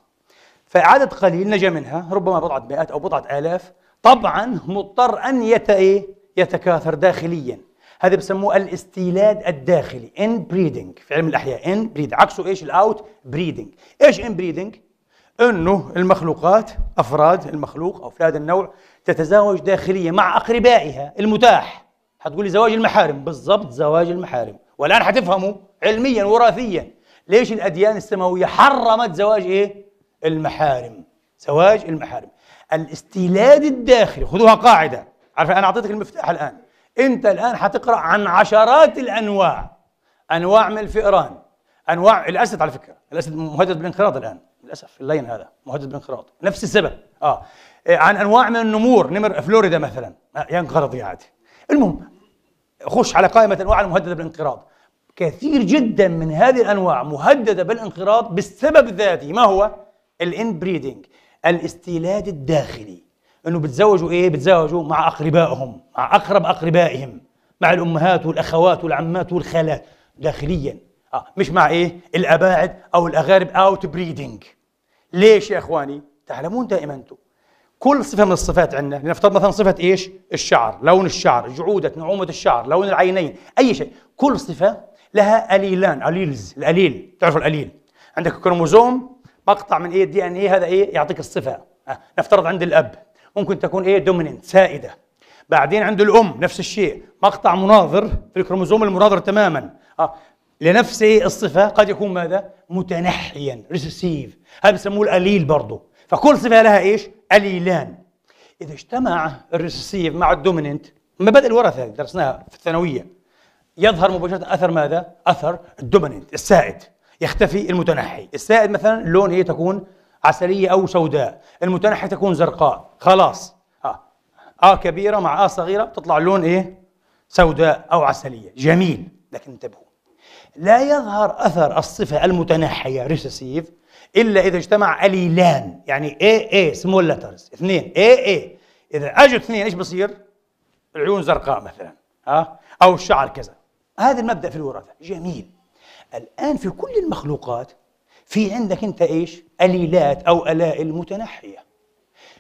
فعدد قليل نجا منها ربما بضعة مئات أو بضعة آلاف طبعا مضطر ان يت إيه؟ يتكاثر داخليا هذا بسموه الاستيلاد الداخلي ان بريدنج في علم الاحياء ان بريد عكسه ايش الاوت بريدنج ايش ان بريدنج انه المخلوقات افراد المخلوق او افراد النوع تتزاوج داخليا مع اقربائها المتاح حتقولي زواج المحارم بالضبط زواج المحارم والان حتفهموا علميا وراثيا ليش الاديان السماويه حرمت زواج ايه المحارم زواج المحارم الاستيلاد الداخلي خذوها قاعده عارف انا اعطيتك المفتاح الان انت الان حتقرا عن عشرات الانواع انواع من الفئران انواع الاسد على فكره الاسد مهدد بالانقراض الان للاسف اللين هذا مهدد بالانقراض نفس السبب آه. اه عن انواع من النمور نمر فلوريدا مثلا آه، ينقرض يعني المهم خش على قائمه انواع المهدده بالانقراض كثير جدا من هذه الانواع مهدده بالانقراض بالسبب ذاته ما هو الانبريدنج الاستيلاد الداخلي انه بتزوجوا ايه بتزوجوا مع اقربائهم مع اقرب اقربائهم مع الامهات والاخوات والعمات والخالات داخليا آه مش مع ايه الاباعد او الاغارب اوت بريدنج ليش يا اخواني تعلمون دائما انتم كل صفه من الصفات عندنا لنفترض مثلا صفه ايش الشعر لون الشعر جعوده نعومه الشعر لون العينين اي شيء كل صفه لها اليلان اليلز الاليل تعرفوا الاليل عندك كروموزوم مقطع من ايه الدي ان ايه هذا ايه يعطيك الصفه آه، نفترض عند الاب ممكن تكون ايه دوميننت سائده بعدين عند الام نفس الشيء مقطع مناظر في الكروموزوم المناظر تماما آه. لنفس ايه الصفه قد يكون ماذا متنحيا ريسيسيف هذا بسموه الاليل برضه فكل صفه لها ايش اليلان اذا اجتمع الريسيسيف مع الدوميننت مبادئ الورثه درسناها في الثانويه يظهر مباشره اثر ماذا اثر الدوميننت السائد يختفي المتنحي السائد مثلا لون هي تكون عسلية أو سوداء المتنحي تكون زرقاء خلاص آه, آه كبيرة مع آه صغيرة تطلع اللون إيه سوداء أو عسلية جميل لكن انتبهوا لا يظهر أثر الصفة المتنحية ريسيسيف إلا إذا اجتمع أليلان يعني اي اي سمول لترز اثنين اي اي إذا أجوا اثنين إيش بصير؟ العيون زرقاء مثلا ها آه. أو الشعر كذا هذا المبدأ في الوراثة جميل الآن في كل المخلوقات في عندك أنت إيش؟ أليلات أو ألائل متنحية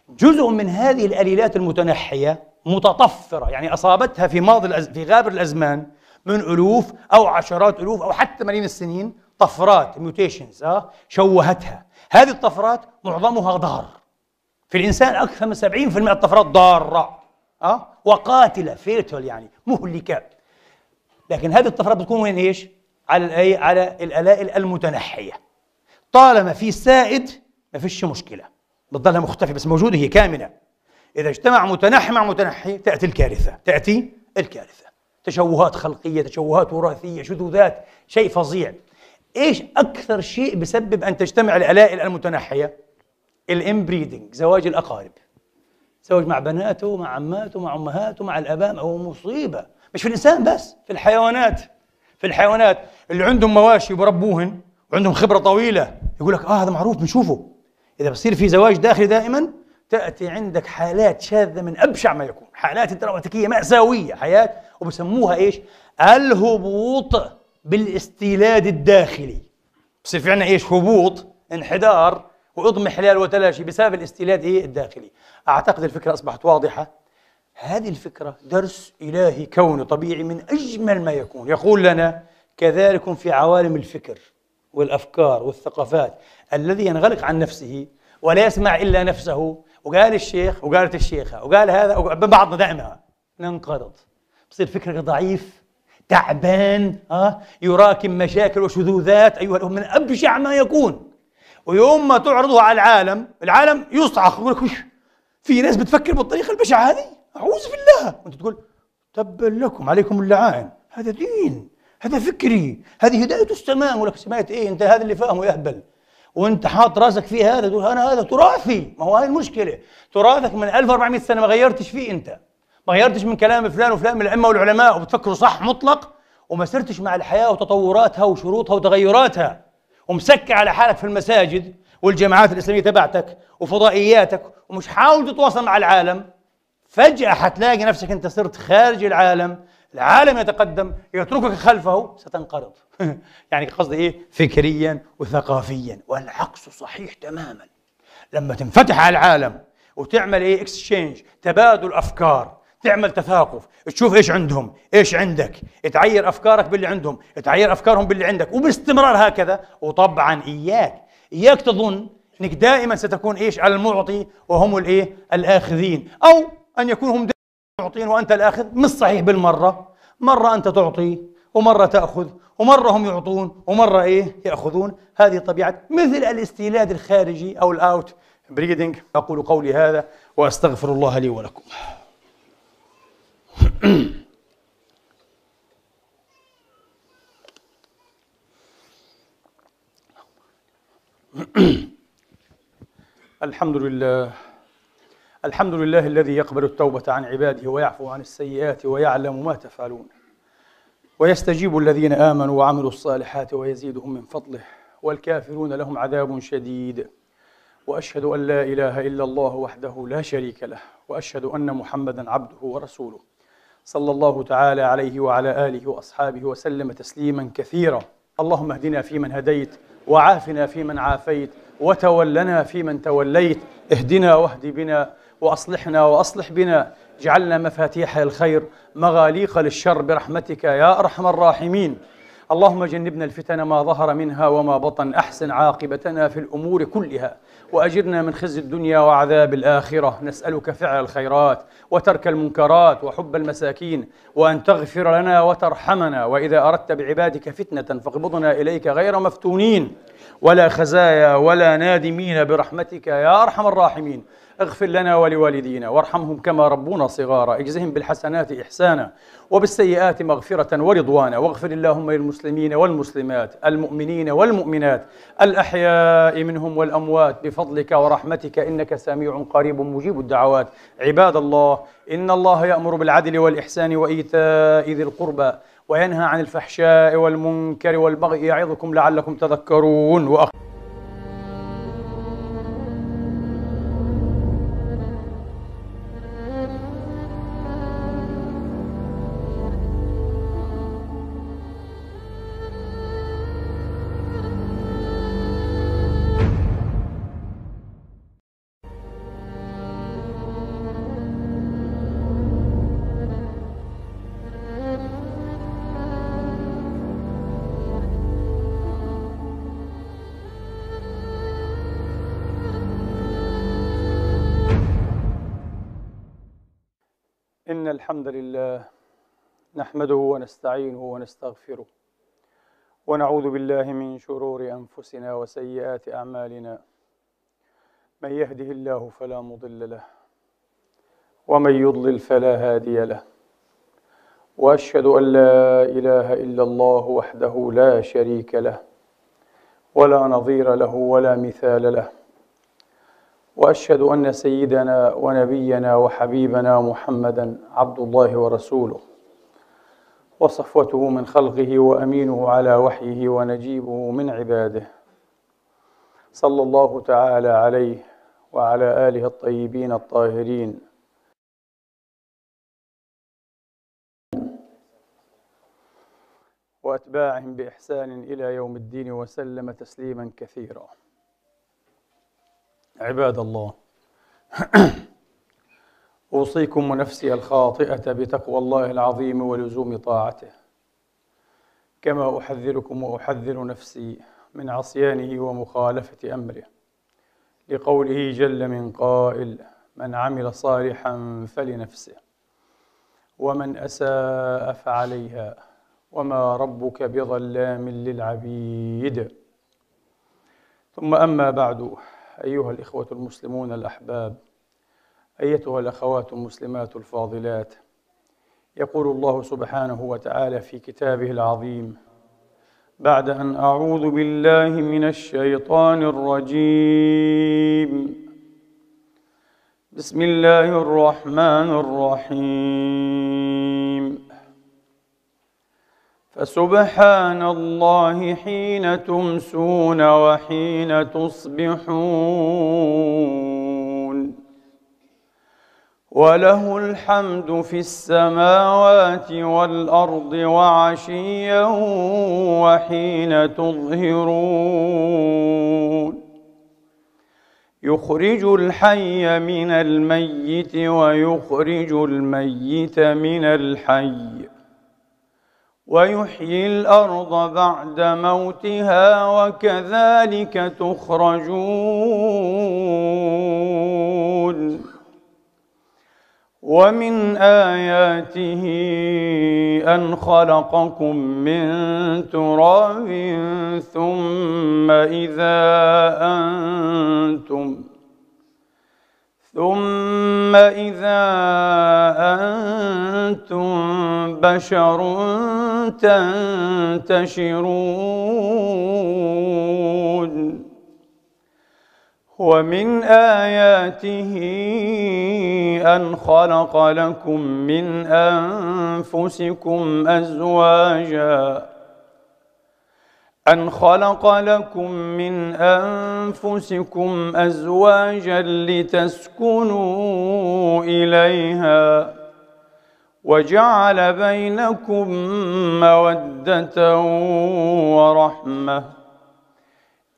جزء من هذه الأليلات المتنحية متطفرة يعني أصابتها في ماضي الأز... في غابر الأزمان من ألوف أو عشرات ألوف أو حتى ملايين السنين طفرات ميوتيشنز آه شوهتها هذه الطفرات معظمها ضار في الإنسان أكثر من 70% الطفرات ضارة آه وقاتلة فيتل يعني مهلكة لكن هذه الطفرات بتكون وين إيش؟ على الأي على الالائل المتنحيه طالما في سائد ما فيش مشكله بتضلها مختفيه بس موجوده هي كامنة اذا اجتمع متنحي مع متنحي تاتي الكارثه تاتي الكارثه تشوهات خلقيه تشوهات وراثيه شذوذات شيء فظيع ايش اكثر شيء بسبب ان تجتمع الالائل المتنحيه الامبريدنج زواج الاقارب زواج مع بناته مع عماته مع امهاته مع الاباء هو مصيبه مش في الانسان بس في الحيوانات في الحيوانات اللي عندهم مواشي وبربوهن وعندهم خبره طويله يقول لك اه هذا معروف بنشوفه اذا بصير في زواج داخلي دائما تاتي عندك حالات شاذه من ابشع ما يكون حالات دراماتيكيه ماساويه حياه وبسموها ايش الهبوط بالاستيلاد الداخلي بصير في عندنا ايش هبوط انحدار واضمحلال وتلاشي بسبب الاستيلاد ايه الداخلي اعتقد الفكره اصبحت واضحه هذه الفكرة درس إلهي كوني طبيعي من أجمل ما يكون يقول لنا كذلك في عوالم الفكر والأفكار والثقافات الذي ينغلق عن نفسه ولا يسمع إلا نفسه وقال الشيخ وقالت الشيخة وقال هذا ببعضنا دائما ننقرض بصير فكرك ضعيف تعبان ها آه؟ يراكم مشاكل وشذوذات أيها الأخوة من أبشع ما يكون ويوم ما تعرضه على العالم العالم يصعق يقول لك في ناس بتفكر بالطريقة البشعة هذه أعوذ بالله وأنت تقول تبا لكم عليكم اللعائن هذا دين هذا فكري هذه هداية السماء ولك سمعت إيه أنت هذا اللي فاهمه يهبل وانت حاط راسك في هذا تقول انا هذا تراثي ما هو هاي المشكله تراثك من 1400 سنه ما غيرتش فيه انت ما غيرتش من كلام فلان وفلان من الائمه والعلماء وبتفكروا صح مطلق وما سرتش مع الحياه وتطوراتها وشروطها وتغيراتها ومسكع على حالك في المساجد والجماعات الاسلاميه تبعتك وفضائياتك ومش حاول تتواصل مع العالم فجأة حتلاقي نفسك أنت صرت خارج العالم العالم يتقدم يتركك خلفه ستنقرض يعني قصدي إيه فكريا وثقافيا والعكس صحيح تماما لما تنفتح على العالم وتعمل إيه اكسشينج تبادل أفكار تعمل تثاقف تشوف ايش عندهم ايش عندك تعير افكارك باللي عندهم تعير افكارهم باللي عندك وباستمرار هكذا وطبعا اياك اياك تظن انك دائما ستكون ايش المعطي وهم الايه الاخذين او أن يكون هم يعطين وأنت الآخذ مش صحيح بالمرة مرة أنت تعطي ومرة تأخذ ومرة هم يعطون ومرة إيه يأخذون هذه طبيعة مثل الاستيلاد الخارجي أو الأوت بريدنج أقول قولي هذا وأستغفر الله لي ولكم الحمد لله الحمد لله الذي يقبل التوبة عن عباده ويعفو عن السيئات ويعلم ما تفعلون ويستجيب الذين آمنوا وعملوا الصالحات ويزيدهم من فضله والكافرون لهم عذاب شديد وأشهد أن لا إله إلا الله وحده لا شريك له وأشهد أن محمدا عبده ورسوله صلى الله تعالى عليه وعلى آله وأصحابه وسلم تسليما كثيرا اللهم اهدنا فيمن هديت وعافنا فيمن عافيت وتولنا فيمن توليت اهدنا واهد بنا وأصلحنا وأصلح بنا جعلنا مفاتيح الخير مغاليق للشر برحمتك يا أرحم الراحمين اللهم جنبنا الفتن ما ظهر منها وما بطن أحسن عاقبتنا في الأمور كلها وأجرنا من خزي الدنيا وعذاب الآخرة نسألك فعل الخيرات وترك المنكرات وحب المساكين وأن تغفر لنا وترحمنا وإذا أردت بعبادك فتنة فاقبضنا إليك غير مفتونين ولا خزايا ولا نادمين برحمتك يا أرحم الراحمين اغفر لنا ولوالدينا وارحمهم كما ربونا صغارا اجزهم بالحسنات إحسانا وبالسيئات مغفرة ورضوانا واغفر اللهم للمسلمين والمسلمات المؤمنين والمؤمنات الأحياء منهم والأموات بفضلك ورحمتك إنك سميع قريب مجيب الدعوات عباد الله إن الله يأمر بالعدل والإحسان وإيتاء ذي القربى وينهى عن الفحشاء والمنكر والبغي يعظكم لعلكم تذكرون وأخ... نحمده ونستعينه ونستغفره ونعوذ بالله من شرور انفسنا وسيئات اعمالنا من يهده الله فلا مضل له ومن يضلل فلا هادي له واشهد ان لا اله الا الله وحده لا شريك له ولا نظير له ولا مثال له واشهد ان سيدنا ونبينا وحبيبنا محمدا عبد الله ورسوله وصفوته من خلقه وامينه على وحيه ونجيبه من عباده صلى الله تعالى عليه وعلى اله الطيبين الطاهرين واتباعهم باحسان الى يوم الدين وسلم تسليما كثيرا عباد الله أوصيكم ونفسي الخاطئة بتقوى الله العظيم ولزوم طاعته كما أحذركم وأحذر نفسي من عصيانه ومخالفة أمره لقوله جل من قائل من عمل صالحا فلنفسه ومن أساء فعليها وما ربك بظلام للعبيد ثم أما بعد أيها الإخوة المسلمون الأحباب ايتها الاخوات المسلمات الفاضلات يقول الله سبحانه وتعالى في كتابه العظيم بعد ان اعوذ بالله من الشيطان الرجيم بسم الله الرحمن الرحيم فسبحان الله حين تمسون وحين تصبحون وله الحمد في السماوات والأرض وعشيا وحين تظهرون يخرج الحي من الميت ويخرج الميت من الحي ويحيي الأرض بعد موتها وكذلك تخرجون ومن آياته أن خلقكم من تراب ثم إذا أنتم ثم إذا أنتم بشر تنتشرون ومن آياته أن خلق لكم من أنفسكم أزواجا أن خلق لكم من أنفسكم أزواجا لتسكنوا إليها وجعل بينكم مودة ورحمة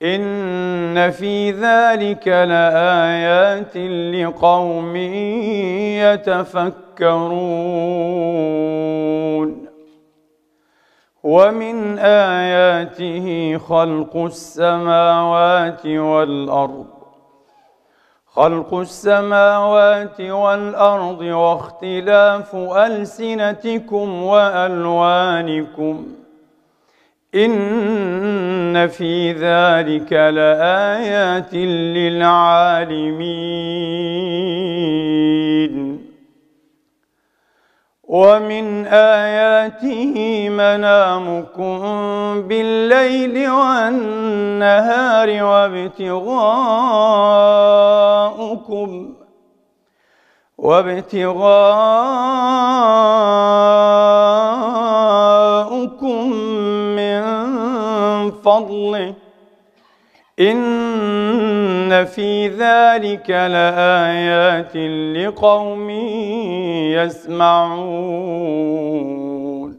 إن في ذلك لآيات لقوم يتفكرون ومن آياته خلق السماوات والأرض خلق السماوات والأرض واختلاف ألسنتكم وألوانكم ۖ إن في ذلك لآيات للعالمين ومن آياته منامكم بالليل والنهار وابتغاءكم وابتغاءكم فضله إن في ذلك لآيات لقوم يسمعون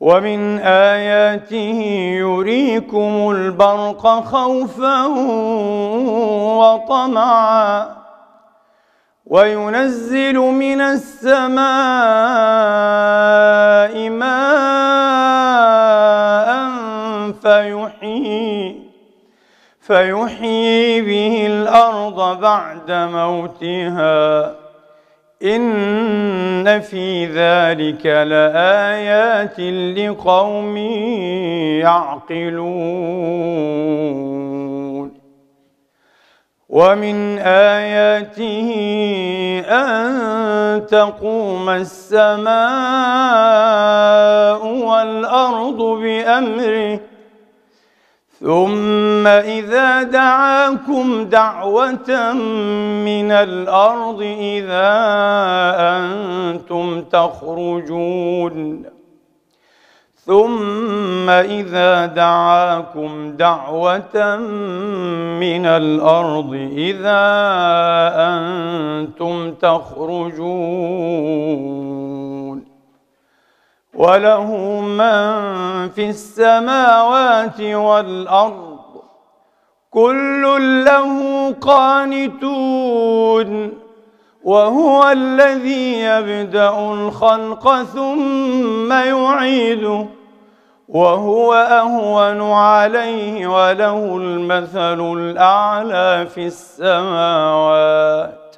ومن آياته يريكم البرق خوفا وطمعا وينزل من السماء ماء فيحيي فيحيي به الأرض بعد موتها إن في ذلك لآيات لقوم يعقلون ومن آياته أن تقوم السماء والأرض بأمره ثم إذا دعاكم دعوة من الأرض إذا أنتم تخرجون ثم إذا دعاكم دعوة من الأرض إذا أنتم تخرجون وله من في السماوات والأرض كل له قانتون وهو الذي يبدأ الخلق ثم يعيده وهو أهون عليه وله المثل الأعلى في السماوات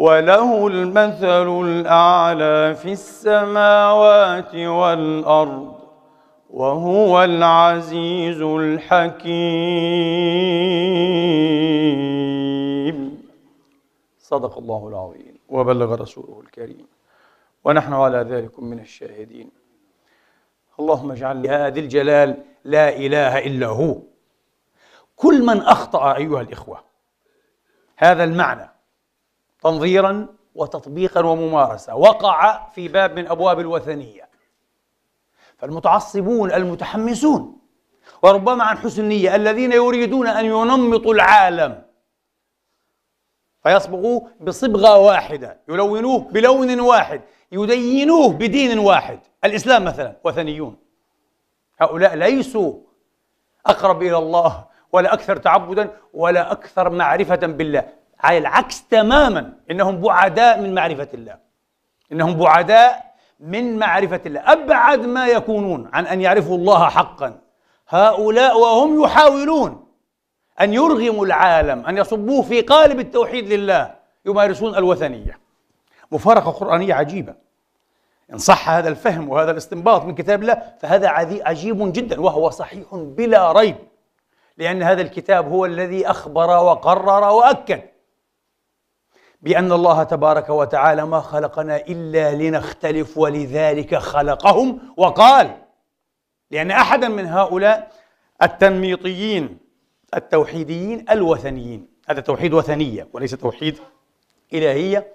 وله المثل الأعلى في السماوات والأرض وهو العزيز الحكيم صدق الله العظيم وبلغ رسوله الكريم ونحن على ذلك من الشاهدين اللهم اجعل يا الجلال لا إله إلا هو كل من أخطأ أيها الإخوة هذا المعنى تنظيرا وتطبيقا وممارسة وقع في باب من أبواب الوثنية فالمتعصبون المتحمسون وربما عن حسن نية الذين يريدون أن ينمطوا العالم فيصبغوه بصبغة واحدة يلونوه بلون واحد يدينوه بدين واحد الإسلام مثلا وثنيون هؤلاء ليسوا أقرب إلى الله ولا أكثر تعبدا ولا أكثر معرفة بالله على العكس تماما انهم بعداء من معرفه الله انهم بعداء من معرفه الله ابعد ما يكونون عن ان يعرفوا الله حقا هؤلاء وهم يحاولون ان يرغموا العالم ان يصبوه في قالب التوحيد لله يمارسون الوثنيه مفارقه قرانيه عجيبه ان صح هذا الفهم وهذا الاستنباط من كتاب الله فهذا عجيب جدا وهو صحيح بلا ريب لأن هذا الكتاب هو الذي أخبر وقرر وأكد بأن الله تبارك وتعالى ما خلقنا إلا لنختلف ولذلك خلقهم وقال لأن أحدا من هؤلاء التنميطيين التوحيديين الوثنيين هذا توحيد وثنية وليس توحيد إلهية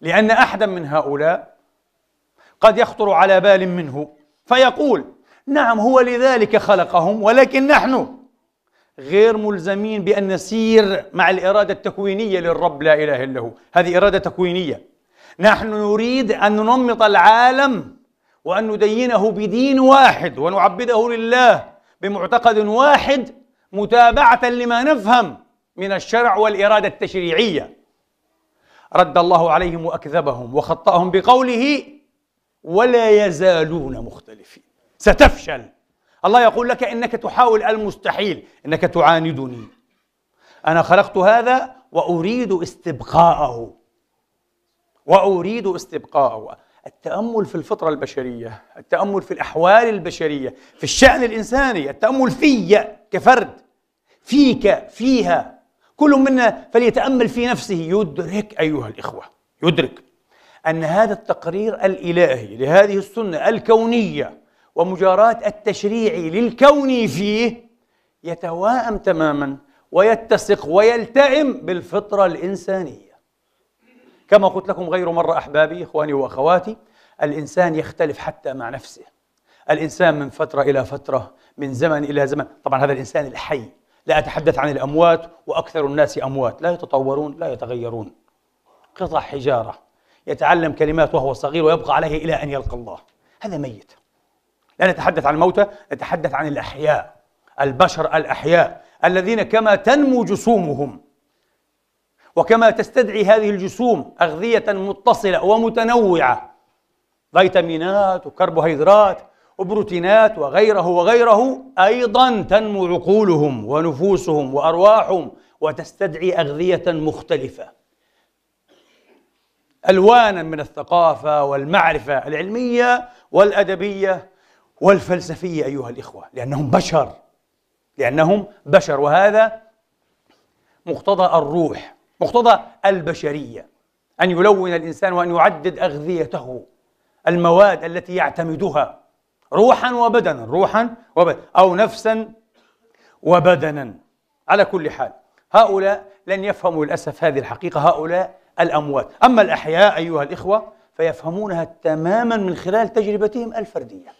لأن أحدا من هؤلاء قد يخطر على بال منه فيقول نعم هو لذلك خلقهم ولكن نحن غير ملزمين بأن نسير مع الإرادة التكوينية للرب لا إله إلا هو هذه إرادة تكوينية نحن نريد أن ننمط العالم وأن ندينه بدين واحد ونعبده لله بمعتقد واحد متابعة لما نفهم من الشرع والإرادة التشريعية رد الله عليهم وأكذبهم وخطأهم بقوله ولا يزالون مختلفين ستفشل الله يقول لك انك تحاول المستحيل انك تعاندني انا خلقت هذا واريد استبقاءه واريد استبقاءه التامل في الفطره البشريه التامل في الاحوال البشريه في الشان الانساني التامل في كفرد فيك فيها كل منا فليتامل في نفسه يدرك ايها الاخوه يدرك ان هذا التقرير الالهي لهذه السنه الكونيه ومجاراة التشريع للكون فيه يتواءم تماما ويتسق ويلتئم بالفطرة الإنسانية كما قلت لكم غير مرة أحبابي إخواني وأخواتي الإنسان يختلف حتى مع نفسه الإنسان من فترة إلى فترة من زمن إلى زمن طبعا هذا الإنسان الحي لا أتحدث عن الأموات وأكثر الناس أموات لا يتطورون لا يتغيرون قطع حجارة يتعلم كلمات وهو صغير ويبقى عليه إلى أن يلقى الله هذا ميت لا نتحدث عن الموتى نتحدث عن الأحياء البشر الأحياء الذين كما تنمو جسومهم وكما تستدعي هذه الجسوم أغذية متصلة ومتنوعة فيتامينات وكربوهيدرات وبروتينات وغيره وغيره أيضا تنمو عقولهم ونفوسهم وأرواحهم وتستدعي أغذية مختلفة ألوانا من الثقافة والمعرفة العلمية والأدبية والفلسفية أيها الإخوة لأنهم بشر لأنهم بشر وهذا مقتضى الروح مقتضى البشرية أن يلون الإنسان وأن يعدد أغذيته المواد التي يعتمدها روحا وبدنا روحا وبدنا أو نفسا وبدنا على كل حال هؤلاء لن يفهموا للأسف هذه الحقيقة هؤلاء الأموات أما الأحياء أيها الإخوة فيفهمونها تماما من خلال تجربتهم الفرديه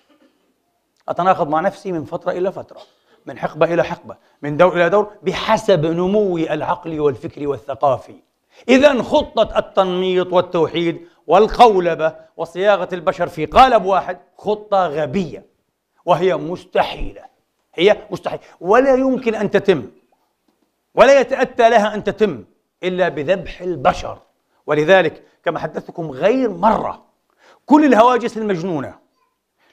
أتناقض مع نفسي من فترة إلى فترة من حقبة إلى حقبة من دور إلى دور بحسب نموي العقلي والفكري والثقافي إذا خطة التنميط والتوحيد والقولبة وصياغة البشر في قالب واحد خطة غبية وهي مستحيلة هي مستحيل ولا يمكن أن تتم ولا يتأتى لها أن تتم إلا بذبح البشر ولذلك كما حدثتكم غير مرة كل الهواجس المجنونة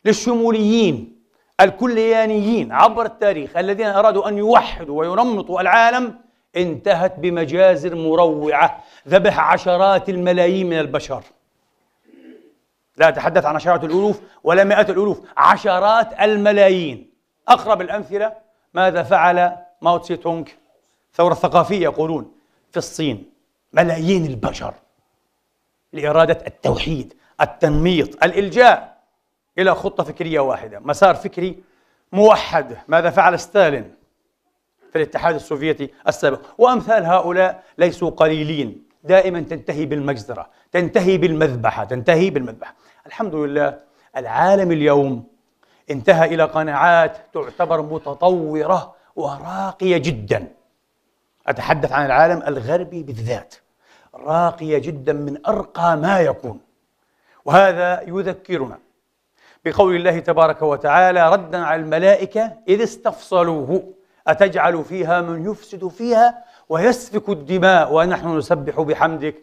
للشموليين الكليانيين عبر التاريخ الذين أرادوا أن يوحدوا وينمطوا العالم انتهت بمجازر مروعة ذبح عشرات الملايين من البشر لا أتحدث عن عشرات الألوف ولا مئات الألوف عشرات الملايين أقرب الأمثلة ماذا فعل ماو تسي تونغ ثورة ثقافية يقولون في الصين ملايين البشر لإرادة التوحيد التنميط الإلجاء إلى خطة فكرية واحدة مسار فكري موحد ماذا فعل ستالين في الاتحاد السوفيتي السابق وأمثال هؤلاء ليسوا قليلين دائما تنتهي بالمجزرة تنتهي بالمذبحة تنتهي بالمذبحة الحمد لله العالم اليوم انتهى إلى قناعات تعتبر متطورة وراقية جدا أتحدث عن العالم الغربي بالذات راقية جدا من أرقى ما يكون وهذا يذكرنا بقول الله تبارك وتعالى ردا على الملائكة إذ استفصلوه أتجعل فيها من يفسد فيها ويسفك الدماء ونحن نسبح بحمدك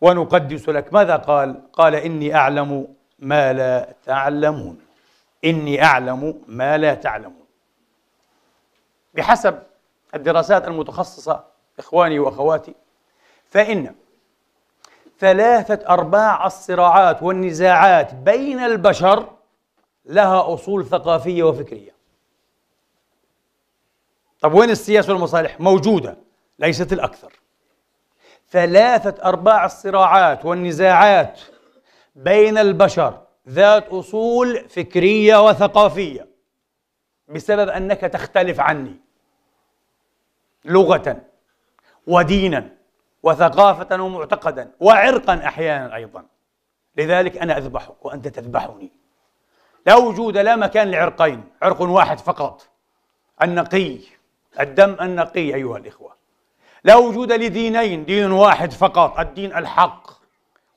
ونقدس لك ماذا قال؟ قال إني أعلم ما لا تعلمون إني أعلم ما لا تعلمون بحسب الدراسات المتخصصة إخواني وأخواتي فإن ثلاثة أرباع الصراعات والنزاعات بين البشر لها أصول ثقافية وفكرية طب وين السياسة والمصالح؟ موجودة ليست الأكثر ثلاثة أرباع الصراعات والنزاعات بين البشر ذات أصول فكرية وثقافية بسبب أنك تختلف عني لغة ودينا وثقافة ومعتقدا وعرقا أحيانا أيضا لذلك أنا أذبحك وأنت تذبحني لا وجود لا مكان لعرقين عرق واحد فقط النقي الدم النقي أيها الإخوة لا وجود لدينين دين واحد فقط الدين الحق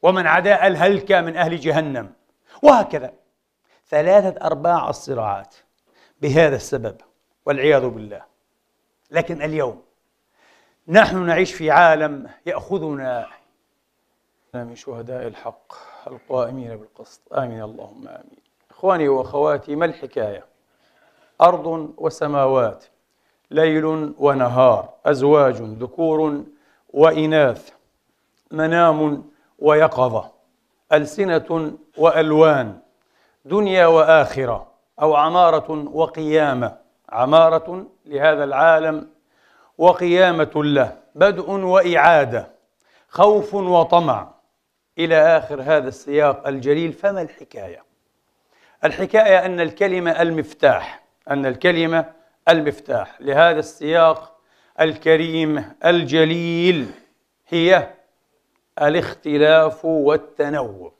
ومن عداء الهلكة من أهل جهنم وهكذا ثلاثة أرباع الصراعات بهذا السبب والعياذ بالله لكن اليوم نحن نعيش في عالم يأخذنا من شهداء الحق القائمين بالقسط آمين اللهم آمين إخواني وأخواتي ما الحكاية أرض وسماوات ليل ونهار أزواج ذكور وإناث منام ويقظة ألسنة وألوان دنيا وآخرة أو عمارة وقيامة عمارة لهذا العالم وقيامة له بدء وإعادة خوف وطمع إلى آخر هذا السياق الجليل فما الحكاية؟ الحكاية أن الكلمة المفتاح أن الكلمة المفتاح لهذا السياق الكريم الجليل هي الاختلاف والتنوع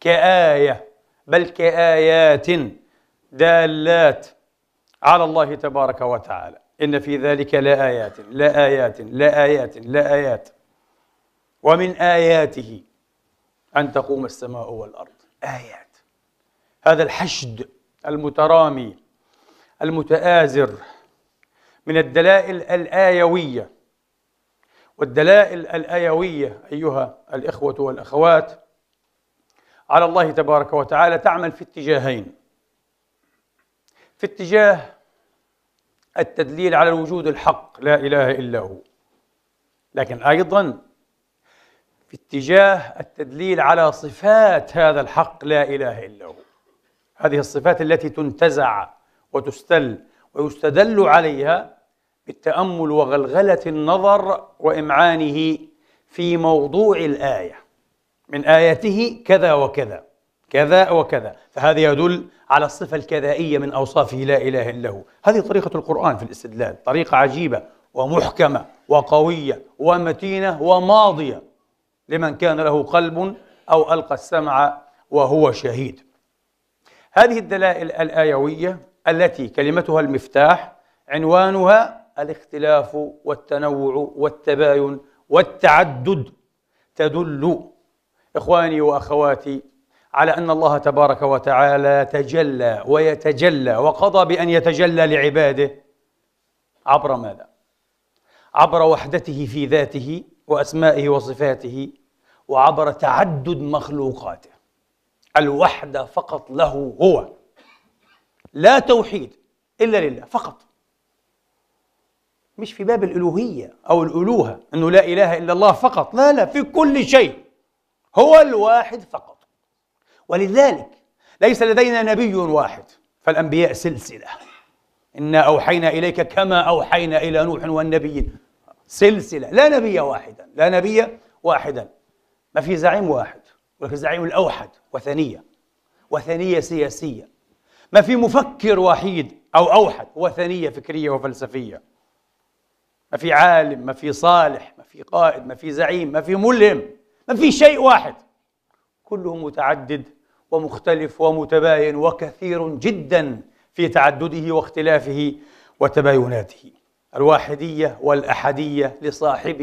كآية بل كآيات دالات على الله تبارك وتعالى إن في ذلك لآيات لا لآيات لآيات لآيات ومن آياته أن تقوم السماء والأرض آيات هذا الحشد المترامي المتآزر من الدلائل الآيوية والدلائل الآيوية أيها الإخوة والأخوات على الله تبارك وتعالى تعمل في اتجاهين في اتجاه التدليل على الوجود الحق لا اله الا هو لكن ايضا في اتجاه التدليل على صفات هذا الحق لا اله الا هو هذه الصفات التي تنتزع وتستل ويستدل عليها بالتامل وغلغله النظر وامعانه في موضوع الايه من اياته كذا وكذا كذا وكذا فهذا يدل على الصفة الكذائية من أوصافه لا إله إلا هو هذه طريقة القرآن في الاستدلال طريقة عجيبة ومحكمة وقوية ومتينة وماضية لمن كان له قلب أو ألقى السمع وهو شهيد هذه الدلائل الآيوية التي كلمتها المفتاح عنوانها الاختلاف والتنوع والتباين والتعدد تدل إخواني وأخواتي على ان الله تبارك وتعالى تجلى ويتجلى وقضى بان يتجلى لعباده عبر ماذا؟ عبر وحدته في ذاته واسمائه وصفاته وعبر تعدد مخلوقاته الوحده فقط له هو لا توحيد الا لله فقط مش في باب الالوهيه او الالوهه انه لا اله الا الله فقط لا لا في كل شيء هو الواحد فقط ولذلك ليس لدينا نبي واحد فالأنبياء سلسلة إنا أوحينا إليك كما أوحينا إلى نوح والنبيين سلسلة لا نبي واحدا لا نبي واحدا ما في زعيم واحد في زعيم الأوحد وثنية وثنية سياسية ما في مفكر وحيد أو أوحد وثنية فكرية وفلسفية ما في عالم ما في صالح ما في قائد ما في زعيم ما في ملهم ما في شيء واحد كلهم متعدد ومختلف ومتباين وكثير جدا في تعدده واختلافه وتبايناته الواحديه والاحديه لصاحبها